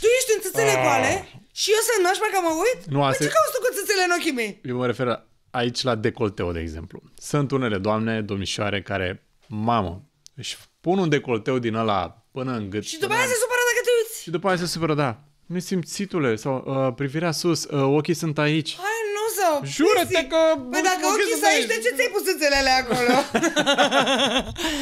tu ești în țâțele ah. goale și eu să nașpa că mă uit? Nu, păi asta... ce cauți tu cu țâțele în ochii mei? Eu mă refer aici la decolteu, de exemplu. Sunt unele doamne, domnișoare, care, mamă, își pun un decolteu din ăla până în gât. Și după aia se supără dacă te uiți. Și după aia se supără, da. Nu simțitule sau uh, privirea sus, uh, ochii sunt aici. Hai, nu să Jură-te că... Păi dacă ochii sunt aici, de ce ți-ai pus alea acolo?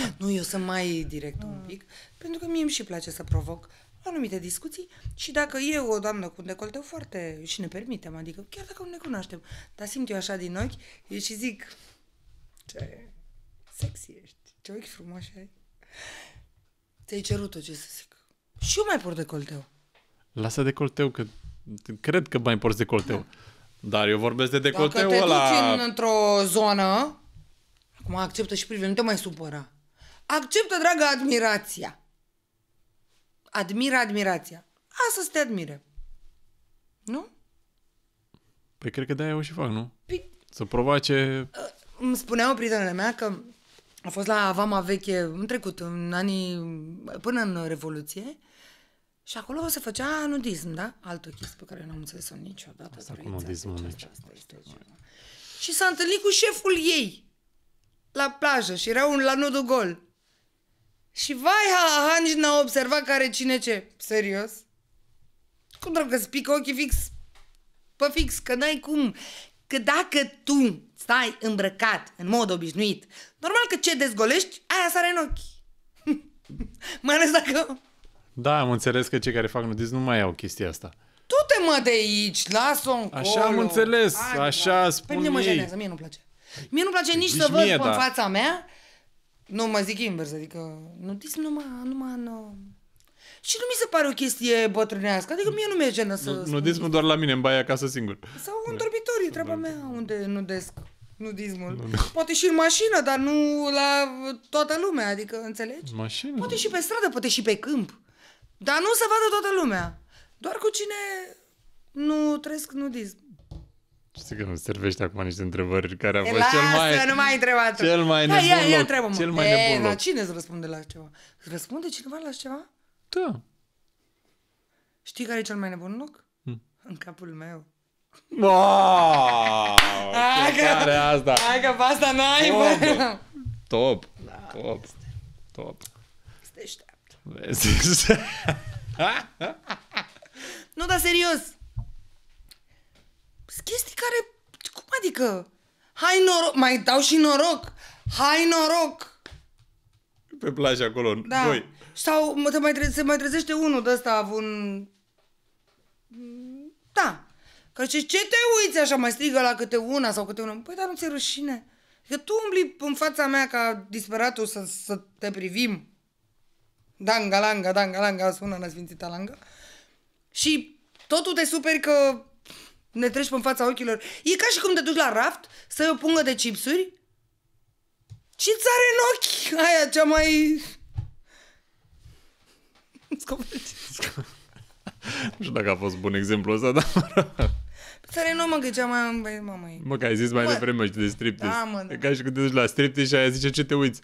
nu, eu sunt mai direct un pic, pentru că mie îmi și place să provoc anumite discuții și dacă eu o doamnă cu un decolteu foarte... și ne permitem, adică chiar dacă nu ne cunoaștem, dar simt eu așa din ochi și zic ce sexy ești, ce ochi frumoși ai. Ți-ai cerut-o, ce să zic. Și eu mai port decolteu. Lasă decolteu, că cred că mai porți decolteu. Da. Dar eu vorbesc de decolteu Dacă te ăla... duci în, într-o zonă, acum acceptă și privire, nu te mai supăra. Acceptă, dragă, admirația. Admira admirația. Asta să te admire. Nu? Păi cred că de-aia eu și fac, nu? P- păi- să provoace... Îmi spunea o prietenă mea că a fost la Vama Veche în trecut, în anii, până în Revoluție, și acolo se făcea nudism, da? Altă chestie pe care nu am înțeles-o niciodată. Asta cu nudismul nici. Și s-a întâlnit cu șeful ei la plajă și era un la nudul gol. Și vai, ha, ha, nici n-a observat care cine ce. Serios? Cum trebuie că-ți pică ochii fix Pă fix, că n-ai cum că dacă tu stai îmbrăcat în mod obișnuit, normal că ce dezgolești, aia sare în ochi. Mai ales dacă... Da, am înțeles că cei care fac nudism nu mai au chestia asta. Tu te mă de aici, lasă o Așa am înțeles, Ai, așa da. spun Pe păi mine mă jenează, mie nu place. Mie nu place păi nici, nici să văd mie, pe da. fața mea. Nu mă zic invers, adică nudism numai, numai nu. Și nu mi se pare o chestie bătrânească. Adică mie nu mi-e jenă să... Nudismul doar la mine, în baia acasă singur. Sau în e da. treaba mea, unde nu nudismul. Nu, nu. Poate și în mașină, dar nu la toată lumea, adică, înțelegi? Mașină? Poate și pe stradă, poate și pe câmp. Dar nu se vadă toată lumea. Doar cu cine nu trăiesc nudism. Știi că nu servește acum niște întrebări care au fost cel mai... nu mai întrebat. Cel mai nebun ia, ia, loc. Cel mai e, nebun loc. cine îți răspunde la ceva? Îți răspunde cineva la ceva? Da. Știi care e cel mai nebun loc? Hmm. În capul meu. Wow! Hai că, asta! Hai că pe asta n-ai, bă! Top! Da, top! Este. Top! Este deșteapt. Vezi? nu, dar serios! Sunt chestii care... Cum adică? Hai noroc! Mai dau și noroc! Hai noroc! Pe plajă acolo, da. noi, sau se mai, tre- se mai trezește unul de ăsta, un... Da. Că ce, ce te uiți așa, mai strigă la câte una sau câte una? Păi, dar nu ți-e rușine? Că tu umbli în fața mea ca disperatul să, să te privim. Danga, langa, danga, langa, sună la Sfințita Langa. Și totul te superi că ne treci pe fața ochilor. E ca și cum te duci la raft să iei o pungă de chipsuri și ți are în ochi aia cea mai Nu știu dacă a fost bun exemplu ăsta, dar... Țări nu mă gândeam mai băi, mamă. Mă, că ai zis mai bă. devreme și de striptease. Da, mă, da. E ca și când te duci la striptease și aia zice ce te uiți.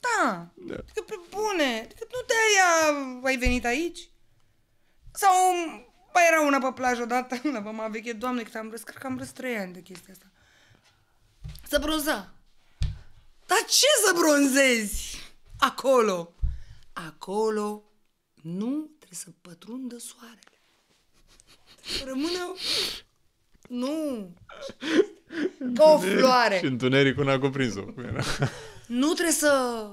Da. da. Adică, pe bune. Adică nu de aia ai venit aici? Sau mai era una pe plajă odată, la pe mama veche, doamne, cât am râs, cred că am râs trei ani de chestia asta. Să bronza. Dar ce să bronzezi? Acolo. Acolo nu, trebuie să pătrundă soarele. rămână... Nu! Ca o floare. Și întunericul n-a cuprins-o. nu trebuie să...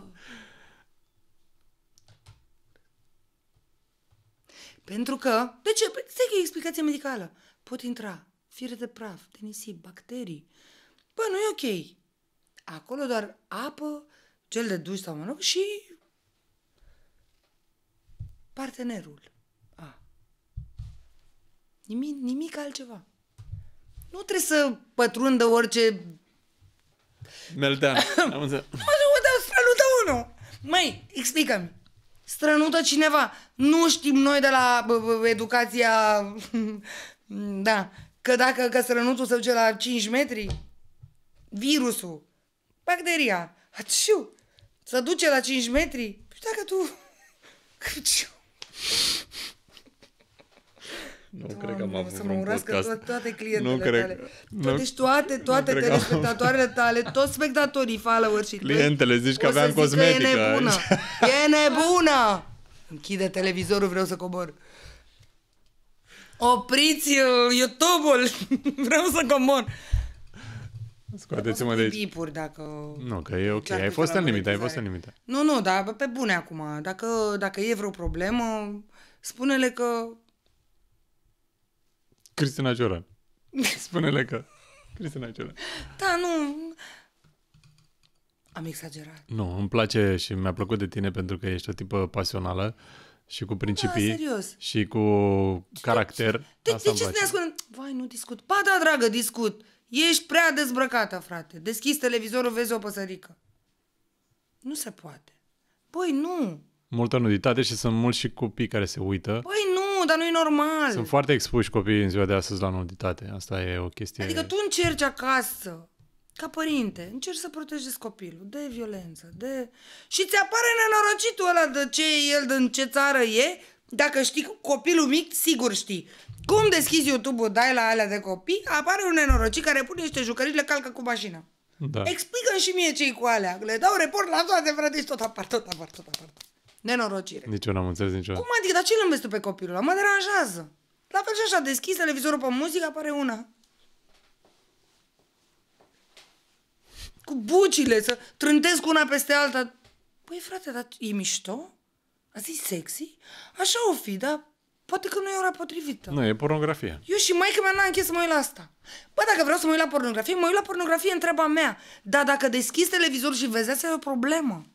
Pentru că... De ce? Păi, că e explicație medicală. Pot intra fire de praf, de nisip, bacterii. Bă, nu e ok. Acolo doar apă, gel de duș sau mă rog, și partenerul. A. Nimic, nimic altceva. Nu trebuie să pătrundă orice... Meldean, am înțeles. Mă duc, strănută unul. Măi, explică-mi. Strănută cineva. Nu știm noi de la educația... da. Că dacă că strănutul se duce la 5 metri, virusul, bacteria, atșiu, se duce la 5 metri. Și păi dacă tu... Căciu. Nu Doamne, cred că am avut să mă podcast. toate clientele nu cred, tale. Nu, deci toate, toate telespectatoarele tale, toți spectatorii, follower și Clientele, zici că aveam cosmetică. Că e nebună! e nebună! Închide televizorul, vreau să cobor. Opriți uh, YouTube-ul! vreau să cobor! Scoateți-mă de aici. Bipuri, dacă... Nu, că e ok. Ai fost în limită, ai fost în limită. Nu, nu, dar pe bune acum. Dacă, dacă e vreo problemă, spune-le că... Cristina Cioran. Spune-le că... Cristina Cioran. Da, nu... Am exagerat. Nu, îmi place și mi-a plăcut de tine pentru că ești o tipă pasională și cu principii da, serios. și cu caracter. De, de ce să ne ascundem? Vai, nu discut. Ba da, dragă, discut. Ești prea dezbrăcată, frate. Deschizi televizorul, vezi o păsărică. Nu se poate. Băi, nu. Multă nuditate și sunt mulți și copii care se uită. Băi, nu, dar nu e normal. Sunt foarte expuși copiii în ziua de astăzi la nuditate. Asta e o chestie... Adică tu încerci acasă, ca părinte, încerci să protejezi copilul de violență, de... Și ți apare nenorocitul ăla de ce e el, din ce țară e dacă știi copilul mic, sigur știi. Cum deschizi YouTube-ul, dai la alea de copii, apare un nenorocit care pune niște jucării, le calcă cu mașina. Da. explică și mie ce cu alea. Le dau report la toate, frate, și tot apar, tot apar, tot apar. Nenorocire. Nici eu n-am înțeles niciodată. Cum adică? Dar ce îl înveți tu pe copilul ăla? Mă deranjează. La fel și așa, deschis televizorul pe muzică, apare una. Cu bucile, să trântesc una peste alta. Păi frate, dar e mișto? a sexy, așa o fi, dar poate că nu e ora potrivită. Nu, e pornografie. Eu și că mea n am închis să mă uit la asta. Bă, dacă vreau să mă uit la pornografie, mă uit la pornografie în treaba mea. Dar dacă deschizi televizorul și vezi, asta e o problemă.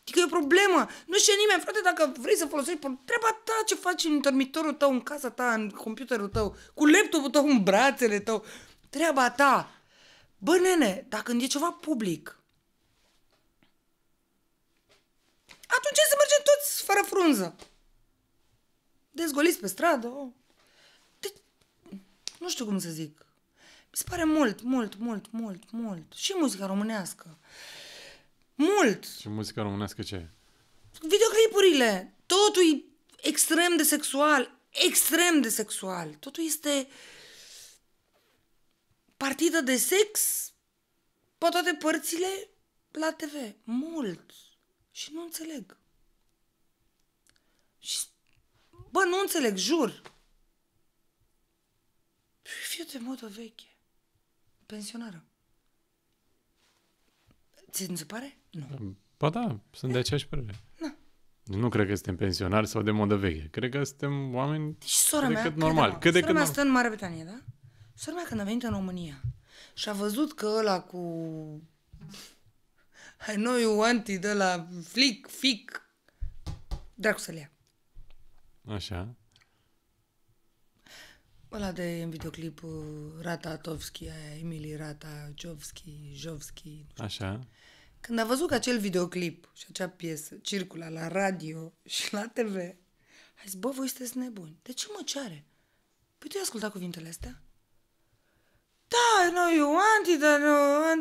Adică e o problemă. Nu știe nimeni, frate, dacă vrei să folosești treaba ta ce faci în dormitorul tău, în casa ta, în computerul tău, cu laptopul tău în brațele tău, treaba ta. Bă, nene, dacă e ceva public, Atunci să mergem toți fără frunză. Dezgoliți pe stradă. De... Nu știu cum să zic. Mi se pare mult, mult, mult, mult, mult. Și muzica românească. Mult. Și muzica românească ce Videoclipurile. Totul e extrem de sexual. Extrem de sexual. Totul este partidă de sex pe toate părțile la TV. Mult. Și nu înțeleg. Și, bă, nu înțeleg, jur. fiu de modă veche. Pensionară. Ți se pare? Nu. Ba da, sunt de aceeași părere. Nu. Nu cred că suntem pensionari sau de modă veche. Cred că suntem oameni deci, sora mea, cât normal. Cât de cât mea normal. stă în Marea Britanie, da? Sora mea când a venit în România și a văzut că ăla cu I know you want it, la flic, fic. Dracu să-l ia. Așa. Ăla de în videoclip uh, Ratatovski, aia, Emily Ratajovski, Jovski. Așa. Când a văzut că acel videoclip și acea piesă circula la radio și la TV, a zis, bă, voi sunteți nebuni. De ce mă ceare? Păi tu ai ascultat cuvintele astea? Da, no, you want it, no,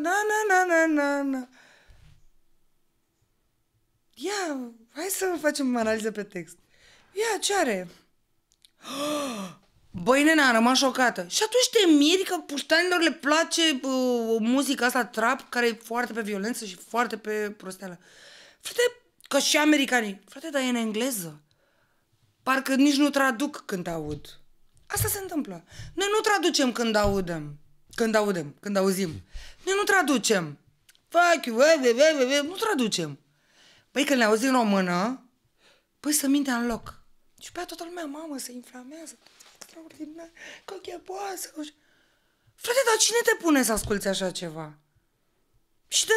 na, na, na, na, na, na ia, hai să facem analiză pe text. Ia, ce are? Băi, nena, am rămas șocată. Și atunci te miri că puștanilor le place uh, muzica asta trap, care e foarte pe violență și foarte pe prosteală. Frate, că și americanii. Frate, dar e în engleză. Parcă nici nu traduc când aud. Asta se întâmplă. Noi nu traducem când audem. Când audem, când auzim. Noi nu traducem. Fuck you, nu traducem. Păi când le auzi în română, păi să mintea în loc. Și pe toată lumea, mamă, se inflamează. Extraordinar, boasă. Frate, dar cine te pune să asculți așa ceva? Și de...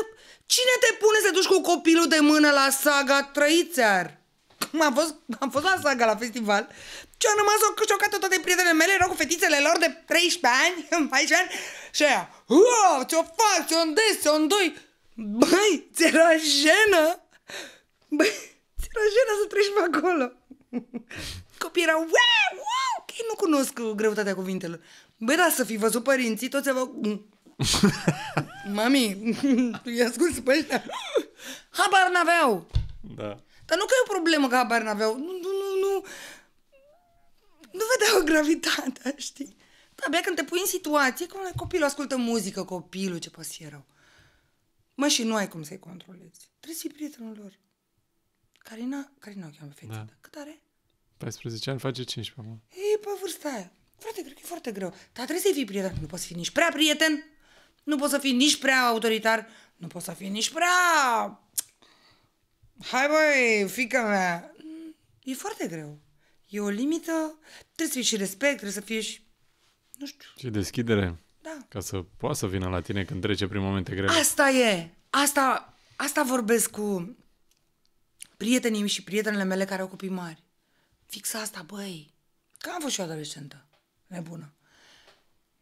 cine te pune să duci cu copilul de mână la saga Trăițar? Am fost, am fost la saga la festival și am rămas o șocată toate prietenele mele, erau cu fetițele lor de 13 ani, 14 ani și aia, ce-o fac, ce-o îndes, ce-o îndoi. Băi, ți era jenă? Băi, ți-era jenă să treci pe acolo. Copiii erau, wow, wow, că nu cunosc uh, greutatea cuvintelor. Băi, da, să fi văzut părinții, toți aveau... Mm. Mami, tu i-ai ascuns pe ăștia. Habar n-aveau. Da. Dar nu că e o problemă că habar n-aveau. Nu, nu, nu, nu. Nu vedeau gravitatea, știi? abia când te pui în situație, cum copilul ascultă muzică, copilul, ce pasieră. Mă, și nu ai cum să-i controlezi. Trebuie să-i prietenul lor. Carina, Carina o cheamă fetița. Da. Cât are? 14 ani, face 15, mă. E pe vârsta aia. Frate, cred că e foarte greu. Dar trebuie să-i fii prieten. Nu poți să fii nici prea prieten, nu poți să fii nici prea autoritar, nu poți să fii nici prea... Hai băi, fica mea! Mm, e foarte greu. E o limită, trebuie să fii și respect, trebuie să fii. și... Nu știu. Și deschidere. Da. Ca să poată să vină la tine când trece prin momente grele. Asta e! Asta, asta vorbesc cu prietenii și prietenele mele care au copii mari. Fix asta, băi. Că am fost și o adolescentă nebună.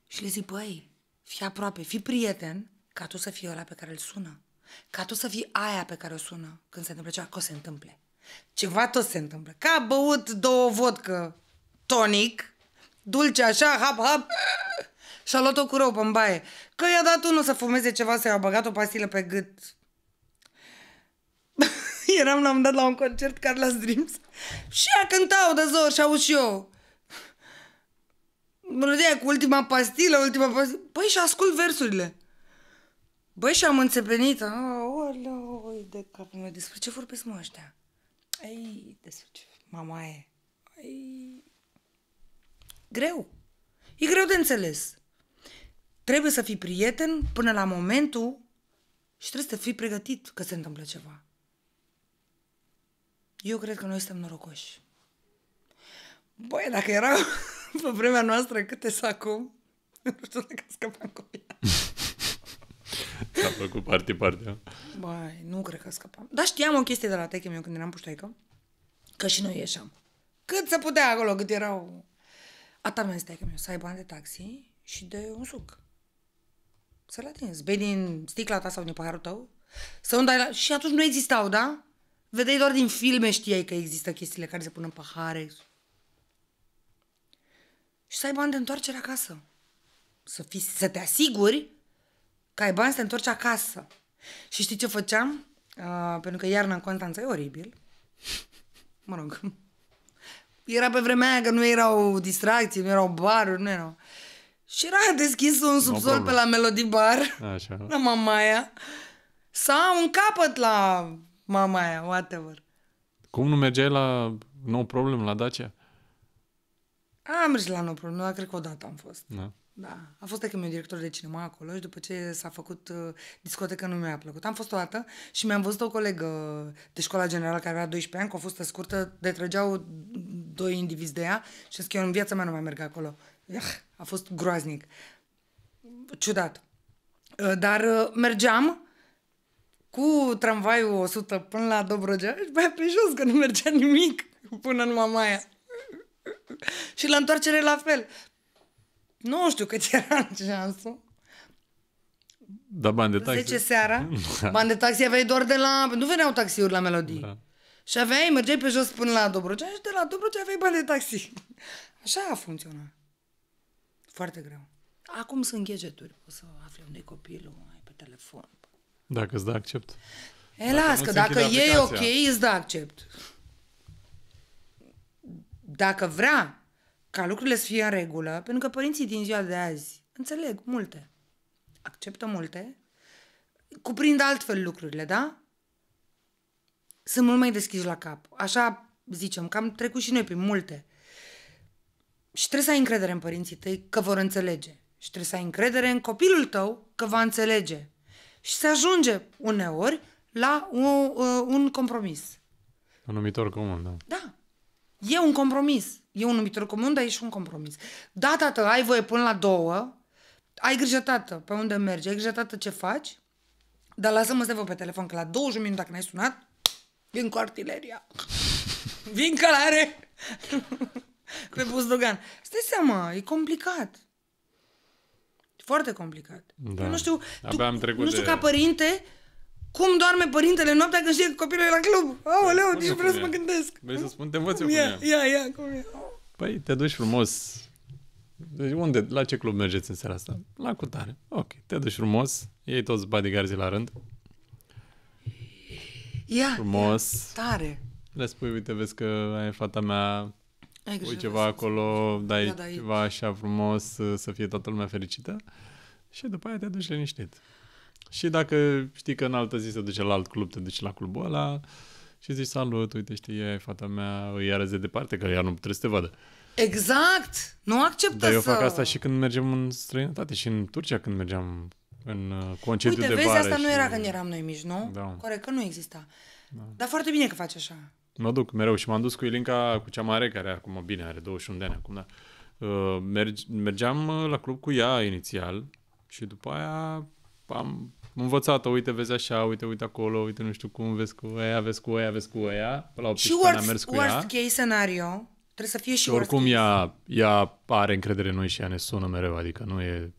Și le zic, băi, fii aproape, fii prieten, ca tu să fii ăla pe care îl sună. Ca tu să fii aia pe care o sună când se întâmplă ceva, că o se întâmple. Ceva tot se întâmplă. Ca a băut două vodcă tonic, dulce așa, hap, hap, și-a luat-o cu rău pe baie. Că i-a dat unul să fumeze ceva, să i-a băgat o pastilă pe gât. Eram la un dat la un concert Carla's Dreams și a cântau de zor și au și eu. Mă cu ultima pastilă, ultima pastilă. Păi și ascult versurile. Băi, și-am înțepenit. Aoleu, de capul meu, despre ce vorbesc mă ăștia? Ei, despre ce... Mamaie. Ei... Greu. E greu de înțeles. Trebuie să fii prieten până la momentul și trebuie să fii pregătit că se întâmplă ceva. Eu cred că noi suntem norocoși. Băi, dacă erau pe vremea noastră câte să acum, nu știu dacă scăpam cu S-a făcut parte partea. Băi, nu cred că scăpam. Dar știam o chestie de la teche meu când eram puștoică, că și noi ieșeam. Cât se putea acolo, cât erau... Ata mi stai că meu, să ai bani de taxi și de un suc să-l atinzi. Bei din sticla ta sau din paharul tău? Să nu dai la... Și atunci nu existau, da? Vedeai doar din filme știai că există chestiile care se pun în pahare. Și să ai bani de întoarcere acasă. Să, fii, să te asiguri că ai bani să te întorci acasă. Și știi ce făceam? Uh, pentru că iarna în Constanța e oribil. Mă rog. Era pe vremea aia că nu erau distracții, nu erau baruri, nu erau... Și era deschis un subsol no pe la Melody Bar, Așa. la Mamaia, sau un capăt la Mamaia, whatever. Cum nu mergeai la No Problem, la Dacia? Am mers la No Problem, dar cred că odată am fost. Da. Da, a fost că mi director de cinema acolo și după ce s-a făcut uh, discoteca nu mi-a plăcut. Am fost o dată și mi-am văzut o colegă de școala generală care avea 12 ani, cu o fustă scurtă, de doi indivizi de ea și zic că eu în viața mea nu mai merg acolo. Iah. A fost groaznic. Ciudat. Uh, dar uh, mergeam cu tramvaiul 100 până la Dobrogea și mai pe jos că nu mergea nimic până în Mamaia. și la întoarcere la fel. Nu știu cât era în ceasul. Da, bani de taxi. 10 seara. Da. Bani de taxi aveai doar de la... Nu veneau taxiuri la melodii. Da. Și aveai, mergeai pe jos până la Dobrogea și de la Dobrogea aveai bani de taxi. Așa a funcționat. Foarte greu. Acum sunt ghegeturi, poți să afli unde copilul, pe telefon. Dacă îți dă accept. E, las, că dacă e ok, îți dă accept. Dacă vrea ca lucrurile să fie în regulă, pentru că părinții din ziua de azi înțeleg multe, acceptă multe, cuprind altfel lucrurile, da? Sunt mult mai deschiși la cap. Așa zicem, că am trecut și noi prin multe. Și trebuie să ai încredere în părinții tăi că vor înțelege. Și trebuie să ai încredere în copilul tău că va înțelege. Și se ajunge uneori la o, uh, un compromis. Un numitor comun, da. Da. E un compromis. E un numitor comun, dar e și un compromis. Da, tată, ai voie până la două, ai grijă, tată, pe unde mergi, ai grijă, tată, ce faci, dar lasă-mă să vă pe telefon, că la 20 minute, dacă n-ai sunat, vin cu artileria. Vin călare! pe buzdogan. Stai seama, e complicat. Foarte complicat. Da. nu știu, tu, am trecut nu știu de... ca părinte, cum doarme părintele noaptea când știe că copilul e la club? Aoleu, nici păi, vreau să mă gândesc. Vrei să spun, te învăț eu cum ia, ia, ia, cum e. Păi te duci frumos. Deci unde, la ce club mergeți în seara asta? La cutare. Ok, te duci frumos, iei toți bodyguards la rând. Ia, frumos. Ia, tare. Le spui, uite, vezi că ai fata mea ai pui ceva acolo, da, dai da, da, ceva așa frumos să fie toată lumea fericită și după aia te duci liniștit. Și dacă știi că în altă zi se duce la alt club, te duci la clubul ăla și zici salut, uite știi, e fata mea, îi arăți de departe că ea nu trebuie să te vadă. Exact! Nu acceptă Dar eu să... fac asta și când mergem în străinătate și în Turcia când mergeam în uh, concediu de vară. Uite, vezi, asta și... nu era când eram noi mici, nu? Da. Corect, că nu exista. Da. Dar foarte bine că faci așa mă duc mereu și m-am dus cu Ilinca, cu cea mare, care acum, bine, are 21 de ani acum, da. Uh, Merge, mergeam uh, la club cu ea inițial și după aia am învățat-o, uite, vezi așa, uite, uite acolo, uite, nu știu cum, vezi cu aia, vezi cu aia, vezi cu aia. La 18 și worst, am mers cu worst ea. case scenario, trebuie să fie și, și oricum ea, ea are încredere în noi și ea ne sună mereu, adică nu e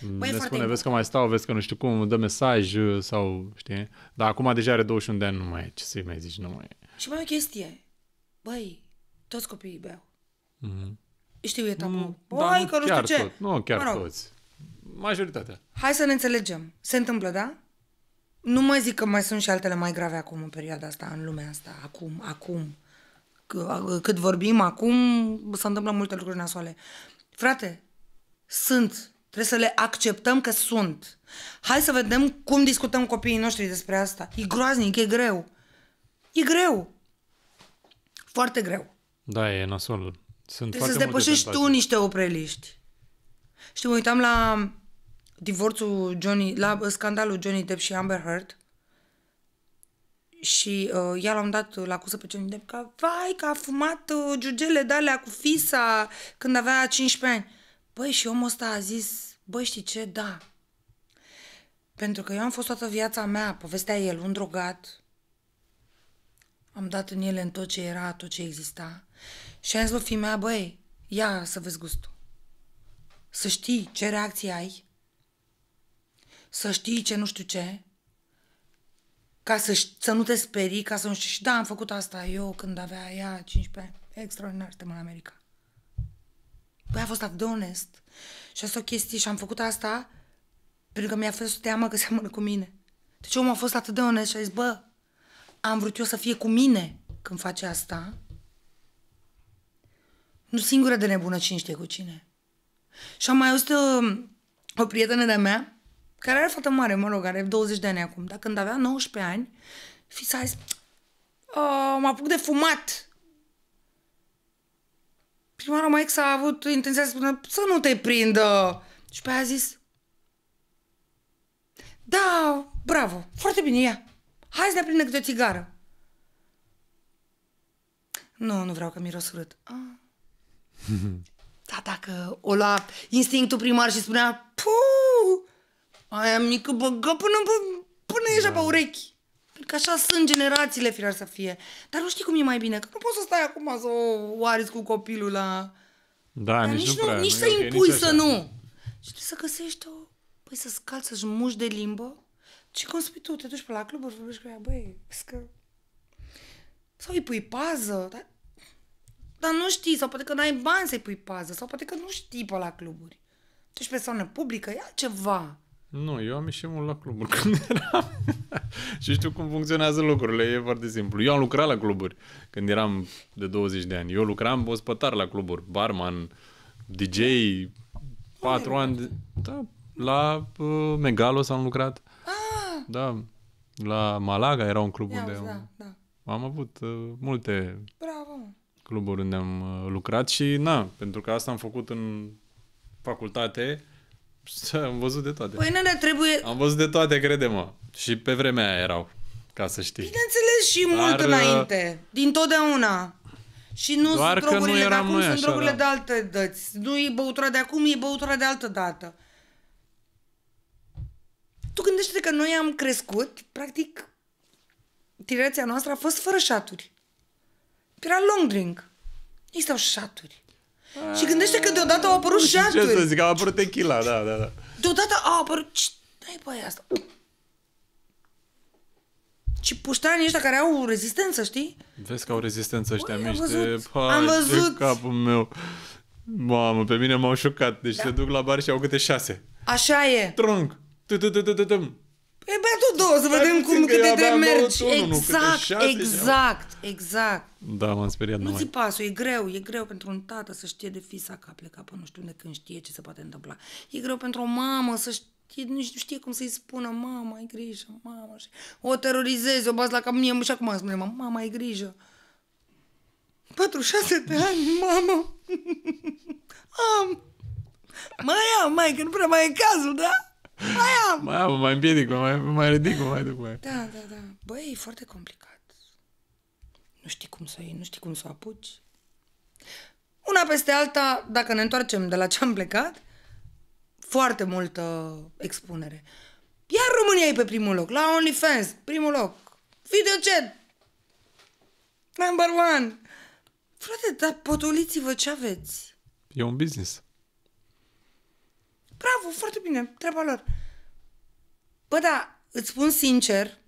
Mm, Băi, ne spune, vezi că mai stau, vezi că nu știu cum, dă mesaj sau știi. Dar acum deja are 21 de ani, nu mai e ce să-i mai zici, nu mai e. Și mai e o chestie. Băi, toți copiii beau. Mm-hmm. Știu, e tabu. Mm, Băi, da, că nu știu ce. Tot, nu, chiar mă rog. toți. Majoritatea. Hai să ne înțelegem. Se întâmplă, da? Nu mai zic că mai sunt și altele mai grave acum, în perioada asta, în lumea asta, acum, acum. C- cât vorbim acum, se întâmplă multe lucruri nasoale. Frate, sunt Trebuie să le acceptăm că sunt. Hai să vedem cum discutăm copiii noștri despre asta. E groaznic, e greu. E greu. Foarte greu. Da, e nasol. Sunt Trebuie să depășești tu niște opreliști. Știi, mă uitam la divorțul Johnny, la uh, scandalul Johnny Depp și Amber Heard și uh, ea l-am dat la acuză pe Johnny Depp că vai că a fumat uh, jugele de alea cu fisa când avea 15 ani. Băi, și omul ăsta a zis, băi, știi ce, da. Pentru că eu am fost toată viața mea, povestea el, un drogat. Am dat în ele în tot ce era, tot ce exista. Și am zis, fi mea, băi, ia să vezi gustul. Să știi ce reacție ai. Să știi ce nu știu ce. Ca să, să nu te sperii, ca să nu știi. Și da, am făcut asta eu când avea ea 15 ani. Extraordinar, suntem în America. Păi a fost atât de onest. Și asta o chestie și am făcut asta pentru că mi-a fost teamă că seamănă cu mine. Deci omul a fost atât de onest și a zis, bă, am vrut eu să fie cu mine când face asta. Nu singură de nebună cine știe cu cine. Și am mai auzit o, um, o prietenă de-a mea, care era foarte mare, mă rog, are 20 de ani acum, dar când avea 19 ani, fi s-a zis, oh, mă apuc de fumat primarul mai a avut intenția să spună să nu te prindă. Și pe aia a zis, da, bravo, foarte bine, ia. Hai să ne prindă câte o țigară. Nu, nu vreau că miros urât. da, dacă o lua instinctul primar și spunea, puu, aia mică băgă până, până, până da. pe urechi. Că așa sunt generațiile, firar să fie. Dar nu știi cum e mai bine, că nu poți să stai acum să o arizi cu copilul la... Da, Dar nici, nu, prea, nici nu să okay, impui nici să nu. Și trebuie să găsești o... Păi să scalți, să-și muși de limbă. Ce cum spui tu? Te duci pe la cluburi, vorbești cu ea, băi, că... Sau îi pui pază, dar... Dar nu știi, sau poate că n-ai bani să-i pui pază, sau poate că nu știi pe la cluburi. Tu ești persoană publică, e altceva. Nu, eu am ieșit mult la cluburi când eram. și știu cum funcționează lucrurile, e foarte simplu. Eu am lucrat la cluburi când eram de 20 de ani. Eu lucram ospătar la cluburi, barman, DJ, 4 ani. De... Da, la uh, Megalos am lucrat. Ah! Da, la Malaga era un club Ia, unde da, am... Da. am avut uh, multe Bravo. cluburi unde am uh, lucrat și na, pentru că asta am făcut în facultate, am văzut de toate. Păi nu trebuie... Am văzut de toate, crede-mă. Și pe vremea aia erau, ca să știi. Bineînțeles și Dar... mult uh, înainte. Din totdeauna. Și nu Doar sunt drogurile nu de acum, sunt așa, drogurile da. de alte dăți. Nu e băutura de acum, e băutura de altă dată. Tu gândește că noi am crescut, practic, tirația noastră a fost fără șaturi. Era long drink. Nu existau șaturi. Și gândește că deodată au apărut și Ce să zic, au apărut tequila, da, da, da. Deodată au apărut... Ce pe aia asta? Și puștanii ăștia care au rezistență, știi? Vezi că au rezistență ăștia Băi, mici am văzut. de... Hai, am văzut. De capul meu. Mamă, pe mine m-au șocat. Deci da. se duc la bar și au câte șase. Așa e. Trunc. E păi băiatul două, să vedem cum câte de mergi. Unul, exact, șase, exact, exact. Da, m-am speriat. Nu ți pasul, e greu, e greu pentru un tată să știe de fisa că a plecat până nu știu unde când știe ce se poate întâmpla. E greu pentru o mamă să știe, nu știe cum să-i spună, mama, ai grijă, mama. O terorizezi, o bați la cap, mie și acum îmi spune, mama, ai grijă. 46 de ani, mama. Am. Mai am, mai, că nu prea mai e cazul, da? Mai am! Mai am, mai împiedic, mai, mai ridic, mai duc, mai... Da, da, da. Băi, e foarte complicat. Nu știi cum să iei, nu știi cum să o apuci. Una peste alta, dacă ne întoarcem de la ce am plecat, foarte multă expunere. Iar România e pe primul loc, la OnlyFans, primul loc. chat. Number one! Frate, dar potoliți-vă ce aveți. E un business bravo, foarte bine, treaba lor. Bă, da, îți spun sincer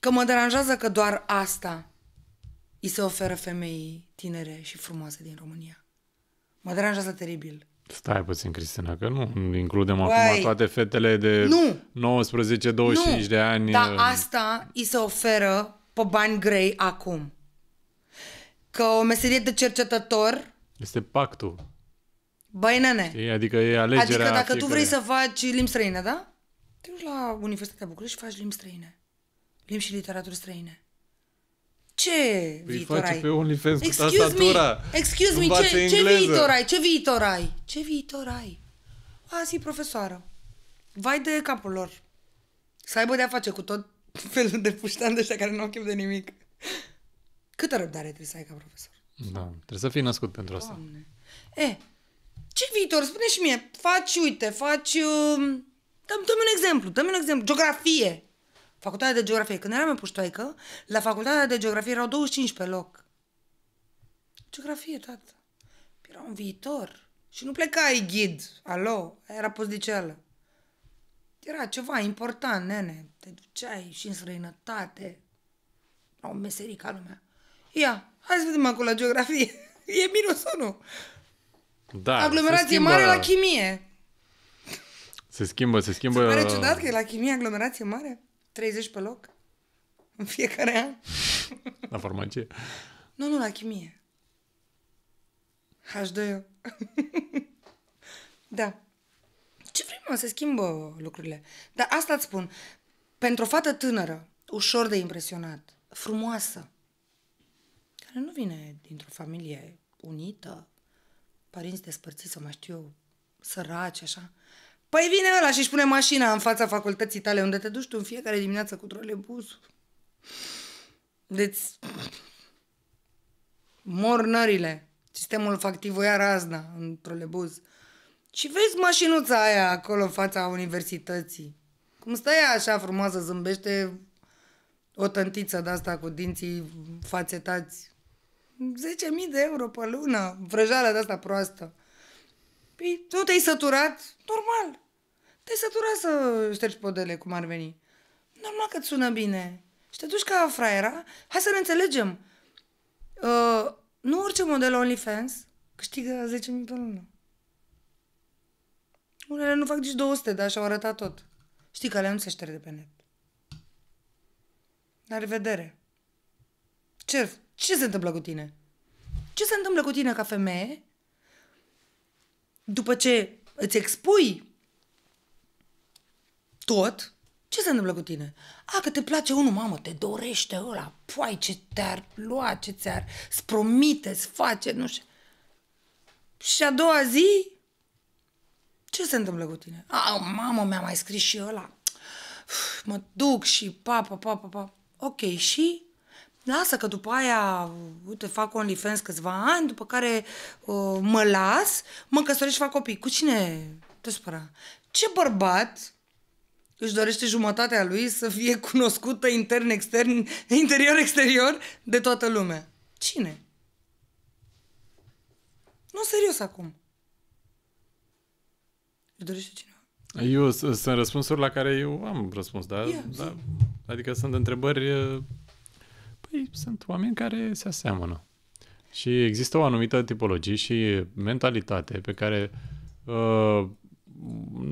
că mă deranjează că doar asta îi se oferă femeii tinere și frumoase din România. Mă deranjează teribil. Stai puțin, Cristina, că nu includem Băi, acum toate fetele de 19-25 de ani. Dar uh, asta îi se oferă pe bani grei acum. Că o meserie de cercetător... Este pactul. Băi, nene. Știi? Adică e alegerea Adică dacă tu vrei să faci limbi străine, da? Te duci la Universitatea București și faci limbi străine. Limbi și literatură străine. Ce păi viitor face ai? pe OnlyFans excuse cu tastatura. Me, excuse me, ce, ce viitor ai? Ce viitor ai? Ce viitor ai? Azi e profesoară. Vai de capul lor. Să aibă de-a face cu tot felul de puștean de ăștia care nu au chef de nimic. Câtă răbdare trebuie să ai ca profesor? Da, trebuie să fii născut pentru Doamne. asta. Eh, e, ce viitor? Spune și mie. Faci, uite, faci... Um, dă-mi, dă un exemplu, dă-mi un exemplu. Geografie. Facultatea de geografie. Când eram în puștoaică, la facultatea de geografie erau 25 pe loc. Geografie, tată. Era un viitor. Și nu plecai ghid. Alo, era pozdiceală. Era ceva important, nene. Te duceai și în străinătate. Era o meserie ca lumea. Ia, hai să vedem acolo la geografie. e minus 1. Da, aglomerație schimbă... mare la chimie. Se schimbă, se schimbă... Se pare ciudat că e la chimie aglomerație mare? 30 pe loc? În fiecare an? La farmacie? Nu, nu, la chimie. H2O. da. Ce vrem, mă, se schimbă lucrurile. Dar asta îți spun. Pentru o fată tânără, ușor de impresionat, frumoasă, care nu vine dintr-o familie unită, părinți despărțiți sau mai știu eu, săraci, așa. Păi vine ăla și-și pune mașina în fața facultății tale, unde te duci tu în fiecare dimineață cu trolebusul. Deci, mor nările. Sistemul ia razna în trolebuz. Și vezi mașinuța aia acolo în fața universității. Cum stă ea așa frumoasă, zâmbește o tântiță de asta cu dinții fațetați 10.000 de euro pe lună, vrăjala de asta proastă. Păi, tu te-ai săturat? Normal. Te-ai săturat să ștergi podele, cum ar veni. Normal că-ți sună bine. Și te duci ca fraiera. Hai să ne înțelegem. Uh, nu orice model OnlyFans câștigă 10.000 pe lună. Unele nu fac nici 200, dar și-au arătat tot. Știi că alea nu se șterge de pe net. La revedere. Cerf ce se întâmplă cu tine? Ce se întâmplă cu tine ca femeie după ce îți expui tot, ce se întâmplă cu tine? A, că te place unul, mamă, te dorește ăla, poai ce te-ar lua, ce ți-ar, îți promite, îți face, nu știu. Și a doua zi, ce se întâmplă cu tine? A, mamă, mi-a mai scris și ăla. Uf, mă duc și pa, pa, pa, pa, pa. Ok, și lasă că după aia, uite, fac OnlyFans câțiva ani, după care uh, mă las, mă căsătoresc și fac copii. Cu cine te supăra? Ce bărbat își dorește jumătatea lui să fie cunoscută intern, extern, interior, exterior de toată lumea? Cine? Nu, serios acum. Își dorește cine? Eu sunt răspunsuri la care eu am răspuns, da? Yeah, da. Adică sunt întrebări uh, Păi sunt oameni care se aseamănă. Și există o anumită tipologie și mentalitate pe care uh,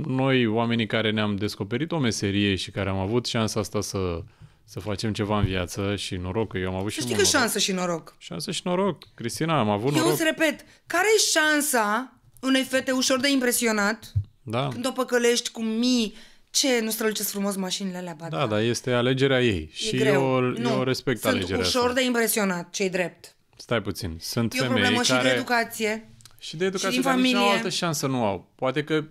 noi, oamenii care ne-am descoperit o meserie și care am avut șansa asta să, să facem ceva în viață și noroc, că eu am avut și Știi că noroc. șansă și noroc. Șansă și noroc. Cristina, am avut eu noroc. Eu îți repet, care e șansa unei fete ușor de impresionat da. când o păcălești cu mii ce nu strălucesc frumos mașinile alea, ba, da, da, dar este alegerea ei. E și greu. eu, nu, eu respect sunt alegerea ușor asta. de impresionat, cei drept. Stai puțin, sunt e femei care... și de educație. Și de educație, și familie. nici o altă șansă nu au. Poate că,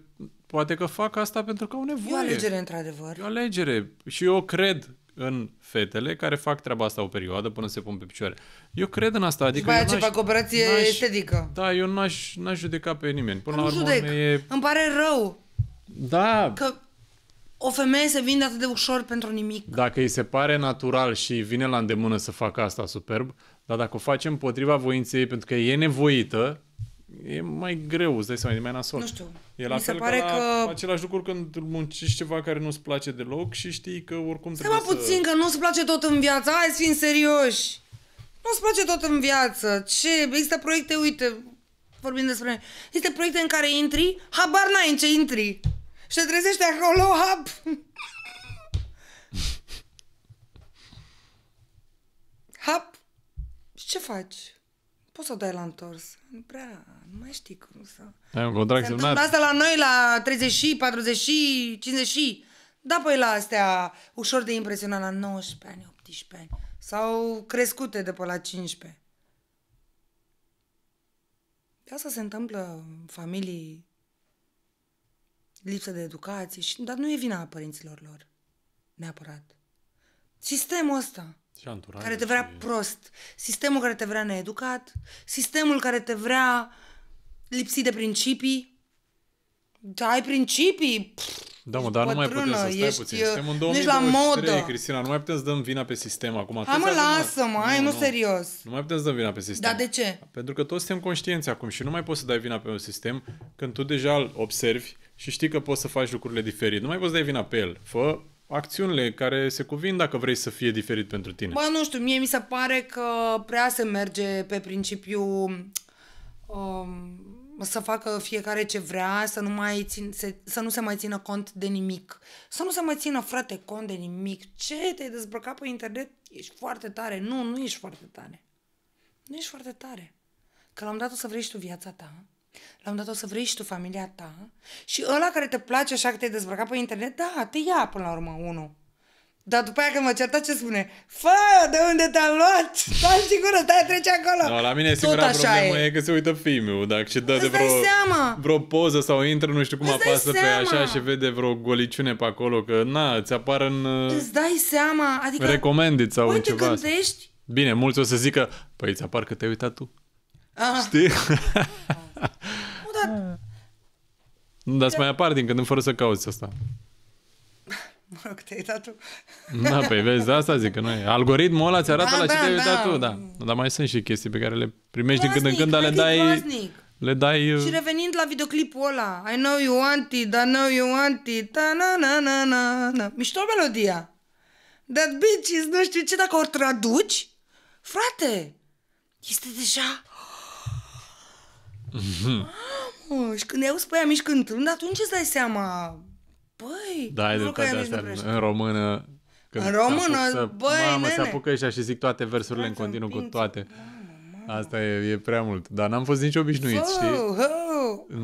poate că fac asta pentru că au nevoie. E o alegere, într-adevăr. E o alegere. Și eu cred în fetele care fac treaba asta o perioadă până se pun pe picioare. Eu cred în asta. Adică După ce fac operație estetică. Da, eu n-aș, n-aș judeca pe nimeni. Până nu la urmă, judec. E... Îmi pare rău. Da. Că o femeie se vinde atât de ușor pentru nimic. Dacă îi se pare natural și vine la îndemână să facă asta superb, dar dacă o facem împotriva voinței pentru că e nevoită, e mai greu, îți dai seama, e mai nasol. Nu știu. E la Mi se fel pare ca la că... același lucru când muncești ceva care nu-ți place deloc și știi că oricum trebuie Seama să... puțin că nu-ți place tot în viață, hai să fim serioși. Nu-ți place tot în viață. Ce? Există proiecte, uite, vorbim despre... Există proiecte în care intri, habar n-ai în ce intri și te trezești acolo, hap! hap! Și ce faci? Poți să dai la întors. Nu prea, nu mai știi cum să... Ai un contract Se semnat. asta la noi la 30, 40, 50. Da, păi la astea ușor de impresionat la 19 ani, 18 ani. Sau crescute de pe la 15. De asta se întâmplă în familii lipsă de educație, și, dar nu e vina a părinților lor, neapărat. Sistemul ăsta și care te vrea și... prost, sistemul care te vrea needucat, sistemul care te vrea lipsit de principii. Da, ai principii! Pff, da, mă, dar nu mai putem să stai ești, puțin. Suntem în 2023, la modă. Cristina, nu mai putem să dăm vina pe sistem acum. Hai mă, lasă-mă, ai, nu, nu, serios. Nu mai putem să dăm vina pe sistem. Da, de ce? Pentru că toți suntem conștienți acum și nu mai poți să dai vina pe un sistem când tu deja îl observi și știi că poți să faci lucrurile diferit. Nu mai poți dai vina pe el. Fă acțiunile care se cuvin dacă vrei să fie diferit pentru tine. Bă, nu știu, mie mi se pare că prea se merge pe principiu um, să facă fiecare ce vrea, să nu, mai țin, se, să nu se mai țină cont de nimic. Să nu se mai țină, frate, cont de nimic. Ce? Te-ai dezbrăcat pe internet? Ești foarte tare. Nu, nu ești foarte tare. Nu ești foarte tare. Că l-am dat o să vrei și tu viața ta la un dat o să vrei și tu familia ta și ăla care te place așa că te-ai dezbrăcat pe internet, da, te ia până la urmă unul. Dar după aia când mă certa ce spune? Fă, de unde te-am luat? Stai sigură, stai, trece acolo. No, la mine e singura așa problemă e. e. că se uită filmul. Dacă se dă de vreo, seama. vreo poză sau intră, nu știu cum apasă pe așa și vede vreo goliciune pe acolo, că na, ți apar în... Uh, îți dai seama, adică... Recomanded sau în ceva. Bine, mulți o să zică, păi ți apar că te-ai uitat tu. Ah. Știi? Nu dar... Dar îți mai apar din când în fără să cauți asta. Mă rog, te-ai dat tu. Da, păi vezi, de asta zic că noi. Algoritmul ăla ți arată da, la da, ce te-ai da. uitat tu, da. Dar mai sunt și chestii pe care le primești din când în când, dar le dai... Groaznic. Le dai... Uh, și revenind la videoclipul ăla, I know you want it, I know you want it, ta da, na na na na na. Mișto melodia. That bitch is nu știu ce, dacă o traduci, frate, este deja Mm-hmm. Mamă, și când eu spui amici, cântând, atunci îți dai seama. Băi, da, ai dreptate în, în română. Când în română, să, băi, Mamă, nene. se apucă ăștia și zic toate versurile în continuu cu toate. Asta e, e prea mult. Dar n-am fost nici obișnuiți, știi? Oh,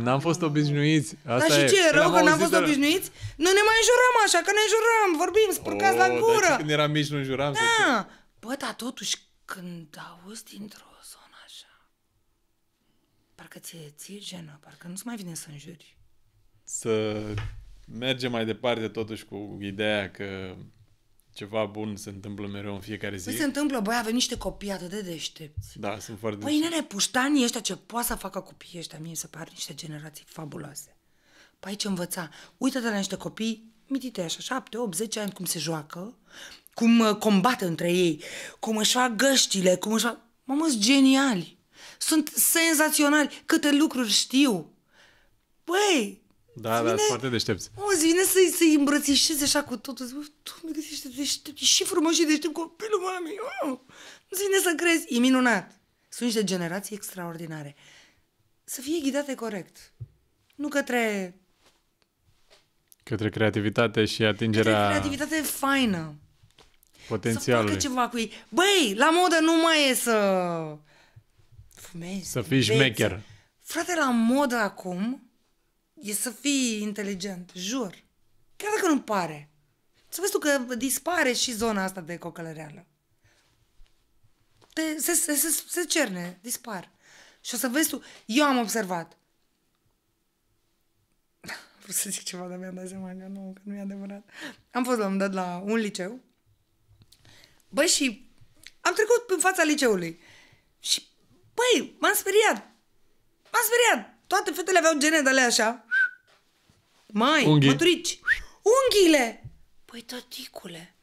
N-am fost obișnuiți. Asta Dar și e. ce, e rău că n-am fost obișnuiți? Nu ne mai înjuram așa, că ne înjuram, vorbim, spurcați oh, la gură. când eram mici nu înjuram. Da, bă, dar totuși când auzi dintr-o Parcă ți-e, ți-e jenă, parcă nu-ți mai vine să înjuri. Să mergem mai departe totuși cu ideea că ceva bun se întâmplă mereu în fiecare zi. Păi se întâmplă, băi, avem niște copii atât de deștepți. Da, sunt foarte Păi, nene, puștanii ăștia ce poate să facă copiii ăștia, mie mi se par niște generații fabuloase. Păi aici învăța. Uită-te la niște copii mitite așa, șapte, opt, zece ani, cum se joacă, cum uh, combată între ei, cum își fac găștile, cum își fac... Mamă, sunt geniali! Sunt senzaționali. Câte lucruri știu. Băi, da, da, sunt foarte deștepți. O, îți vine să-i, să-i îmbrățișezi așa cu totul. Zic, tu mi găsești deștept, și frumos și deștept copilul mamei. Oh! nu vine să crezi. E minunat. Sunt niște generații extraordinare. Să fie ghidate corect. Nu către... Către creativitate și atingerea... Către creativitate faină. Potențialului. Să facă ceva cu ei. Băi, la modă nu mai e să fumezi, să fii șmecher. Frate, la modă acum e să fii inteligent, jur. Chiar dacă nu pare. Să vezi tu că dispare și zona asta de cocălăreală. Te, se, se, se, se cerne, dispar. Și o să vezi tu, eu am observat. Vreau să zic ceva, dar mi-am dat seama că nu, că nu e adevărat. Am fost la un dat la un liceu. Băi, și am trecut în fața liceului. Și Păi, m-am speriat. M-am speriat. Toate fetele aveau gene de alea așa. Mai, Unghii. măturici. Unghiile! Păi, tăticule.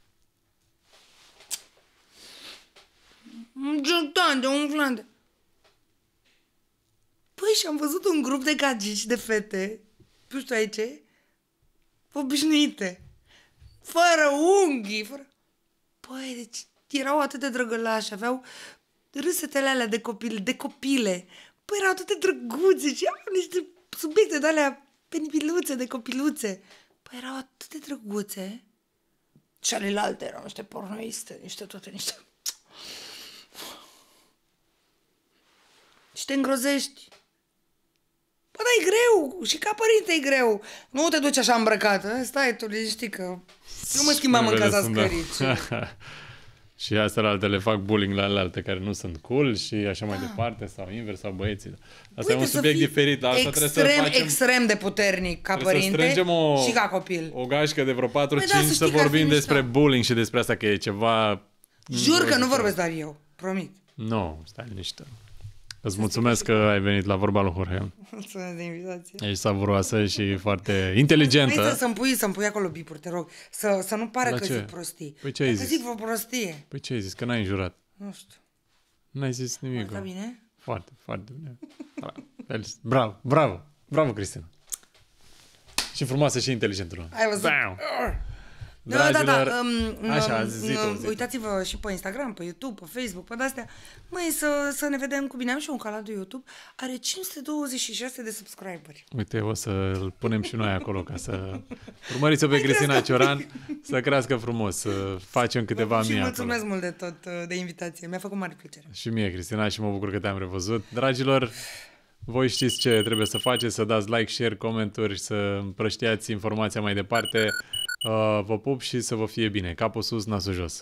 Joctante, umflante. Păi, și am văzut un grup de gagici de fete, nu știu aici, obișnuite. Fără unghii, fără... Păi, deci erau atât de drăgălași, aveau râsetele alea de copil, de copile. Păi erau toate drăguțe și au niște subiecte de alea penibiluțe, de copiluțe. Păi erau atât de drăguțe. Celelalte erau niște pornoiste, niște toate, niște... Și te îngrozești. Păi da, e greu, și ca părinte e greu. Nu te duci așa îmbrăcată, stai tu, liniștit că... Nu mă schimbam în casa da. scărici. și astea le fac bullying la alte care nu sunt cool și așa mai da. departe sau invers sau băieții. Asta Uite păi e un subiect diferit. Asta extrem, trebuie să facem, extrem de puternic ca părinte să o, și ca copil. o gașcă de vreo 4-5 păi da, să, să vorbim despre bullying și despre asta că e ceva... Jur că nu vorbesc doar eu, promit. Nu, no, stai liniștit. Îți mulțumesc că ai venit la vorba lui Jorge. Mulțumesc de invitație. Ești savuroasă și foarte inteligentă. Hai păi să-mi pui, să pui acolo bipur, te rog. Să, să nu pare la că ce? zic prostii. Păi ce ai zis? Că zic prostie. Păi ce ai zis? Că n-ai înjurat. Nu știu. N-ai zis nimic. Foarte bine? Foarte, foarte bine. Bravo, bravo, bravo, Cristina. Și frumoasă și inteligentă. Ai văzut? Bam! Da, da, da. da um, Așa, um, zi um, Uitați-vă și pe Instagram, pe YouTube, pe Facebook, pe astea. Măi, să, să ne vedem cu bine. Am și un canal de YouTube. Are 526 de subscriberi. Uite, o să-l punem și noi acolo ca să urmăriți-o pe Cristina Cioran să crească frumos, să facem câteva mii Și mulțumesc mult de tot, uh, de invitație. Mi-a făcut mare plăcere. Și mie, Cristina, și mă bucur că te-am revăzut. Dragilor, voi știți ce trebuie să faceți, să dați like, share, comenturi să împrăștiați informația mai departe. Uh, vă pup și să vă fie bine. Capul sus, nasul jos.